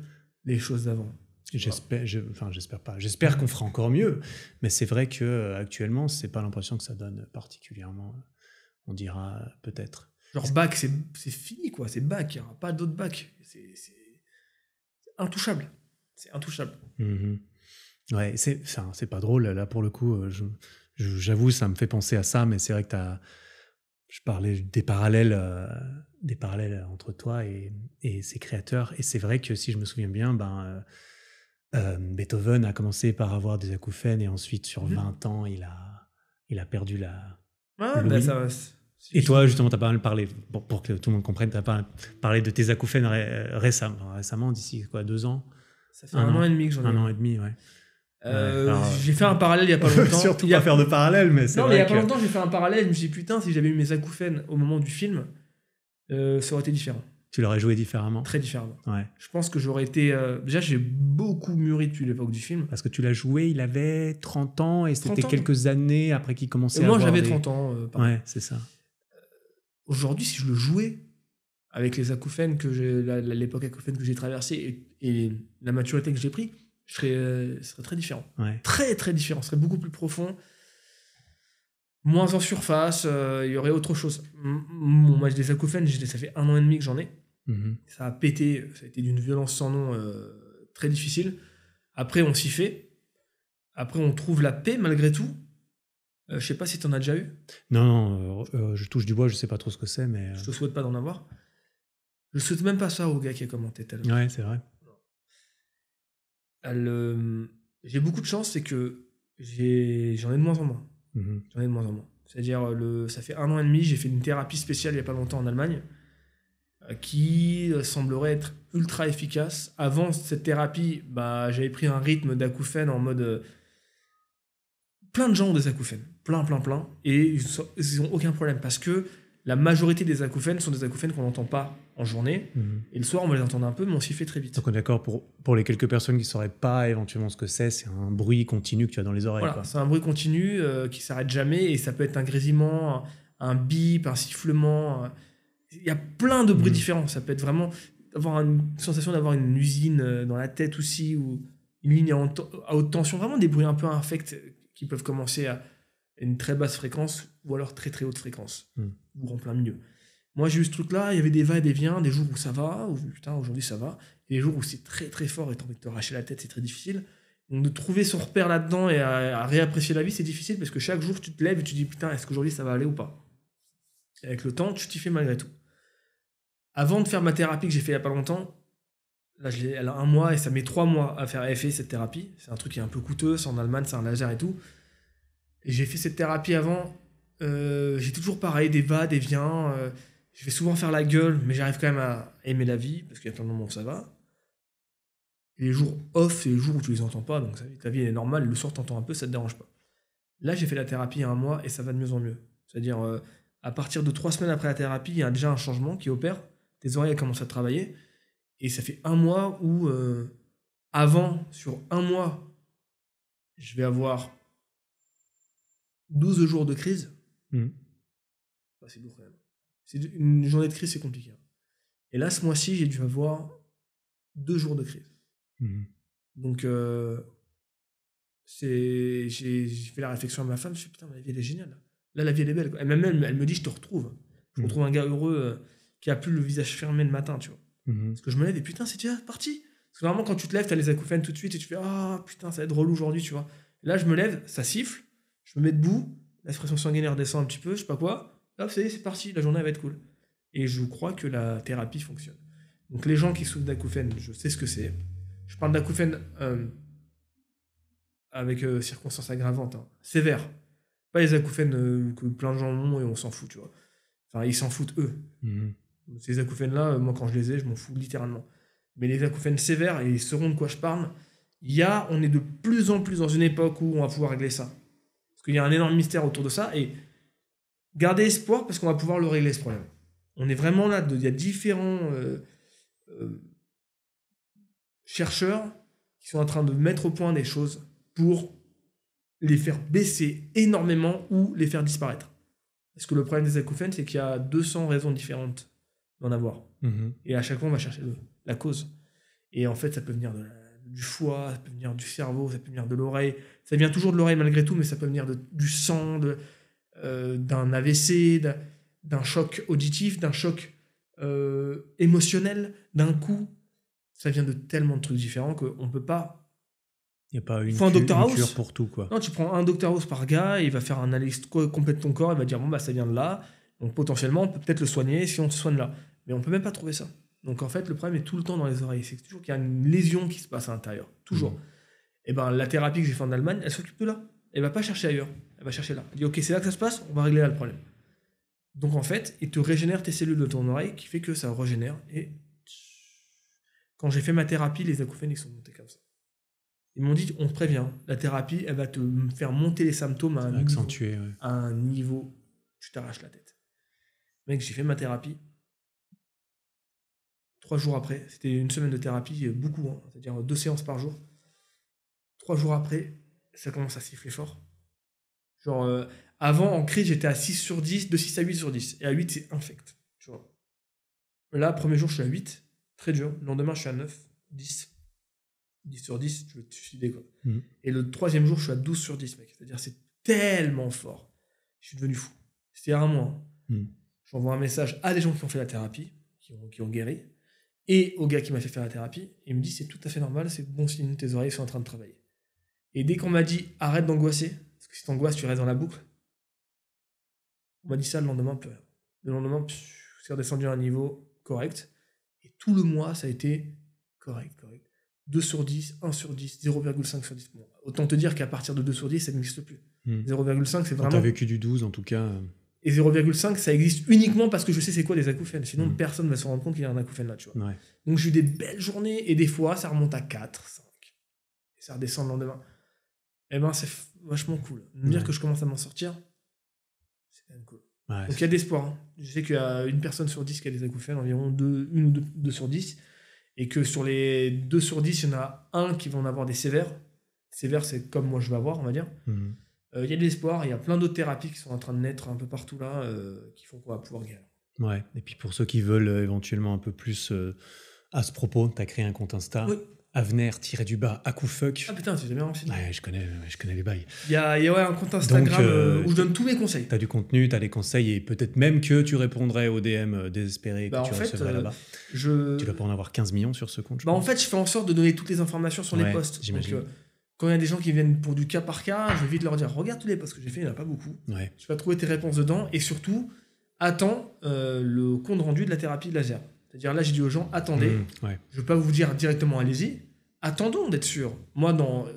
B: les choses d'avant. J'espère, enfin j'espère pas. J'espère qu'on fera encore mieux, mais c'est vrai que euh, actuellement, c'est pas l'impression que ça donne particulièrement. On dira peut-être. Genre bac, c'est fini quoi, c'est bac, hein. pas d'autre bac. C'est intouchable, c'est intouchable. Mm-hmm. Ouais, c'est, c'est pas drôle là pour le coup. Euh, j'avoue, ça me fait penser à ça, mais c'est vrai que t'as je parlais des parallèles, euh, des parallèles entre toi et, et ses créateurs. Et c'est vrai que si je me souviens bien, ben, euh, euh, Beethoven a commencé par avoir des acouphènes et ensuite, sur 20 mhm. ans, il a, il a perdu la. Bah, ça Et toi, justement, tu as pas mal parlé, pour, que tout le monde comprenne, tu as pas parlé de tes acouphènes récemment, récemment d'ici quoi, deux ans Ça fait un, an, et demi que j'en ai. Un an et demi, ouais. Euh, j'ai fait un parallèle il y a pas longtemps. Surtout il y a... pas faire de parallèle, mais c'est. Non, mais il y a pas longtemps,
A: j'ai fait un parallèle. Je me suis dit, putain, si j'avais eu mes acouphènes au moment du film, euh, ça aurait été différent.
B: Tu l'aurais joué différemment Très différemment. Ouais.
A: Je pense que j'aurais été. Euh, déjà, j'ai
B: beaucoup mûri depuis l'époque du film. Parce que tu l'as joué, il avait 30 ans et c'était quelques années après qu'il commençait à. Moi, j'avais 30 ans. ouais, c'est ça.
A: Aujourd'hui, si je le jouais avec les acouphènes que j'ai. L'époque acouphène que j'ai traversée et, et la maturité que j'ai prise je serais, euh, très différent. Très, très différent. Ce serait beaucoup plus profond. Moins en surface, euh, il y aurait autre chose. Mon match des acouphènes, ça fait un an et demi que j'en ai. Mhm. Ça a pété, ça a été d'une violence sans nom euh, très difficile. Après, on s'y fait. Après, on trouve la paix malgré tout. je sais pas si tu en as déjà eu.
B: Non, je touche du bois, je sais pas trop ce que c'est, mais. Je te
A: souhaite pas d'en avoir. Je souhaite même pas ça au gars qui a commenté tellement. Ouais, c'est vrai. Euh, j'ai beaucoup de chance, c'est que j'en ai, de moins en moins. Mhm. J'en de moins en moins. C'est-à-dire, euh, ça fait un an et demi, j'ai fait une thérapie spéciale il n'y a pas longtemps en Allemagne, euh, qui semblerait être ultra efficace. Avant cette thérapie, bah, j'avais pris un rythme d'acouphènes en mode. plein de gens ont des acouphènes, plein, plein, plein, et ils n'ont aucun problème parce que la majorité des acouphènes sont des acouphènes qu'on n'entend pas en journée. Mhm. Et le soir, on va les entendre un peu, mais on s'y fait très
B: vite. Donc, on est d'accord, pour, les quelques personnes qui ne sauraient pas éventuellement ce que c'est, c'est un bruit continu que tu as dans les oreilles. c'est
A: un bruit continu qui euh, qui s'arrête jamais et ça peut être un grésillement, un, bip, un sifflement. Euh, il y a plein de bruits mhm. différents. Ça peut être vraiment avoir une sensation d'avoir une usine euh, dans la tête aussi ou une ligne à haute tension. Vraiment des bruits un peu infects qui peuvent commencer à une très basse fréquence ou alors très très haute fréquence mhm. ou en plein milieu. Moi, j'ai eu ce truc-là, il y avait des va et des viens, des jours où ça va, où putain, aujourd'hui ça va, et des jours où c'est très très fort et t'as envie de te racher la tête, c'est très difficile. Donc, de trouver son repère là-dedans et à, réapprécier la vie, c'est difficile parce que chaque jour, tu te lèves et tu te dis putain, est-ce qu'aujourd'hui ça va aller ou pas Avec le temps, tu t'y fais malgré tout. Avant de faire ma thérapie que j'ai fait il n'y a pas longtemps, là, je elle a un mois et ça met trois mois à faire à effet cette thérapie. C'est un truc qui est un peu coûteux, c'est en Allemagne, c'est un laser et tout. Et j'ai fait cette thérapie avant. Euh, j'ai toujours pareil, des va, des viens. Euh, je vais souvent faire la gueule, mais j'arrive quand même à aimer la vie, parce qu'il y a plein de moments où ça va. les jours off, c'est les jours où tu les entends pas, donc ta vie est normale, le soir t'entends un peu, ça te dérange pas. Là, j'ai fait la thérapie un mois et ça va de mieux en mieux. C'est-à-dire, euh, à partir de trois semaines après la thérapie, il y a déjà un changement qui opère, tes oreilles commencent à travailler, et ça fait un mois où, euh, avant, sur un mois, je vais avoir 12 jours de crise. Mmh. c'est une journée de crise, c'est compliqué. Hein. Et là, ce mois-ci, j'ai dû avoir deux jours de crise. Mmh. Donc, euh, j'ai fait la réflexion à ma femme. Je me suis dit, putain, ma vie, elle est géniale. Là, la vie, elle est belle. même elle, me dit, je te retrouve. Je me mmh. retrouve un gars heureux euh, qui a plus le visage fermé le matin, tu vois. Mmh Parce que je me lève et putain, c'est déjà parti. Parce que normalement, quand tu te lèves, as les acouphènes tout de suite et tu fais, ah putain, ça va être relou aujourd'hui, tu vois. là, je me lève, ça siffle, je me mets debout, la pression sanguinaire descend un petit peu, je sais pas quoi hop, ah, c'est, c'est parti, la journée va être cool. Et je crois que la thérapie fonctionne. Donc les gens qui souffrent d'acouphènes, je sais ce que c'est. Je parle d'acouphènes euh, avec euh, circonstances aggravantes, hein. sévères. Pas les acouphènes euh, que plein de gens ont et on s'en fout, tu vois. Enfin, ils s'en foutent eux. Mhm. Ces acouphènes-là, moi quand je les ai, je m'en fous littéralement. Mais les acouphènes sévères, et ils sauront de quoi je parle, il a, on est de plus en plus dans une époque où on va pouvoir régler ça. Parce qu'il y a un énorme mystère autour de ça, et Gardez espoir parce qu'on va pouvoir le régler ce problème. On est vraiment là, il y a différents euh, euh, chercheurs qui sont en train de mettre au point des choses pour les faire baisser énormément ou les faire disparaître. Parce que le problème des acouphènes, c'est qu'il y a 200 raisons différentes d'en avoir. Mhm. Et à chaque fois, on va chercher la cause. Et en fait, ça peut venir du foie, ça peut venir du cerveau, ça peut venir de l'oreille. Ça vient toujours de l'oreille malgré tout, mais ça peut venir du sang, de, euh, d'un AVC, d'un choc auditif, d'un choc euh, émotionnel, d'un coup. Ça vient de tellement de trucs différents qu'on ne peut pas.
B: Il n'y a pas une, un Cure pour tout. Quoi. Non,
A: tu prends un docteur House par gars, il va faire un analyse complète de ton corps, il va dire bon, bah, ça vient de là. Donc potentiellement, on peut peut-être le soigner si on se soigne là. Mais on peut même pas trouver ça. Donc en fait, le problème est tout le temps dans les oreilles. C'est toujours qu'il y a une lésion qui se passe à l'intérieur. Toujours. Mmh. Et eh ben la thérapie que j'ai faite en Allemagne, elle s'occupe de là. Elle va pas chercher ailleurs elle va chercher là. Elle dit, ok, c'est là que ça se passe, on va régler là le problème. Donc en fait, il te régénère tes cellules de ton oreille, qui fait que ça régénère. Et quand j'ai fait ma thérapie, les acouphènes, ils sont montés comme ça. Ils m'ont dit, on te prévient, la thérapie, elle va te faire monter les symptômes à un, niveau, tu t'arraches la tête. Mec, j'ai fait ma thérapie. Trois jours après, c'était une semaine de thérapie, euh, beaucoup, hein, c'est-à-dire deux séances par jour. Trois jours après, ça commence à siffler fort. Genre, euh, avant, en crise, j'étais à 6 sur 10, de 6 à 8 sur 10. Et à 8, c'est infect. Tu vois. Là, premier jour, je suis à 8, très dur. Le lendemain, je suis à 9, 10. 10 sur 10, je suis te mhm. Et le troisième jour, je suis à 12 sur 10, mec. C'est-à-dire, c'est tellement fort. Je suis devenu fou. C'était un mois. Hein. Mhm. J'envoie un message à des gens qui ont fait la thérapie, qui ont, guéri, et au gars qui m'a fait faire la thérapie. il me dit, c'est tout à fait normal, c'est bon signe, tes oreilles sont en train de travailler. Et dès qu'on m'a dit, arrête d'angoisser, si t'angoisses, tu restes dans la boucle. On m'a dit ça le lendemain. Le lendemain, c'est redescendu à un niveau correct. Et tout le mois, ça a été correct, correct. 2 sur 10, 1 sur 10, 0,5 sur 10. autant te dire qu'à partir de 2 sur 10, ça n'existe plus. 0,5, hmm. c'est vraiment. as vécu
B: du 12 en tout cas. Euh.
A: Et 0,5, ça existe uniquement parce que je sais c'est quoi les acouphènes. Sinon, hmm. personne ne va se rendre compte qu'il y a un acouphène là, tu vois. Donc, j'ai eu des belles journées et des fois, ça remonte à 4, 5. Et ça redescend le lendemain eh ben c'est vachement cool. Me dire que je commence à m'en sortir,
B: c'est quand même cool. Donc il y a
A: d'espoir. l'espoir. Hein. Je sais qu'il y a une personne sur dix qui a des acouphènes, environ une ou deux, sur dix. Et que sur les deux sur dix, il y en a un qui va en avoir des sévères. Sévères, c'est comme moi je vais avoir, on va dire. Mhm. Euh, il y a de l'espoir, il y a plein d'autres thérapies qui sont en train de naître un peu partout là, euh, qui font qu'on va pouvoir guérir.
B: Ouais, et puis pour ceux qui veulent euh, éventuellement un peu plus à ce propos, tu as créé un compte Insta avenir tiré du bas à coup Ah putain, tu bien Ouais, je connais, je connais les bails. Il y a, un compte Instagram euh, euh, où je donne tous mes conseils. tu as du contenu, tu as des conseils et peut-être même que tu répondrais au DM euh, désespéré que bah, tu fait, là-bas. Je... Tu vas pas en avoir 15 millions sur ce compte. bah, en
A: fait, je fais en sorte de donner toutes les informations sur les posts. J'imagine. quand il y a des gens qui viennent pour du cas par cas, je vais vite leur dire regarde tous les posts que j'ai fait, il n'y en a pas beaucoup. Ouais. Tu vas trouver tes réponses dedans et surtout, attends le compte rendu de la thérapie de laser. C'est-à-dire là, j'ai dit aux gens attendez, mmh, je ne vais pas vous dire directement allez-y attendons d'être sûr. Moi, dans, euh,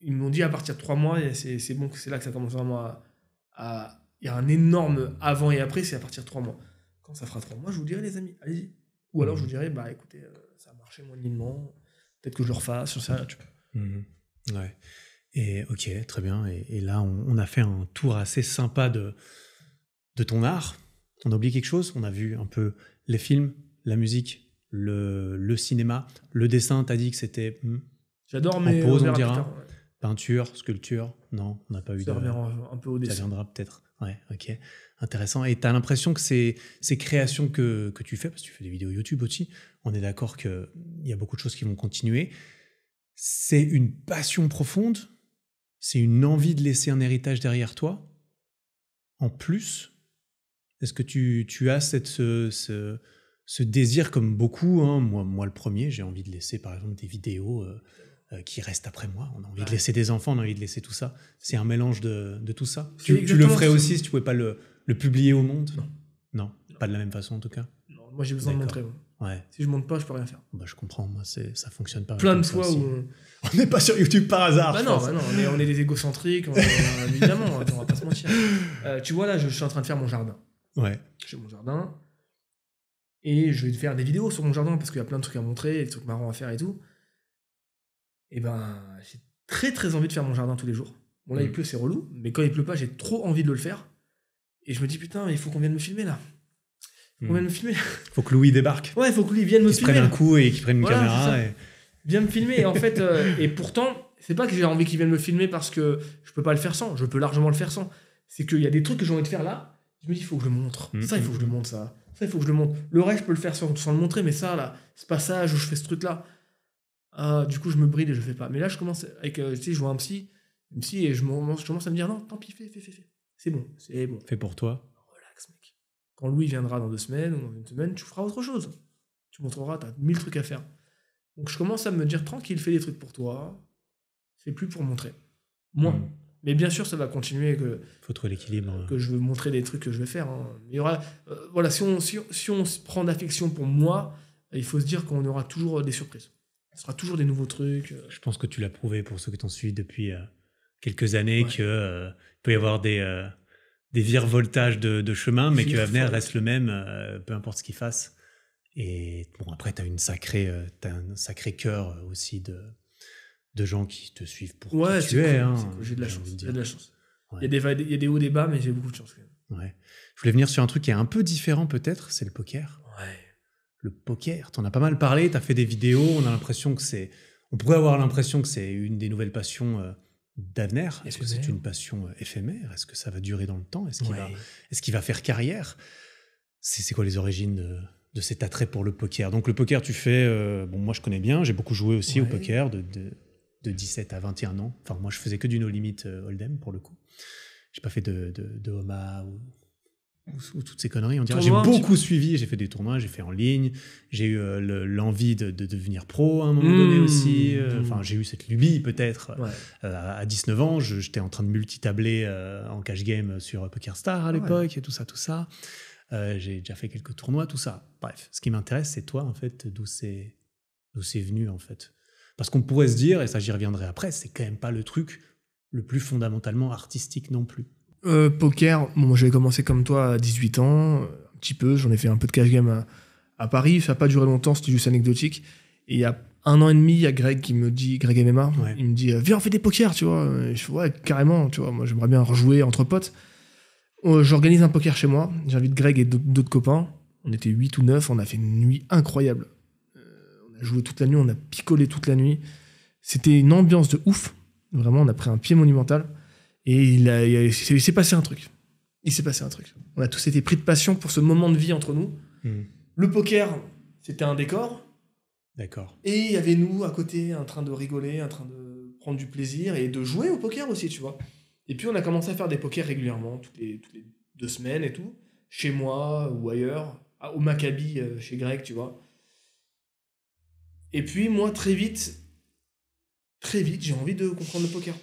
A: ils m'ont dit à partir de trois mois, c'est bon, c'est là que ça commence vraiment à, à. Il y a un énorme avant et après, c'est à partir de trois mois. Quand ça fera trois mois, je vous dirai, les amis, allez-y. Ou alors je vous dirai, bah écoutez, euh, ça a marché moyennement, peut-être que je le refasse, sur ça.
B: Tu mm-hmm. Ouais. Et ok, très bien. Et, là, on, on, a fait un tour assez sympa de, de ton art. On a oublié quelque chose On a vu un peu les films, la musique, le, cinéma. Le dessin, t'as dit que c'était. J'adore, mais. En on, Peinture, sculpture, non, on n'a pas eu de. Ça viendra peut-être. Ouais, ok. Intéressant. Et tu l'impression que ces, ces créations que, que, tu fais, parce que tu fais des vidéos YouTube aussi, on est d'accord qu'il y a beaucoup de choses qui vont continuer. C'est une passion profonde, c'est une envie de laisser un héritage derrière toi. En plus, est-ce que tu, tu as cette, ce désir, comme beaucoup, hein, moi, moi le premier, j'ai envie de laisser par exemple des vidéos euh, euh, qui restent après moi. On a envie de laisser des enfants, on a envie de laisser tout ça. C'est un mélange de, de tout ça. Tu, le ferais aussi si tu pouvais pas le, le publier au monde non. non. pas de la même façon en tout cas. Non, moi j'ai besoin de montrer. Ouais. ouais. Si
A: je monte pas, je peux rien
B: faire. Bah, je comprends, moi c'est ça fonctionne pas. Plein de fois où on n'est pas sur YouTube par hasard. Bah non, bah non, on est, des égocentriques, euh, évidemment, on va pas se mentir.
A: tu vois là, je, je suis en train de faire mon jardin. Ouais. J'ai mon jardin et je vais faire des vidéos sur mon jardin parce qu'il y a plein de trucs à montrer, des trucs marrants à faire et tout. Et ben, j'ai très très envie de faire mon jardin tous les jours. Bon, là, il mm. pleut, c'est relou, mais quand il pleut pas, j'ai trop envie de le faire. Et je me dis, putain, il faut qu'on vienne me filmer là. Faut qu'on mm. vienne me filmer.
B: Faut que Louis débarque.
A: Ouais, faut que Louis vienne me filmer. prenne un coup
B: et qu'il prenne une caméra.
A: Viens me filmer. Et en fait, euh, et pourtant, c'est pas que j'ai envie qu'il vienne me filmer parce que je peux pas le faire sans. Je peux largement le faire sans. C'est qu'il y a des trucs que j'ai envie de faire là je me dis, il faut que je le montre. Mm, ça, il faut mm, que je le mm. montre, ça. Ça, il faut que je le montre. Le reste, je peux le faire sans, le montrer, mais ça, là, ce passage où je fais ce truc-là, euh, du coup, je me bride et je fais pas. Mais là, je commence avec, euh, tu sais, je vois un psy, un psy, et je, commence à me dire, non, tant pis, fais, fais, fais, C'est bon, c'est bon.
B: Fais pour toi. Relax,
A: mec. Quand Louis viendra dans deux semaines ou dans une semaine, tu feras autre chose. Tu montreras, as mille trucs à faire. Donc, je commence à me dire, tranquille, fais des trucs pour toi. C'est plus pour montrer. Moi. Mais bien sûr, ça va continuer. Que, faut trouver
B: l'équilibre. Hein. Que
A: je veux montrer des trucs que je vais faire. Hein. Il y aura, euh, voilà, si on, si, on se prend d'affection pour moi, il faut se dire qu'on aura toujours des surprises. Ce sera toujours des nouveaux trucs. Euh. Je
B: pense que tu l'as prouvé pour ceux qui t'ont suivi depuis euh, quelques années qu'il que peut y avoir des, des virevoltages de, de chemin, mais que l'avenir reste le même, peu importe ce qu'il fasse. Et bon, après, tu as, une as un sacré cœur aussi de de gens qui te suivent pour ouais, tu hein. J'ai de la chance. la
A: chance. Il, y a des, il y des hauts, des bas, mais j'ai beaucoup de chance.
B: Je voulais venir sur un truc qui est un peu différent peut-être, c'est le poker. Le poker, tu en as pas mal parlé, t'as fait des vidéos, on a l'impression que c'est... On pourrait avoir l'impression que c'est une des nouvelles passions euh, d'avenir. Est-ce que c'est une passion euh, éphémère Est-ce que ça va durer dans le temps Est-ce qu'il va, va faire carrière C'est quoi les origines de, cet attrait pour le poker Donc le poker, tu fais... Euh, bon, moi je connais bien, j'ai beaucoup joué aussi au poker, de de 17 à 21 ans. Enfin, moi, je faisais que du no limit Hold'em euh, pour le coup. J'ai pas fait de, de, Homa ou, toutes ces conneries. On dirait. J'ai beaucoup suivi. J'ai fait des tournois, j'ai fait en ligne. J'ai eu euh, l'envie de, devenir pro à un moment mmh. donné aussi. Euh. Mmh. Enfin, j'ai eu cette lubie peut-être. à 19 ans, j'étais en train de multitabler en cash game sur PokerStar à ah l'époque et tout ça, tout ça. j'ai déjà fait quelques tournois, tout ça. Bref, ce qui m'intéresse, c'est toi en fait, d'où c'est d'où c'est venu en fait. Parce qu'on pourrait se dire, et ça j'y reviendrai après, c'est quand même pas le truc le plus fondamentalement artistique non plus. Euh,
A: poker, moi j'avais commencé comme toi à 18 ans, un petit peu, j'en ai fait un peu de cash game à, Paris, ça n'a pas duré longtemps, c'était juste anecdotique. Et il y a un an et demi, il y a Greg qui me dit, Greg MMA, il me dit, euh, viens, on fait des poker, tu vois. je vois ouais, carrément, tu vois, moi j'aimerais bien rejouer entre potes. Euh, j'organise un poker chez moi, j'invite Greg et d'autres copains. On était 8 ou 9, on a fait une nuit incroyable joué toute la nuit, on a picolé toute la nuit. C'était une ambiance de ouf. Vraiment, on a pris un pied monumental. Et il, s'est passé un truc. Il s'est passé un truc. On a tous été pris de passion pour ce moment de vie entre nous. Hmm. Le poker, c'était un décor. D'accord. Et il y avait nous à côté, en train de rigoler, en train de prendre du plaisir et de jouer au poker aussi, tu vois. Et puis on a commencé à faire des pokers régulièrement, toutes les, toutes les deux semaines et tout, chez moi ou ailleurs, au Maccabi, euh, chez Greg, tu vois. Et puis, moi, très vite, très vite, j'ai envie de comprendre le poker.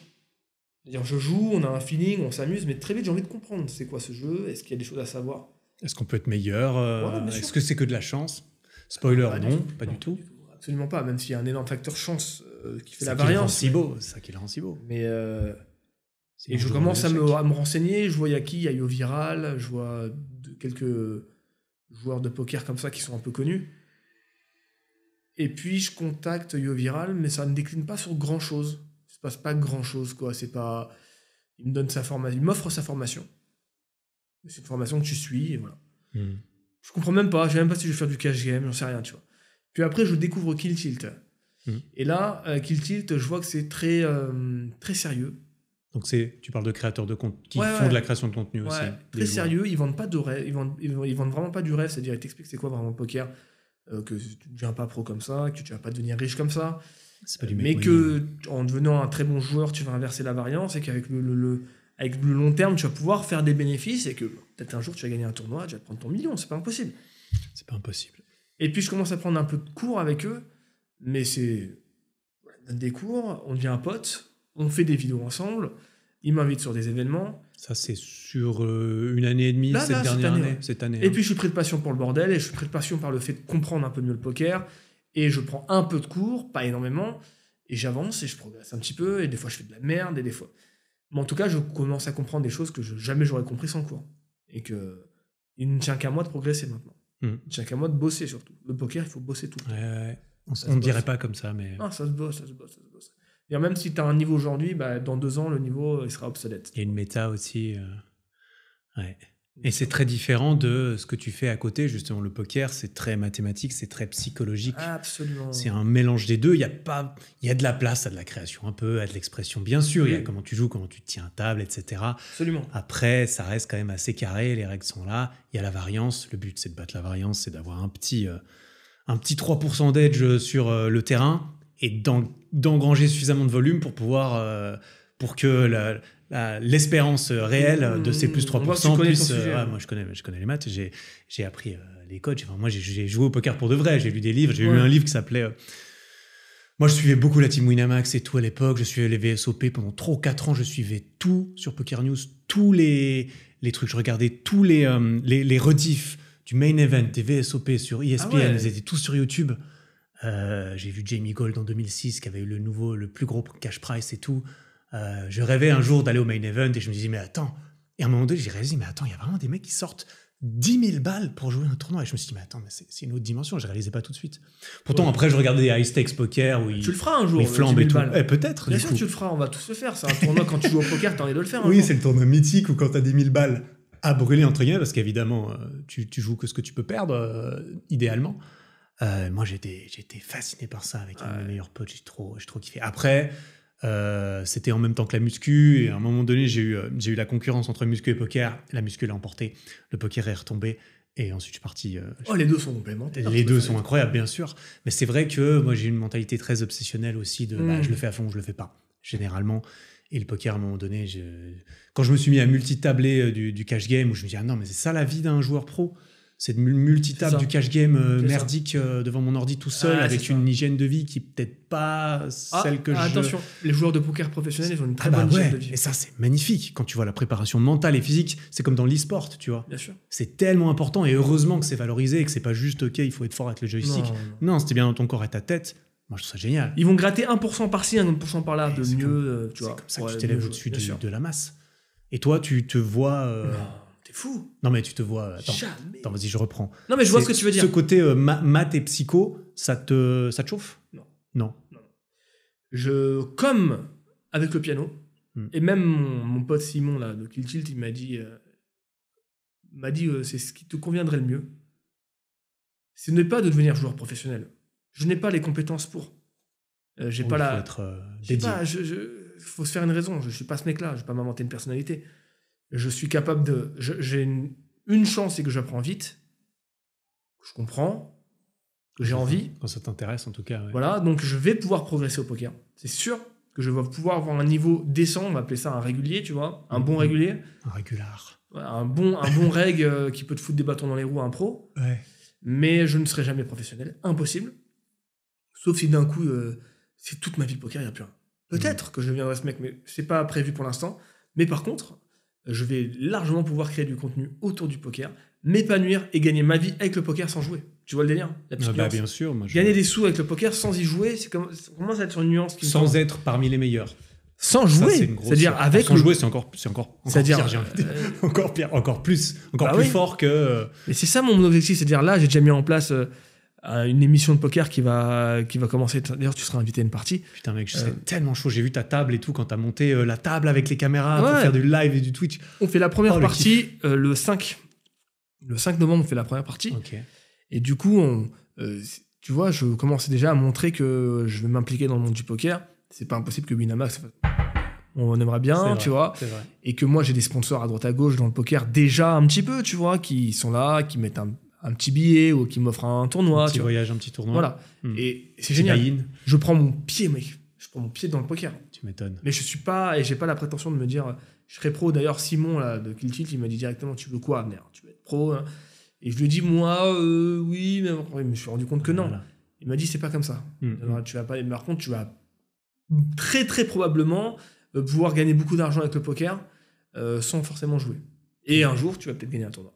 A: dire je joue, on a un feeling, on s'amuse, mais très vite, j'ai envie de comprendre c'est quoi ce jeu, est-ce qu'il y a des choses à savoir.
B: Est-ce qu'on peut être meilleur euh, Est-ce que c'est que de la chance Spoiler, ah, non, pas du tout.
A: Absolument pas, même s'il y a un énorme facteur chance euh, qui fait la variance. C'est si
B: beau, ça qui le rend si beau. Mais euh, et je commence à me,
A: renseigner, je vois Yaki, Yayo Viral, je vois quelques joueurs de poker comme ça qui sont un peu connus. Et puis je contacte YoViral, mais ça ne décline pas sur grand chose. Il se passe pas grand chose, quoi. C'est pas. Il me donne sa formation, il m'offre sa formation. C'est une formation que tu suis, et voilà. Hmm. Je comprends même pas, je sais même pas si je vais faire du cash game, j'en sais rien, tu vois. Puis après, je découvre Kill Tilt. Hmm. Et là, euh, Kill Tilt, je vois que c'est très, euh, très sérieux.
B: Donc c'est, tu parles de créateurs de contenu qui font de la création de contenu aussi. Très sérieux,
A: ils vendent pas de rêve, ils vendent, ils vendent, vraiment pas du rêve, c'est-à-dire ils t'expliquent c'est quoi vraiment poker, euh, que tu ne deviens pas pro comme ça, que tu ne vas pas devenir riche comme ça. mais que en devenant un très bon joueur, tu vas inverser la variance et qu'avec le, le, le, avec le long terme, tu vas pouvoir faire des bénéfices et que peut-être un jour tu vas gagner un tournoi, tu vas prendre ton million, c'est pas impossible. C'est pas impossible. Et puis je commence à prendre un peu de cours avec eux, mais c'est des cours, on devient un pote, on fait des vidéos ensemble, ils m'invitent sur des événements,
B: ça, c'est sur euh, une année et demie, cette dernière hein, année. et hein. puis, je
A: suis pris de passion pour le bordel, et je suis pris de passion par le fait de comprendre un peu mieux le poker. Et je prends un peu de cours, pas énormément, et j'avance et je progresse un petit peu, et des fois, je fais de la merde, et des fois. Mais en tout cas, je commence à comprendre des choses que jamais j'aurais compris sans cours. Et que il ne tient qu'à moi de progresser maintenant. Hmm. Il ne tient qu'à moi de bosser surtout. Le poker, il faut bosser tout le temps. On ne dirait pas comme ça, mais. Ah, ça se bosse, ça se bosse, ça se bosse. Et même si tu as un niveau aujourd'hui, bah, dans deux ans, le niveau euh, sera obsolète.
B: Il y a une méta aussi. Euh, ouais. Et c'est très différent de ce que tu fais à côté. Justement, le poker, c'est très mathématique, c'est très psychologique.
A: Absolument. C'est
B: un mélange des deux. Il y a pas, il y a de la place à de la création, un peu à de l'expression, bien sûr. Il y a comment tu joues, comment tu tiens à table, etc. Absolument. Après, ça reste quand même assez carré. Les règles sont là. Il y a la variance. Le but, c'est de battre la variance, c'est d'avoir un petit, euh, un petit 3% d'edge sur le terrain et d'engranger suffisamment de volume pour pouvoir euh, pour que l'espérance réelle de ces plus 3% euh, moi, je connais, je connais les maths, j'ai appris euh, les codes. Enfin, moi, j'ai joué au poker pour de vrai, j'ai lu des livres, j'ai eu lu un livre qui s'appelait... moi, je suivais beaucoup la team Winamax et tout à l'époque. Je suivais les VSOP pendant 3 ou 4 ans. Je suivais tout sur Poker News, tous les, les trucs. Je regardais tous les, les, les, du main event, des VSOP sur ESPN. Ah Ils étaient tous sur YouTube. Euh, j'ai vu Jamie Gold en 2006 qui avait eu le nouveau, le plus gros cash price et tout. Euh, je rêvais un jour d'aller au main event et je me disais, mais attends. Et à un moment donné, j'ai réalisé, mais attends, il y a vraiment des mecs qui sortent 10 000 balles pour jouer un tournoi. Et je me suis dit, mais attends, c'est une autre dimension, je réalisais pas tout de suite. Pourtant, après, je regardais ice high stakes poker où ils, tu le feras un jour, flambent et eh, Peut-être. Bien sûr, tu le
A: feras, on va tous le faire. C'est un tournoi quand tu joues au poker, as envie de le faire. Oui, hein. c'est le
B: tournoi mythique où quand as 10 000 balles à brûler, entre guillemets, parce qu'évidemment, euh, tu, joues que ce que tu peux perdre, idéalement. Euh, moi, j'étais, j'étais fasciné par ça avec un meilleur mes meilleurs potes. J'ai trop, kiffé. Après, euh, c'était en même temps que la muscu. Et à un moment donné, j'ai eu, euh, la concurrence entre muscu et poker. La muscu l'a emporté. Le poker est retombé. Et ensuite, je suis parti. oh, les deux sont complémentaires. Les deux sont incroyables, bien sûr. Mais c'est vrai que moi, j'ai une mentalité très obsessionnelle aussi de bah, je le hmm. fais à fond, ou je le fais pas, généralement. Et le poker, à un moment donné, quand je me suis mis à multitabler du, du cash game, où je me dis, ah non, mais c'est ça la vie d'un joueur pro cette multitable du cash game euh, merdique euh, devant mon ordi tout seul ah, avec une hygiène de vie qui peut-être pas ah, celle que ah, Attention,
A: les joueurs de poker professionnels ils ont une très ah bah bonne hygiène de vie.
B: Et ça c'est magnifique quand tu vois la préparation mentale et physique, c'est comme dans l'e-sport, tu vois. C'est tellement important et heureusement que c'est valorisé et que c'est pas juste OK, il faut être fort avec le joystick. Non, c'était bien dans ton corps et ta tête. Moi, je trouve ça génial. Ils vont gratter 1% par-ci, 1% par-là, de mieux, euh, tu vois. C'est comme ça que tu t'élèves au-dessus de, la masse. Et toi, tu te vois fou. Non, mais tu te vois. Attends, Jamais. vas-y, je reprends.
C: Non, mais je vois ce que tu veux dire. Ce côté
B: euh, math maths et psycho, ça te, ça te chauffe Non. Non. Je,
A: comme avec le piano, hmm. et même mon, pote Simon, là, de Kill Tilt, il m'a dit, euh, m'a dit euh, c'est ce qui te conviendrait le mieux. Ce n'est pas de devenir joueur professionnel. Je n'ai pas les compétences pour. j'ai pas la. faut se faire une raison. Je, ne suis pas ce mec-là. Je vais pas m'inventer une personnalité je suis capable de. J'ai une, chance, c'est que j'apprends vite,
B: que je comprends, que j'ai envie. Quand ça t'intéresse, en tout cas. Voilà,
A: donc je vais pouvoir progresser au poker. C'est sûr que je vais pouvoir avoir un niveau décent, on va appeler ça un régulier, tu vois, un bon mm-hmm. régulier. Un régular. un bon, un bon reg euh, qui peut te foutre des bâtons dans les roues à un pro. Ouais. Mais je ne serai jamais professionnel, impossible. Sauf si d'un coup, euh, c'est toute ma vie de poker, il n'y a plus rien. Mm-hmm. Peut-être que je deviendrai ce mec, mais c'est pas prévu pour l'instant. Mais par contre, je vais largement pouvoir créer du contenu autour du poker, m'épanouir et gagner ma vie avec le poker sans jouer. Tu vois le délire ah bah, bien sûr. Gagner des sous avec le poker sans y jouer, c'est comme commence à être une nuance. Qui sans être
B: parmi les meilleurs. Sans jouer, c'est-à-dire avec sans jouer, c'est encore, c'est encore, cest pire, euh,
A: encore pire, encore plus, encore bah plus fort que. Et euh, c'est ça mon objectif, c'est-à-dire là, j'ai déjà mis en place. Euh, une émission de poker qui va, qui va commencer. D'ailleurs, tu seras invité à une partie. Putain, mec, je euh, serais tellement
B: chaud. J'ai vu ta table et tout quand t'as monté euh, la table avec les caméras pour faire du live et du Twitch. On fait la première oh, partie euh, le, 5. Le 5 novembre, on fait la première partie. Et du coup,
A: tu vois, je commence déjà à montrer que je vais m'impliquer dans le monde du poker. C'est pas impossible que Winamax. On aimerait bien, tu vois. Et que moi, j'ai des sponsors à droite à gauche dans le poker déjà un petit peu, tu vois, qui sont là, qui mettent un un petit billet ou qui m'offre un tournoi. Un petit tu voyage, un petit tournoi. Voilà. Hmm. Et c'est génial. Je prends mon pied, mec. Je prends mon pied dans le poker. Tu m'étonnes. Mais je suis pas, et j'ai pas la prétention de me dire, je serai pro. D'ailleurs, Simon, là, de Kill Tilt, il m'a dit directement, tu veux quoi, merde, Tu veux être pro hein Et je lui ai dit, moi, euh, oui, mais, je me suis rendu compte que non. Il m'a dit, c'est pas comme ça. Hmm. tu vas pas, mais par contre, tu vas très, très probablement euh, pouvoir gagner beaucoup d'argent avec le poker euh, sans forcément jouer. Et hmm. un jour, tu vas peut-être gagner un tournoi.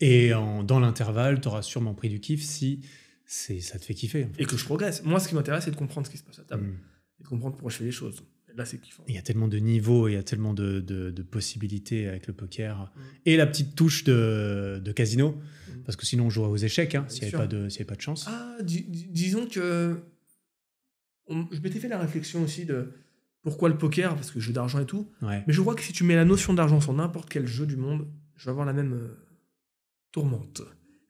B: Et en, dans l'intervalle, tu auras sûrement pris du kiff si ça te fait kiffer. Et que je progresse.
A: Moi, ce qui m'intéresse, c'est de comprendre ce qui se passe à table mm. et de comprendre pourquoi je fais les choses. là, c'est
B: kiffant. Il y a tellement de niveaux, il y a tellement de, de, possibilités avec le poker mm. et la petite touche de, de casino, mm. parce que sinon, on jouerait aux échecs hein, s'il n'y avait, pas de chance.
A: Ah, disons que. je m'étais fait la réflexion aussi de pourquoi le poker, parce que jeu d'argent et tout. Mais je vois que si tu mets la notion d'argent sur n'importe quel jeu du monde, je vais avoir la même. Euh, tourmente,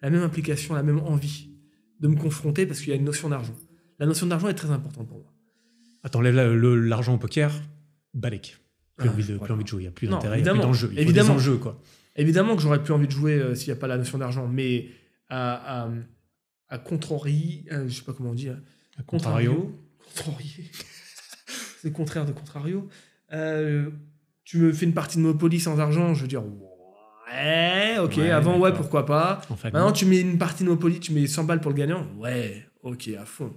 A: la même implication, la même envie de me confronter parce qu'il y a une notion d'argent. La notion d'argent est très importante pour moi.
B: Attends, lève l'argent au poker, balèque. Plus, ah, envie, de, plus envie de jouer, il n'y a plus d'intérêt, il n'y a plus Évidemment, quoi.
A: évidemment que j'aurais plus envie de jouer euh, s'il n'y a pas la notion d'argent, mais à, à, à ne euh, je sais pas comment on dit, à contrario. contrario C'est contraire de contrario. Euh, tu me fais une partie de Monopoly sans argent, je veux dire, Ouais, ok, avant, ouais, pourquoi pas. Maintenant, tu mets une partie de Monopoly, tu mets 100 balles pour le gagnant. Ouais, ok, à fond.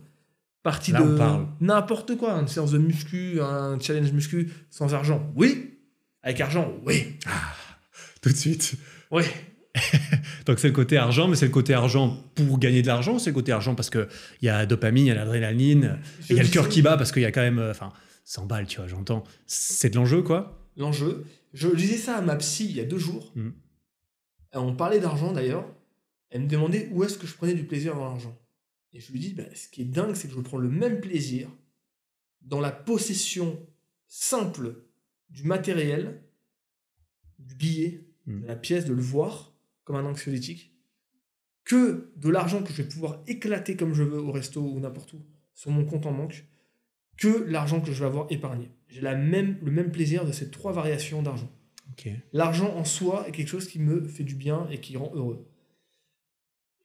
A: Partie Là, de n'importe quoi, une séance de muscu, un challenge muscu sans argent. Oui. Avec argent, oui. Ah, tout de suite. Oui.
B: Donc c'est le côté argent, mais c'est le côté argent pour gagner de l'argent, c'est le côté argent parce qu'il y a la dopamine, il y a l'adrénaline, il y a le cœur qui bat parce qu'il y a quand même, enfin, 100 balles, tu vois, j'entends. C'est de l'enjeu, quoi.
A: L'enjeu. Je disais ça à ma psy il y a deux jours. Hmm. On parlait d'argent d'ailleurs. Elle me demandait où est-ce que je prenais du plaisir dans l'argent. Et je lui dis, bah, ce qui est dingue, c'est que je prends le même plaisir dans la possession simple du matériel, du billet, mmh. de la pièce, de le voir comme un anxiolytique, que de l'argent que je vais pouvoir éclater comme je veux au resto ou n'importe où, sur mon compte en banque, que l'argent que je vais avoir épargné. J'ai même, le même plaisir de ces trois variations d'argent. L'argent en soi est quelque chose qui me fait du bien et qui rend heureux.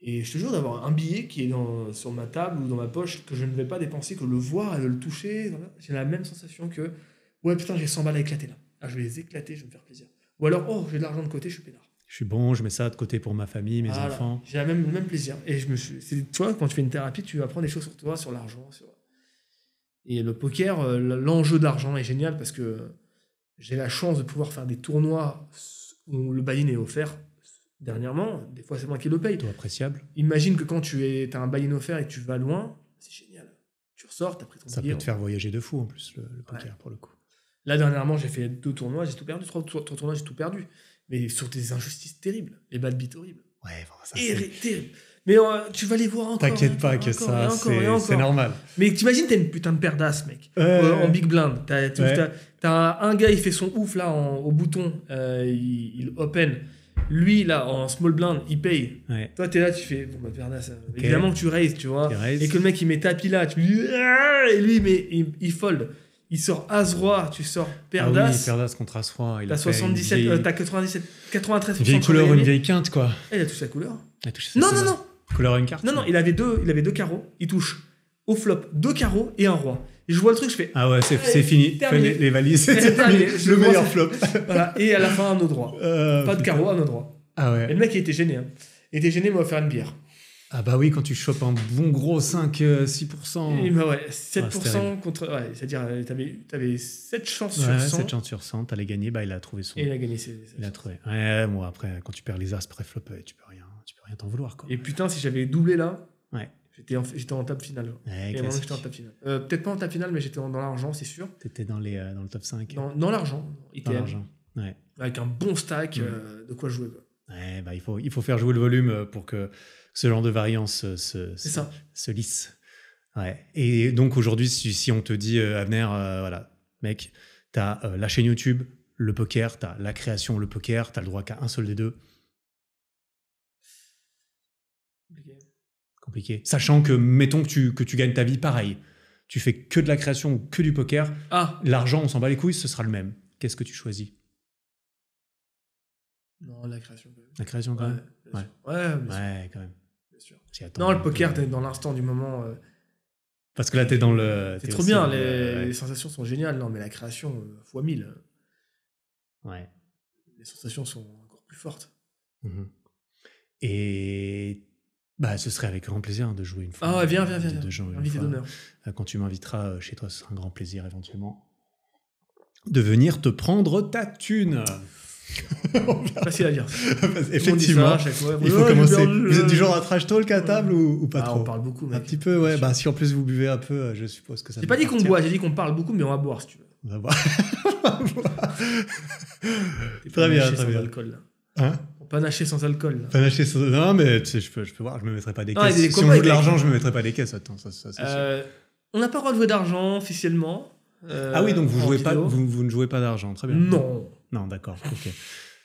A: Et je te jure d'avoir un billet qui est dans, sur ma table ou dans ma poche que je ne vais pas dépenser, que le voir et le toucher, j'ai la même sensation que ouais putain j'ai 100 balles à éclater là, ah, je vais les éclater, je vais me faire plaisir. Ou alors oh j'ai de l'argent de côté, je suis peinard
B: Je suis bon, je mets ça de côté pour ma famille, mes enfants.
A: J'ai même, le même plaisir. Et je me suis... toi quand tu fais une thérapie, tu apprends des choses sur toi, sur l'argent, sur...
B: et le poker,
A: euh, l'enjeu d'argent est génial parce que j'ai la chance de pouvoir faire des tournois où le buy-in est offert dernièrement. Des fois, c'est moi qui le paye. Tout appréciable. Imagine que quand tu as un buy-in offert et que tu vas loin, c'est génial. Tu ressors, t'as pris
B: ton Ça peut te faire voyager de fou en plus, le, poker pour le coup.
A: Là, dernièrement, j'ai fait deux tournois, j'ai tout perdu. Trois, tournois, j'ai tout perdu. Mais sur des injustices terribles, les bad beats horribles. Ouais, bon, ça c'est... Mais euh, tu vas les voir encore. T'inquiète hein, pas que ça, c'est normal. Mais t'imagines, t'es une putain de perdasse, mec. Euh, en big blind. T'as un gars, il fait son ouf là en, au bouton, euh, il, open. Lui là en small blind, il paye. Ouais. Toi t'es là, tu fais bon bah évidemment que tu raises, tu vois. Et que le mec il met tapis là, tu dis ah et lui mais il, fold. Il sort as roi, tu sors perdas. Ah oui, perdas contre as roi. T'as 77, vieille... euh, t'as 97, 93. Une vieille couleur, une vieille quinte quoi. Eh, il a touché sa couleur. Il a touché sa non non non. Couleur une carte. Non non, il avait deux, il avait deux carreaux, il touche au flop deux carreaux et un roi je vois le truc, je fais Ah ouais, c'est, c'est fini. Les, les, valises, c'est Le meilleur flop. voilà. Et à la fin, à nos droits.
B: Ah, pas de carreau, à nos droits.
A: Ah ouais. Et le mec, il était gêné. Hein. Il était gêné, m'a faire une bière.
B: Ah bah oui, quand tu chopes un bon gros 5-6%. Euh, ouais, 7% ah,
A: contre. Ouais, c'est-à-dire, euh, t'avais, t'avais 7 chances sur 100. 7
B: chances sur 100, t'allais gagner, bah il a trouvé son. il a gagné ses. il a trouvé. Ouais, moi, après, quand tu perds les as pré-flop, euh, tu peux rien, tu peux rien t'en vouloir,
A: quoi. Et putain, si j'avais doublé là. Ouais. J'étais en, j'étais en table finale. Eh, j'étais en euh, peut-être pas en table finale, mais j'étais dans, l'argent, c'est sûr. T'étais dans, les, euh, dans le top 5 Dans, l'argent. l'argent. Ouais. Avec un bon stack mm. euh, de quoi jouer.
B: Ouais, eh bah, ben, il, faut, il faut faire jouer le volume pour que ce genre de variance se, se, se lisse. Ouais. Et donc aujourd'hui, si, on te dit, Avner, voilà, mec, t'as la chaîne YouTube, le poker, t'as la création, le poker, t'as le droit qu'à un seul des deux Sachant que, mettons que tu, que tu gagnes ta vie pareil, tu fais que de la création ou que du poker, ah. l'argent, on s'en bat les couilles, ce sera le même. Qu'est-ce que tu choisis
A: Non, la création.
B: La création, quand ouais, même Ouais, quand même. Bien sûr.
A: Non, le poker, t'es dans l'instant du moment. Euh,
B: Parce que là, t'es dans le. C'est trop bien, les...
A: sensations sont géniales. Non, mais la création, euh, fois mille. Euh. Ouais. Les sensations sont encore plus fortes.
B: Mm-hmm. Et bah, ce serait avec grand plaisir de jouer une fois. Ah ouais, viens, euh, viens, viens. De, viens, d'honneur. Euh, quand tu m'inviteras euh, chez toi, ce sera un grand plaisir éventuellement de venir te prendre ta thune. Facile à dire. Effectivement. il faut Vous êtes du genre à trash talk à table ou, ou, pas ah, trop On parle beaucoup. Mec. Un petit peu, ouais. Bah, si en plus vous buvez un peu, je suppose que ça. J'ai pas dit qu'on boit, j'ai dit
A: qu'on parle beaucoup, mais on va boire si tu veux. On va boire. très bien, très bien. Alcool, là. Hein nacher sans alcool.
B: Là. sans. Non, mais tu sais, je peux, je peux voir, je me mettrai pas des caisses. si on joue de l'argent, je me mettrai pas des caisses. Attends, ça, ça,
A: euh, on n'a pas le droit de jouer d'argent officiellement. Euh, ah oui, donc vous, jouez pas, vous,
B: ne jouez pas d'argent, très bien. Non. Non, d'accord,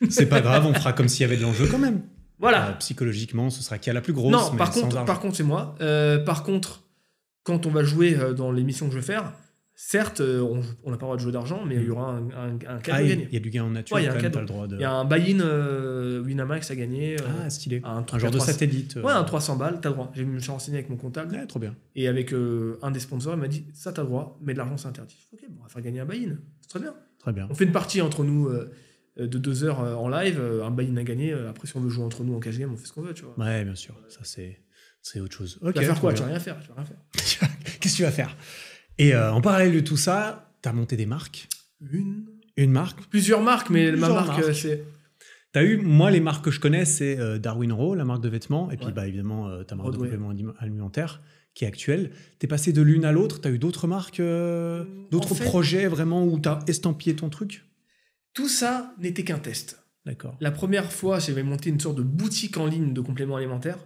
B: C'est pas grave, on fera comme s'il y avait de l'enjeu quand même. Voilà. Euh, psychologiquement, ce sera qui a la plus grosse. Non, par, contre,
A: par contre, c'est moi. par contre, quand on va jouer dans l'émission que je vais faire, Certes, euh, on n'a pas le droit de jouer d'argent, mais il y aura un, un, un cadeau ah, Il y a du gain en nature. il y a un cadeau. Le droit de... Il y a un buy-in euh, Winamax à gagner. Euh, ah, stylé. Un, genre de satellite. Ouais, un 300 balles, t'as droit. J'ai me suis renseigné avec mon comptable. Ouais, trop bien. Et avec un des sponsors, il m'a dit ça, t'as droit, mais de l'argent, c'est interdit.
B: ok, on va faire gagner un buy-in. C'est très bien.
A: Très bien. On fait une partie entre nous de deux heures en live, un buy-in à gagner. Après, si on veut jouer entre nous en cash game, on fait ce qu'on veut, tu vois.
B: Ouais, bien sûr. Ça, c'est. autre chose. Okay, tu vas faire quoi Tu vas rien faire.
A: Tu vas rien faire.
B: Qu'est-ce que tu vas faire et euh, en parallèle de tout ça, tu as monté des marques. Une Une marque Plusieurs marques, mais ma marque, c'est. T'as eu, moi, les marques que je connais, c'est euh, Darwin Raw, la marque de vêtements, et puis bah, évidemment euh, ta marque de compléments alimentaires qui est actuelle. es passé de l'une à l'autre, tu as eu d'autres marques, d'autres projets vraiment où tu as estampillé ton truc Tout ça n'était qu'un test. D'accord.
A: La première fois, j'avais monté une sorte de boutique en ligne de compléments alimentaires.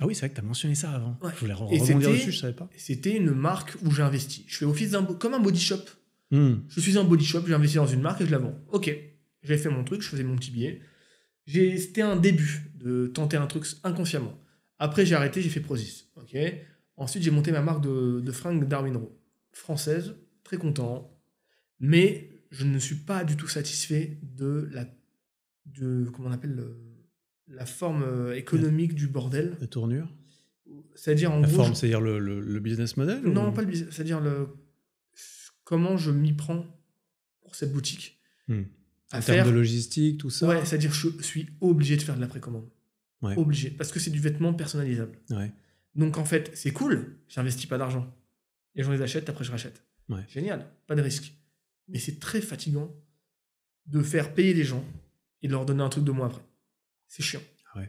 A: Ah oui, c'est vrai que tu as mentionné ça avant. Je voulais rebondir dessus, je savais pas. C'était une marque où j'ai investi. Je fais office comme un body shop. Hmm. Je suis un body shop, j'ai investi dans une marque et je la vends. Ok, j'ai fait mon truc, je faisais mon petit billet. c'était un début de tenter un truc inconsciemment. Après, j'ai arrêté, j'ai fait Prozis. Ok. Ensuite, j'ai monté ma marque de, de Darwin Row. Française, très content. Mais je ne suis pas du tout satisfait de la. De, comment on appelle le, la forme euh, économique du bordel. La tournure C'est-à-dire en La forme,
B: c'est-à-dire le, business model Non, pas
A: le business. C'est-à-dire le... comment je m'y prends pour cette boutique. Hmm. À en faire... de logistique, tout ça Ouais, c'est-à-dire je suis obligé de faire de la précommande. Ouais. Obligé. Parce que c'est du vêtement personnalisable. Ouais. Donc en fait, c'est cool, j'investis pas d'argent. Les gens les achètent, après je rachète. Ouais. Génial, pas de risque. Mais c'est très fatigant de faire payer les gens et de leur donner un truc de moi après. C'est chiant. Ah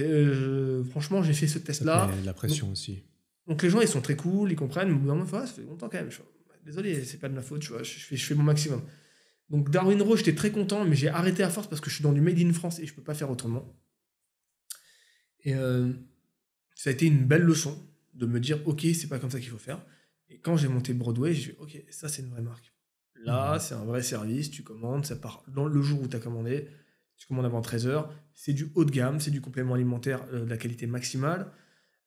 A: euh, franchement, j'ai fait ce test-là. La pression aussi. Donc les gens, ils sont très cool, ils comprennent. Mais ah, ça fait longtemps quand même. Oh, bah, désolé, c'est pas de ma faute, tu vois, je, fais, je fais mon maximum. Donc Darwin Roche, j'étais très content, mais j'ai arrêté à force parce que je suis dans du Made in France et je peux pas faire autrement. Et euh, ça a été une belle leçon de me dire, ok, c'est pas comme ça qu'il faut faire. Et quand j'ai monté Broadway, j'ai dit, ok, ça c'est une vraie marque. Là, c'est un vrai service, tu commandes, ça part dans le jour où tu as commandé, on commandes avant 13 heures, c'est du haut de gamme, c'est du complément alimentaire euh, de la qualité maximale,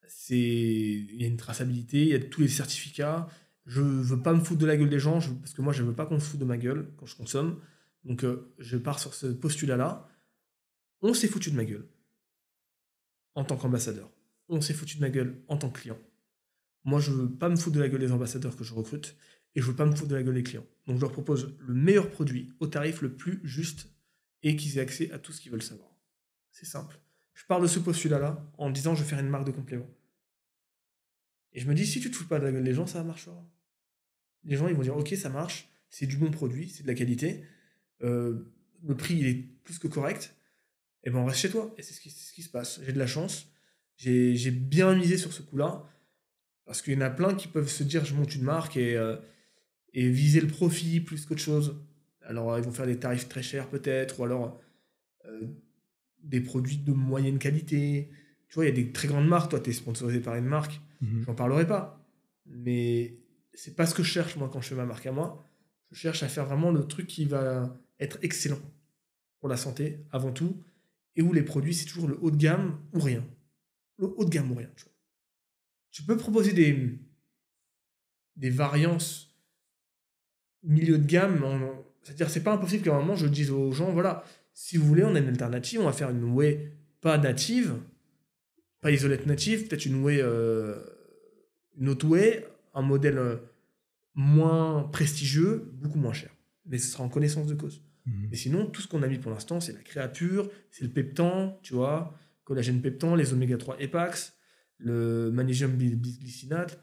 A: c'est il y a une traçabilité, il y a tous les certificats, je ne veux pas me foutre de la gueule des gens, parce que moi je veux pas qu'on me foute de ma gueule quand je consomme, donc euh, je pars sur ce postulat-là, on s'est foutu de ma gueule en tant qu'ambassadeur, on s'est foutu de ma gueule en tant que client. Moi je ne veux pas me foutre de la gueule des ambassadeurs que je recrute, et je veux pas me foutre de la gueule des clients. Donc je leur propose le meilleur produit au tarif le plus juste et qu'ils aient accès à tout ce qu'ils veulent savoir. C'est simple. Je pars de ce postulat-là en disant je vais faire une marque de complément. Et je me dis, si tu ne fous pas de la gueule des gens, ça marchera. Les gens, ils vont dire, ok, ça marche, c'est du bon produit, c'est de la qualité, euh, le prix, est plus que correct, et eh ben on reste chez toi. Et c'est ce, qui, se passe. J'ai de la chance, j'ai bien misé sur ce coup-là, parce qu'il y en a plein qui peuvent se dire, je monte une marque et, euh, et viser le profit plus qu'autre chose. Alors, euh, ils vont faire des tarifs très chers peut-être, ou alors euh, des produits de moyenne qualité. Tu vois, il y a des très grandes marques. Toi, tu es sponsorisé par une marque. Mhm. J'en parlerai pas. Mais c'est pas ce que je cherche, moi, quand je fais ma marque à moi. Je cherche à faire vraiment le truc qui va être excellent pour la santé, avant tout, et où les produits, c'est toujours le haut de gamme ou rien. Le haut de gamme ou rien, tu vois. Tu peux proposer des, des variances milieu de gamme en, c'est-à-dire, c'est pas impossible qu'à un moment je dise aux gens, voilà, si vous voulez, on a une alternative, on va faire une way pas native, pas isolette native, peut-être une way, euh, une autre way, un modèle euh, moins prestigieux, beaucoup moins cher. Mais ce sera en connaissance de cause. Mhm. Mais sinon, tout ce qu'on a mis pour l'instant, c'est la créature, c'est le peptan, tu vois, collagène peptan, les oméga 3 EPAX, le magnésium bisglycinate,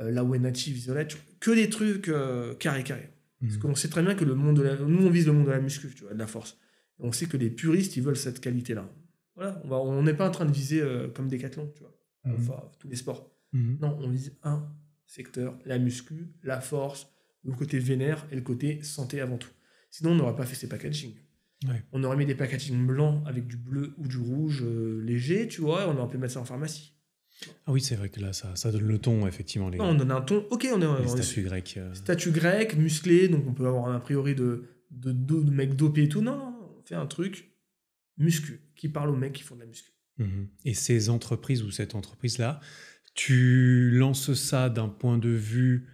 A: euh, la whey native isolette, que des trucs carré carré. Parce mhm. qu'on sait très bien que le monde de Nous, on vise le monde de la muscu, tu vois, de la force. On sait que les puristes, ils veulent cette qualité-là. on n'est pas en train de viser euh, comme Décathlon, tu vois, mhm. tous les sports. Mhm. Non, on vise un secteur, la muscu, la force, le côté vénère et le côté santé avant tout. Sinon, on n'aurait pas fait ces packagings. On aurait mis des packagings blancs avec du bleu ou du rouge euh, léger, tu vois, et on aurait pu mettre ça en pharmacie.
B: Ah oui, c'est vrai que là, ça, ça, donne le ton, effectivement. Les, ah, on donne un ton, ok, on est en statue grecque. Euh.
A: musclé, donc on peut avoir a priori de, de, dopé et tout. Non, on fait un truc muscu, qui parle aux mecs qui font de la muscu.
B: Mhm. Et ces entreprises ou cette entreprise-là, tu lances ça d'un point de vue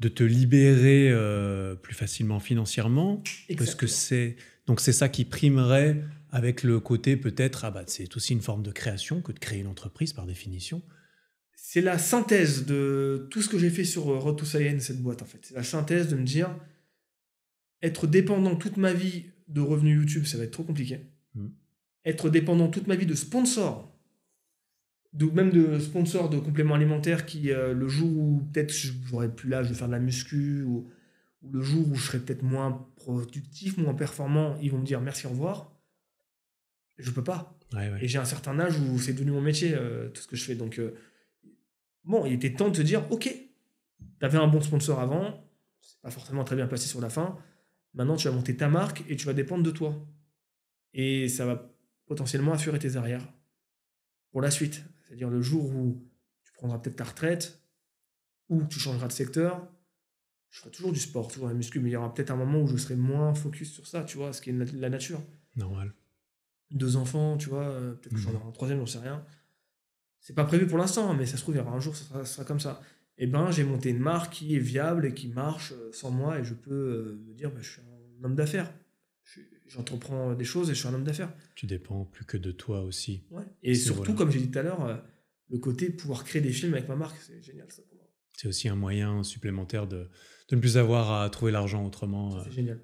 B: de te libérer euh, plus facilement financièrement Exactement. Parce que c'est. Donc c'est ça qui primerait avec le côté peut-être, ah bah, c'est aussi une forme de création que de créer une entreprise par définition.
A: C'est la synthèse de tout ce que j'ai fait sur euh, Road to Science, cette boîte en fait. C'est la synthèse de me dire, être dépendant toute ma vie de revenus YouTube, ça va être trop compliqué. Mmh. Être dépendant toute ma vie de sponsors, même de sponsors de compléments alimentaires qui, euh, le jour où peut-être j'aurais plus l'âge de faire de la muscu, ou, ou le jour où je serai peut-être moins productif, moins performant, ils vont me dire merci, au revoir je peux pas. Et j'ai un certain âge où c'est devenu mon métier, euh, tout ce que je fais. Donc, euh, bon, il était temps de te dire, OK, tu avais un bon sponsor avant, c'est pas forcément très bien passé sur la fin. Maintenant, tu vas monter ta marque et tu vas dépendre de toi. Et ça va potentiellement assurer tes arrières pour la suite. C'est-à-dire le jour où tu prendras peut-être ta retraite ou tu changeras de secteur, je ferai toujours du sport, toujours la muscle, mais il y aura peut-être un moment où je serai moins focus sur ça, tu vois, ce qui est la nature. Normal
B: deux enfants, tu
A: vois, euh, peut-être que j'en mhm. aurai un troisième, j'en sais rien. C'est pas prévu pour l'instant, hein, mais ça se trouve, il y aura un jour, ça sera, comme ça. Et eh ben, j'ai monté une marque qui est viable et qui marche euh, sans moi, et je peux euh, me dire, bah, je suis un homme d'affaires. J'entreprends des choses et je suis
B: un homme d'affaires. Tu dépends plus que de toi aussi.
A: Et surtout, comme j'ai dit tout à l'heure, le côté pouvoir créer des films avec ma marque, c'est génial ça
B: C'est aussi un moyen supplémentaire de, de ne plus avoir à trouver l'argent autrement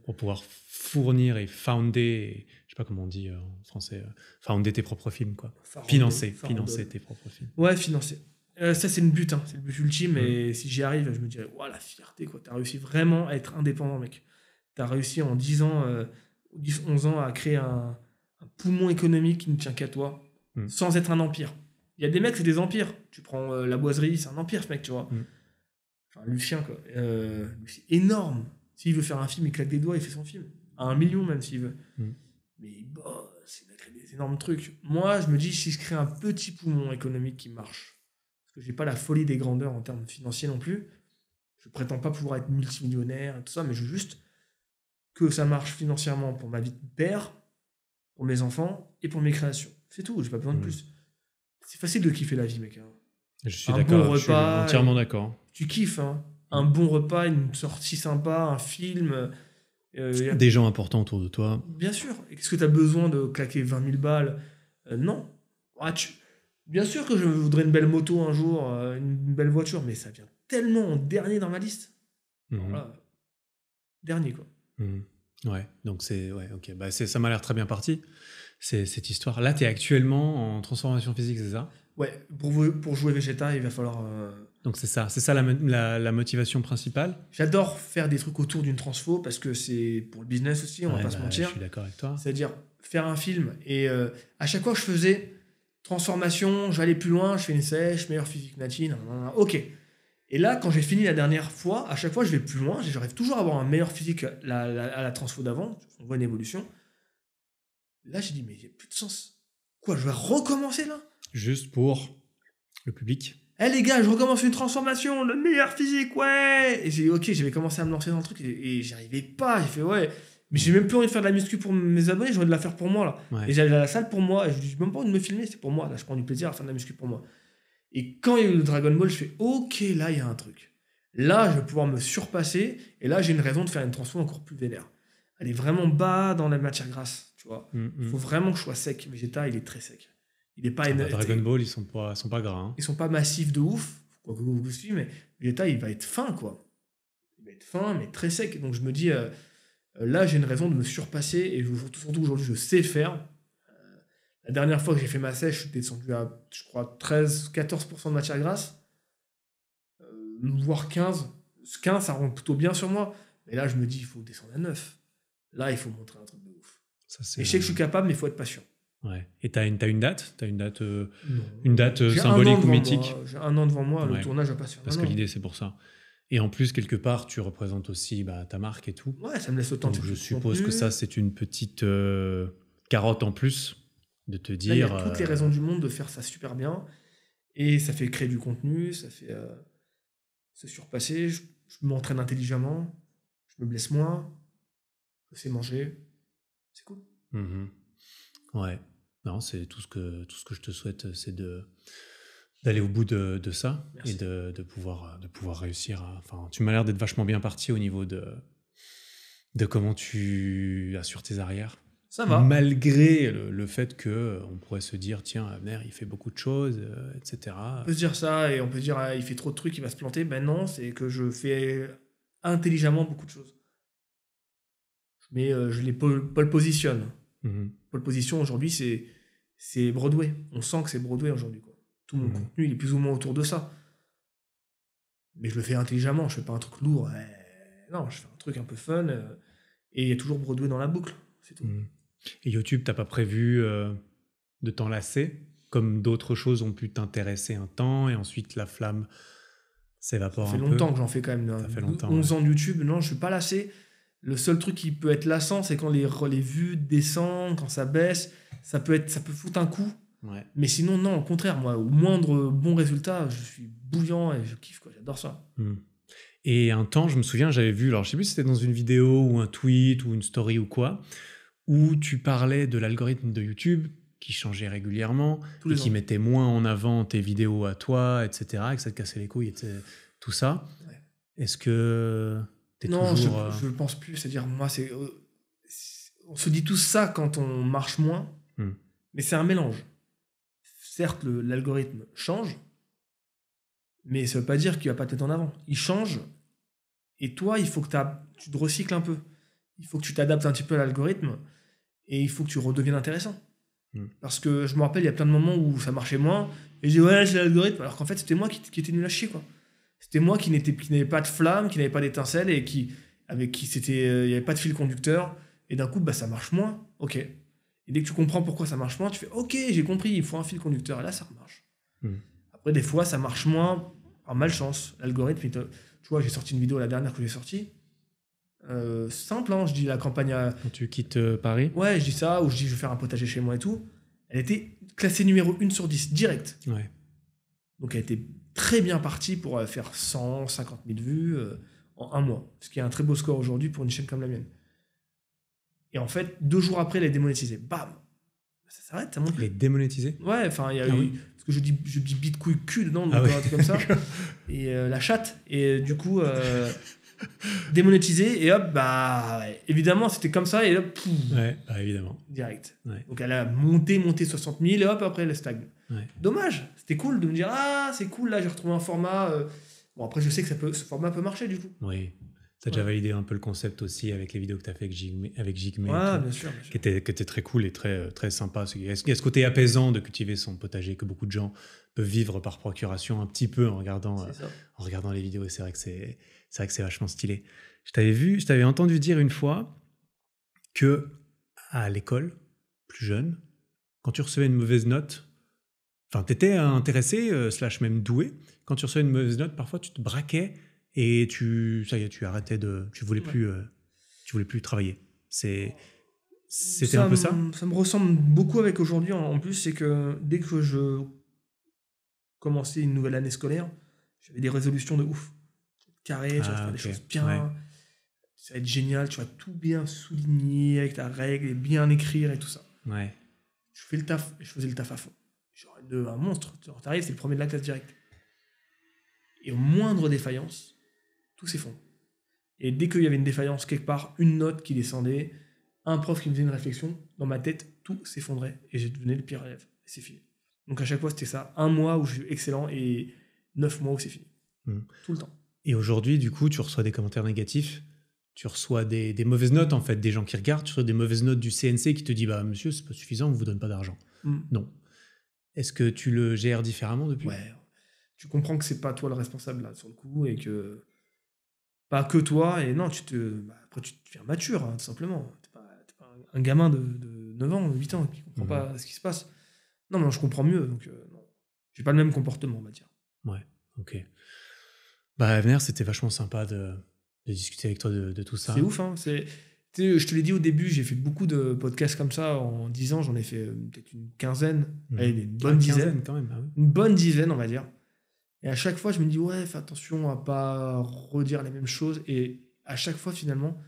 B: pour pouvoir fournir et founder comme on dit euh, en français, enfin, euh, on tes propres films, quoi. financer, financer tes propres films.
A: Ouais, financer. Euh, ça, c'est le but, hein, c'est le but ultime. Et si j'y arrive, je me dirais, waouh, la fierté, quoi. T'as réussi vraiment à être indépendant, mec. T'as réussi en 10 ans, 10, 11 ans à créer un, poumon économique qui ne tient qu'à toi, mm. sans être un empire. Il y a des mecs, c'est des empires. Tu prends la boiserie, c'est un empire, ce mec, tu vois. Mm. Enfin, Lucien, quoi. c'est énorme. S'il veut faire un film, il claque des doigts, il fait son film. À un million, même, s'il veut. Mm. Mais bon, bah, c'est des énormes trucs. Moi, je me dis, si je crée un petit poumon économique qui marche, parce que je n'ai pas la folie des grandeurs en termes financiers non plus, je prétends pas pouvoir être multimillionnaire et tout ça, mais je veux juste que ça marche financièrement pour ma vie de père, pour mes enfants et pour mes créations. C'est tout, je j'ai pas besoin de mmh. plus. C'est facile de kiffer la vie, mec. Hein. Je suis d'accord, je suis entièrement euh, d'accord. Tu kiffes, hein. Un bon repas, une sortie sympa, un film euh, Des gens importants autour de toi. Bien sûr. Est-ce que tu as besoin de claquer 20 000 balles euh, Non. Ah, bien sûr que je voudrais une belle moto un jour, euh, une belle voiture, mais ça vient tellement en dernier dans ma liste. Mhm. dernier, quoi.
B: Mhm. Ouais, donc c'est. Ouais, ok. Bah, ça m'a l'air très bien parti, cette histoire. Là, tu es actuellement en transformation physique, c'est ça
A: Ouais, pour, pour jouer Vegeta, il va falloir.
B: Donc c'est ça, c'est ça la, motivation principale.
A: J'adore faire des trucs autour d'une transfo parce que c'est pour le business aussi, on va pas se bah, mentir. Je suis d'accord avec toi. C'est-à-dire faire un film et euh, à chaque fois je faisais transformation, j'allais plus loin, je fais une sèche, meilleure physique natine. ok. Et là, quand j'ai fini la dernière fois, à chaque fois je vais plus loin, j'arrive toujours à avoir un meilleur physique à la, la transfo d'avant, on voit une évolution. Là, j'ai dit, mais il n'y a plus de sens. Quoi, je vais recommencer là
B: Juste pour le public eh les gars, je
A: recommence une transformation, le meilleur physique, ouais Et j'ai dit, ok, j'avais commencé à me lancer dans le truc et, j'arrivais pas. J'ai fait, ouais, mais j'ai même plus envie de faire de la muscu pour mes abonnés, j'ai envie de la faire pour moi, là. Et j'allais à la salle pour moi, et je dis, même pas envie de me filmer, c'est pour moi, là, je prends du plaisir à faire de la muscu pour moi. Et quand il y a eu le Dragon Ball, je fais, ok, là, il y a un truc. Là, je vais pouvoir me surpasser, et là, j'ai une raison de faire une transformation encore plus vénère. Elle est vraiment bas dans la matière grasse, tu vois. Il mm, mm. faut vraiment que
B: je sois sec. Vegeta, il est très sec. Il est pas ah, Dragon Ball, ils sont pas, sont pas gras. ils hein. Ils sont
A: pas massifs de ouf, quoi que vous suivez, mais l'état il va être fin, quoi. Il va être fin, mais très sec. Donc je me dis, euh, là, j'ai une raison de me surpasser, et surtout aujourd'hui, je sais faire. Euh, la dernière fois que j'ai fait ma sèche, suis descendu à, je crois, 13-14% de matière grasse, euh, voire 15. 15, ça rend plutôt bien sur moi. Mais là, je me dis, il faut descendre à 9. Là, il faut montrer un truc de ouf. Ça, et je sais que je suis capable,
B: mais il faut être patient. Ouais. Et t'as une, as une date T'as une date, une date euh, euh, symbolique ou mythique J'ai un an devant moi, le tournage va pas sur Parce que l'idée, c'est pour ça. Et en plus, quelque part, tu représentes aussi bah, ta marque et tout. Ouais, ça me laisse autant de Je suppose que ça, c'est une petite euh, carotte en plus de te dire. il y a toutes les raisons
A: du monde de faire ça super bien. Et ça fait créer du contenu, ça fait se surpasser. Je, m'entraîne intelligemment, je me blesse moins, je sais manger.
B: C'est cool. Mmh ouais. Non, c'est tout ce que tout ce que je te souhaite, c'est de d'aller au bout de, de ça et de, de, pouvoir de pouvoir réussir. enfin, tu m'as l'air d'être vachement bien parti au niveau de de comment tu assures tes arrières. Ça va. Malgré le, fait que on pourrait se dire tiens mère il fait beaucoup de choses euh, etc. On peut se
A: dire ça et on peut dire ah, il fait trop de trucs il va se planter. Ben non c'est que je fais intelligemment beaucoup de choses. Mais je euh, je les pole positionne. Mmh. Pole position aujourd'hui, c'est c'est Broadway. On sent que c'est Broadway aujourd'hui. Tout mon mhm. contenu, il est plus ou moins autour de ça. Mais je le fais intelligemment, je fais pas un truc lourd. non,
B: je fais un truc un peu fun. Euh, et il y a toujours Broadway dans la boucle, c'est tout. Mhm. Et YouTube, t'as pas prévu euh, de t'en lasser Comme d'autres choses ont pu t'intéresser un temps et ensuite la flamme s'évapore un peu. Ça fait longtemps que j'en fais quand même. Ça fait longtemps. 11
A: ans de YouTube, non, je suis pas lassé. Le seul truc qui peut être lassant, c'est quand les, les vues descendent, quand ça baisse, ça peut, être, ça peut foutre un coup. Mais sinon, non, au contraire, moi, au moindre bon résultat, je suis bouillant et je kiffe, j'adore ça.
B: Hmm. Et un temps, je me souviens, j'avais vu, alors je sais plus si c'était dans une vidéo ou un tweet ou une story ou quoi, où tu parlais de l'algorithme de YouTube qui changeait régulièrement, et qui mettait moins en avant tes vidéos à toi, etc., et que ça te cassait les couilles, tout ça. Est-ce que non, je ne
A: euh, pense plus. C'est-à-dire, moi, euh, On se dit tout ça quand on marche moins, hmm. mais c'est un mélange. Certes, l'algorithme change, mais ça ne veut pas dire qu'il va pas tête en avant. Il change, et toi, il faut que tu te recycles un peu. Il faut que tu t'adaptes un petit peu à l'algorithme, et il faut que tu redeviennes intéressant. Hmm. Parce que je me rappelle, il y a plein de moments où ça marchait moins, et je dis ouais, c'est l'algorithme, alors qu'en fait, c'était moi qui, qui étais nul à chier, quoi. C'était moi qui n'était, pas de flamme, qui n'avait pas d'étincelle et qui, avec qui c'était, euh, il n'y avait pas de fil conducteur. Et d'un coup, bah, ça marche moins. Ok. Et dès que tu comprends pourquoi ça marche moins, tu fais ok, j'ai compris, il faut un fil conducteur. Et là, ça marche. Hmm. Après, des fois, ça marche moins en malchance. L'algorithme, tu vois, j'ai sorti une vidéo la dernière que j'ai sortie. Euh, simple, hein, je dis la campagne. Quand tu quittes euh, Paris Ouais, je dis ça, ou je dis je vais faire un potager chez moi et tout. Elle était classée numéro 1 sur 10, direct. Ouais. Donc elle était très bien parti pour euh, faire 150 000 vues euh, en un mois, ce qui est un très beau score aujourd'hui pour une chaîne comme la mienne. Et en fait, deux jours après, elle est démonétisée. Bam bah, Ça s'arrête, ça monte. Elle est
B: démonétisée
A: Ouais, enfin, il y a ah eu. Oui. Parce que je dis, je dis bitcoin couille cul dedans, donc ah un truc comme ça. et euh, la chatte. Et du coup, démonétisée. Et hop, bah. Évidemment, c'était comme ça. Et hop,
B: Ouais, bah, évidemment.
A: Direct. Donc elle a monté, monté 60 000. Et hop, après, elle stagne. Dommage, c'était cool de me dire ah c'est cool là j'ai retrouvé un format. Euh. Bon après je sais que ça peut, ce format peut marcher du coup.
B: Oui. Ça a déjà validé un peu le concept aussi avec les vidéos que tu as fait avec Jigme, avec bien, sûr, qui était, qui très cool et très, euh, très sympa. Il y a ce côté apaisant de cultiver son potager que beaucoup de gens peuvent vivre par procuration un petit peu en regardant, euh, en regardant les vidéos. Et c'est vrai que c'est, c'est vrai que c'est vachement stylé. Je t'avais vu, je t'avais entendu dire une fois que à l'école, plus jeune, quand tu recevais une mauvaise note, Enfin, tu étais intéressé, euh, slash même doué. Quand tu recevais une mauvaise note, parfois tu te braquais et tu, ça tu arrêtais de. Tu voulais plus, euh, tu voulais plus travailler. C'est. C'était un peu ça
A: Ça me ressemble beaucoup avec aujourd'hui. En, plus, c'est que dès que je commençais une nouvelle année scolaire, j'avais des résolutions de ouf. Carré, tu vas ah, faire des choses bien. Ça va être génial, tu vas tout bien souligner avec ta règle et bien écrire et tout ça. Ouais. Je fais le taf, je faisais le taf à fond genre un monstre. T'arrives, c'est le premier de la classe direct. Et au moindre défaillance, tout s'effondre. Et dès qu'il y avait une défaillance quelque part, une note qui descendait, un prof qui me faisait une réflexion, dans ma tête, tout s'effondrait et je devenu le pire élève. Et c'est fini. Donc à chaque fois, c'était ça. Un mois où je suis excellent et neuf mois où c'est fini.
B: Hmm. Tout le temps. Et aujourd'hui, du coup, tu reçois des commentaires négatifs, tu reçois des, mauvaises notes, en fait, des gens qui regardent, tu reçois des mauvaises notes du CNC qui te dit Bah, monsieur, c'est pas suffisant, on vous donne pas d'argent. Hmm. Non. Est-ce que tu le gères différemment depuis Ouais.
A: Tu comprends que c'est pas toi le responsable là sur le coup et que pas que toi et non tu te bah, après tu deviens mature hein, tout simplement. T'es pas, pas, un gamin de, 9 ans, 8 ans qui comprend mmh. pas ce qui se passe. Non mais non, je comprends mieux donc euh, non. J'ai pas le même comportement on va dire.
B: Ouais. OK. Bah Avenir, c'était vachement sympa de, discuter avec toi de, tout ça. C'est ouf
A: hein, c'est je te l'ai dit au début, j'ai fait beaucoup de podcasts comme ça en 10 ans, j'en ai fait euh, peut-être une quinzaine, mmh. une bonne dizaine quand même. Hein. Une bonne dizaine, on va dire. Et à chaque fois, je me dis, ouais, fais attention à pas redire les mêmes choses. Et à chaque fois, finalement,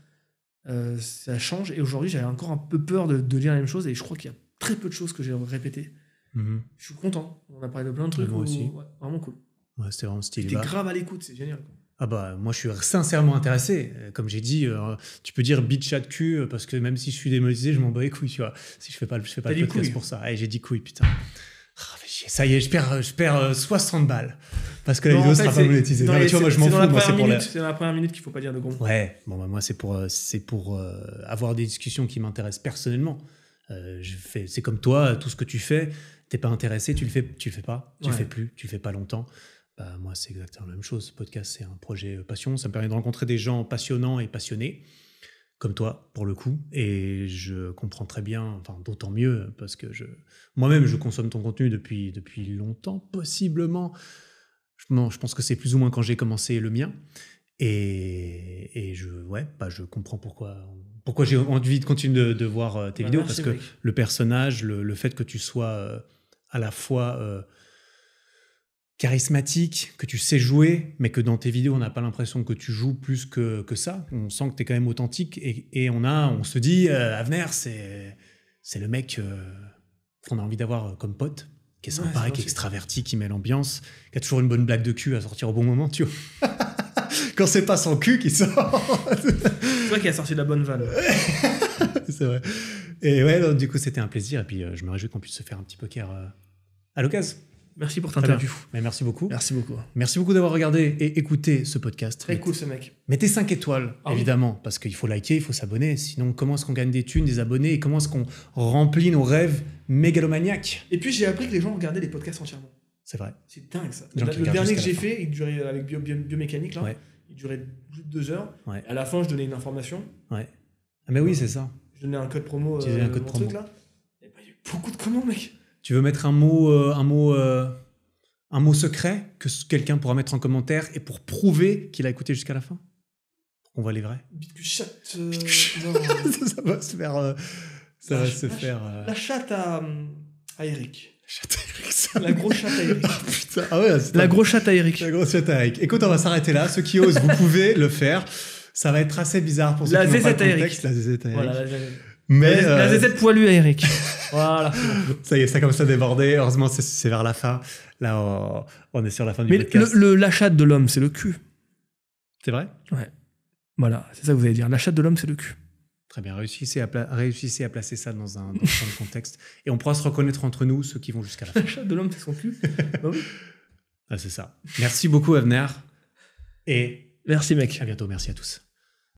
A: euh, ça change. Et aujourd'hui, j'avais encore un peu peur de, de dire la même chose. Et je crois qu'il y a très peu de choses que j'ai répétées. Mmh. Je suis content. On a parlé de plein de trucs. Moi aussi. vraiment cool.
B: c'était vraiment stylé. Bah, grave à
A: l'écoute, c'est génial
B: ah bah moi je suis sincèrement intéressé. Euh, comme j'ai dit, euh, tu peux dire bitch chat cul euh, parce que même si je suis démonétisé, je m'en bats les couilles, tu vois. Si je fais pas, je fais pas le podcast pour ça. Et eh, j'ai dit couille putain. Ah, ça y est, je perds, je perds 60 balles parce que la vidéo sera pas monétisée. Non, mais tu vois, je m'en fous. c'est pour
A: la... première minute qu'il faut pas dire de bon bah,
B: moi c'est pour, pour avoir des discussions qui m'intéressent personnellement. c'est comme toi, tout ce que tu fais, t'es pas intéressé, tu le fais, tu le fais pas, tu le fais plus, tu le fais pas longtemps. Bah, moi, c'est exactement la même chose. Ce podcast, c'est un projet euh, passion. Ça me permet de rencontrer des gens passionnants et passionnés, comme toi, pour le coup. Et je comprends très bien, enfin, d'autant mieux, parce que je, moi-même, je consomme ton contenu depuis, depuis longtemps, possiblement. Je, pense que c'est plus ou moins quand j'ai commencé le mien. Et, je, ouais, bah, je comprends pourquoi, pourquoi j'ai envie de continuer de, voir euh, tes bah, vidéos, parce que le personnage, le, fait que tu sois euh, à la fois charismatique, que tu sais jouer, mais que dans tes vidéos, on n'a pas l'impression que tu joues plus que, que ça. On sent que tu es quand même authentique et, et, on, a, on se dit, euh, Avenir, c'est, c'est le mec euh, qu'on a envie d'avoir euh, comme pote, qui est sympa, qui est extraverti, qui met l'ambiance, qui a toujours une bonne blague de cul à sortir au bon moment, tu vois. Quand c'est pas son cul qui sort.
A: c'est vrai qu'il a sorti de la bonne valeur.
B: c'est vrai. Et ouais, donc, du coup, c'était un plaisir. Et puis, je me réjouis qu'on puisse se faire un petit poker à l'occasion. Merci pour interview. Mais merci beaucoup. Merci beaucoup. Merci beaucoup d'avoir regardé et écouté ce podcast. écoute cool ce mec. Mettez 5 étoiles, ah évidemment, parce qu'il faut liker, il faut s'abonner. Sinon, comment est-ce qu'on gagne des thunes, des abonnés et comment est-ce qu'on remplit nos rêves mégalomaniaques
A: Et puis j'ai appris que les gens regardaient les podcasts entièrement. C'est vrai. C'est dingue ça. Le, dernier que j'ai fait, il durait avec biomécanique, il durait plus de 2 heures. À la fin, je donnais une information.
B: Ah, mais oui, c'est ça.
A: Je donnais un code promo. Euh, un code promo. Truc, là. Bah, il y a eu beaucoup de commandes, mec.
B: Tu veux mettre un mot, euh, un mot, euh, un mot secret que quelqu'un pourra mettre en commentaire et pour prouver qu'il a écouté jusqu'à la fin On voit les vrais. Bit
A: Euh, ça, ça, va
B: se faire. Euh, ça va se faire. La
A: chatte à, à Eric. la grosse chatte à Eric.
B: Ah, ah la grosse chatte à Eric. La grosse chatte à Eric. Écoute, on va s'arrêter là. Ceux qui osent, vous pouvez le faire. Ça va être assez bizarre pour ceux la qui n'ont pas le contexte. La zézette à Eric. Voilà, la ZZ. Mais, la, euh, poilue à Eric. voilà. Ça y est, ça comme ça débordé. Heureusement, c'est vers la fin. Là, on, est sur la fin du Mais podcast. le,
A: l'achat de l'homme, c'est le cul.
B: C'est vrai Ouais. Voilà, c'est ça que vous allez dire. l'achat de l'homme, c'est le cul. Très bien, réussissez à, à placer ça dans un, contexte. Et on pourra se reconnaître entre nous, ceux qui vont jusqu'à la fin. l'achat
A: de l'homme, c'est son cul.
B: Bah ah, c'est ça. Merci beaucoup, Avner. Et. Merci, mec. À bientôt. Merci à tous.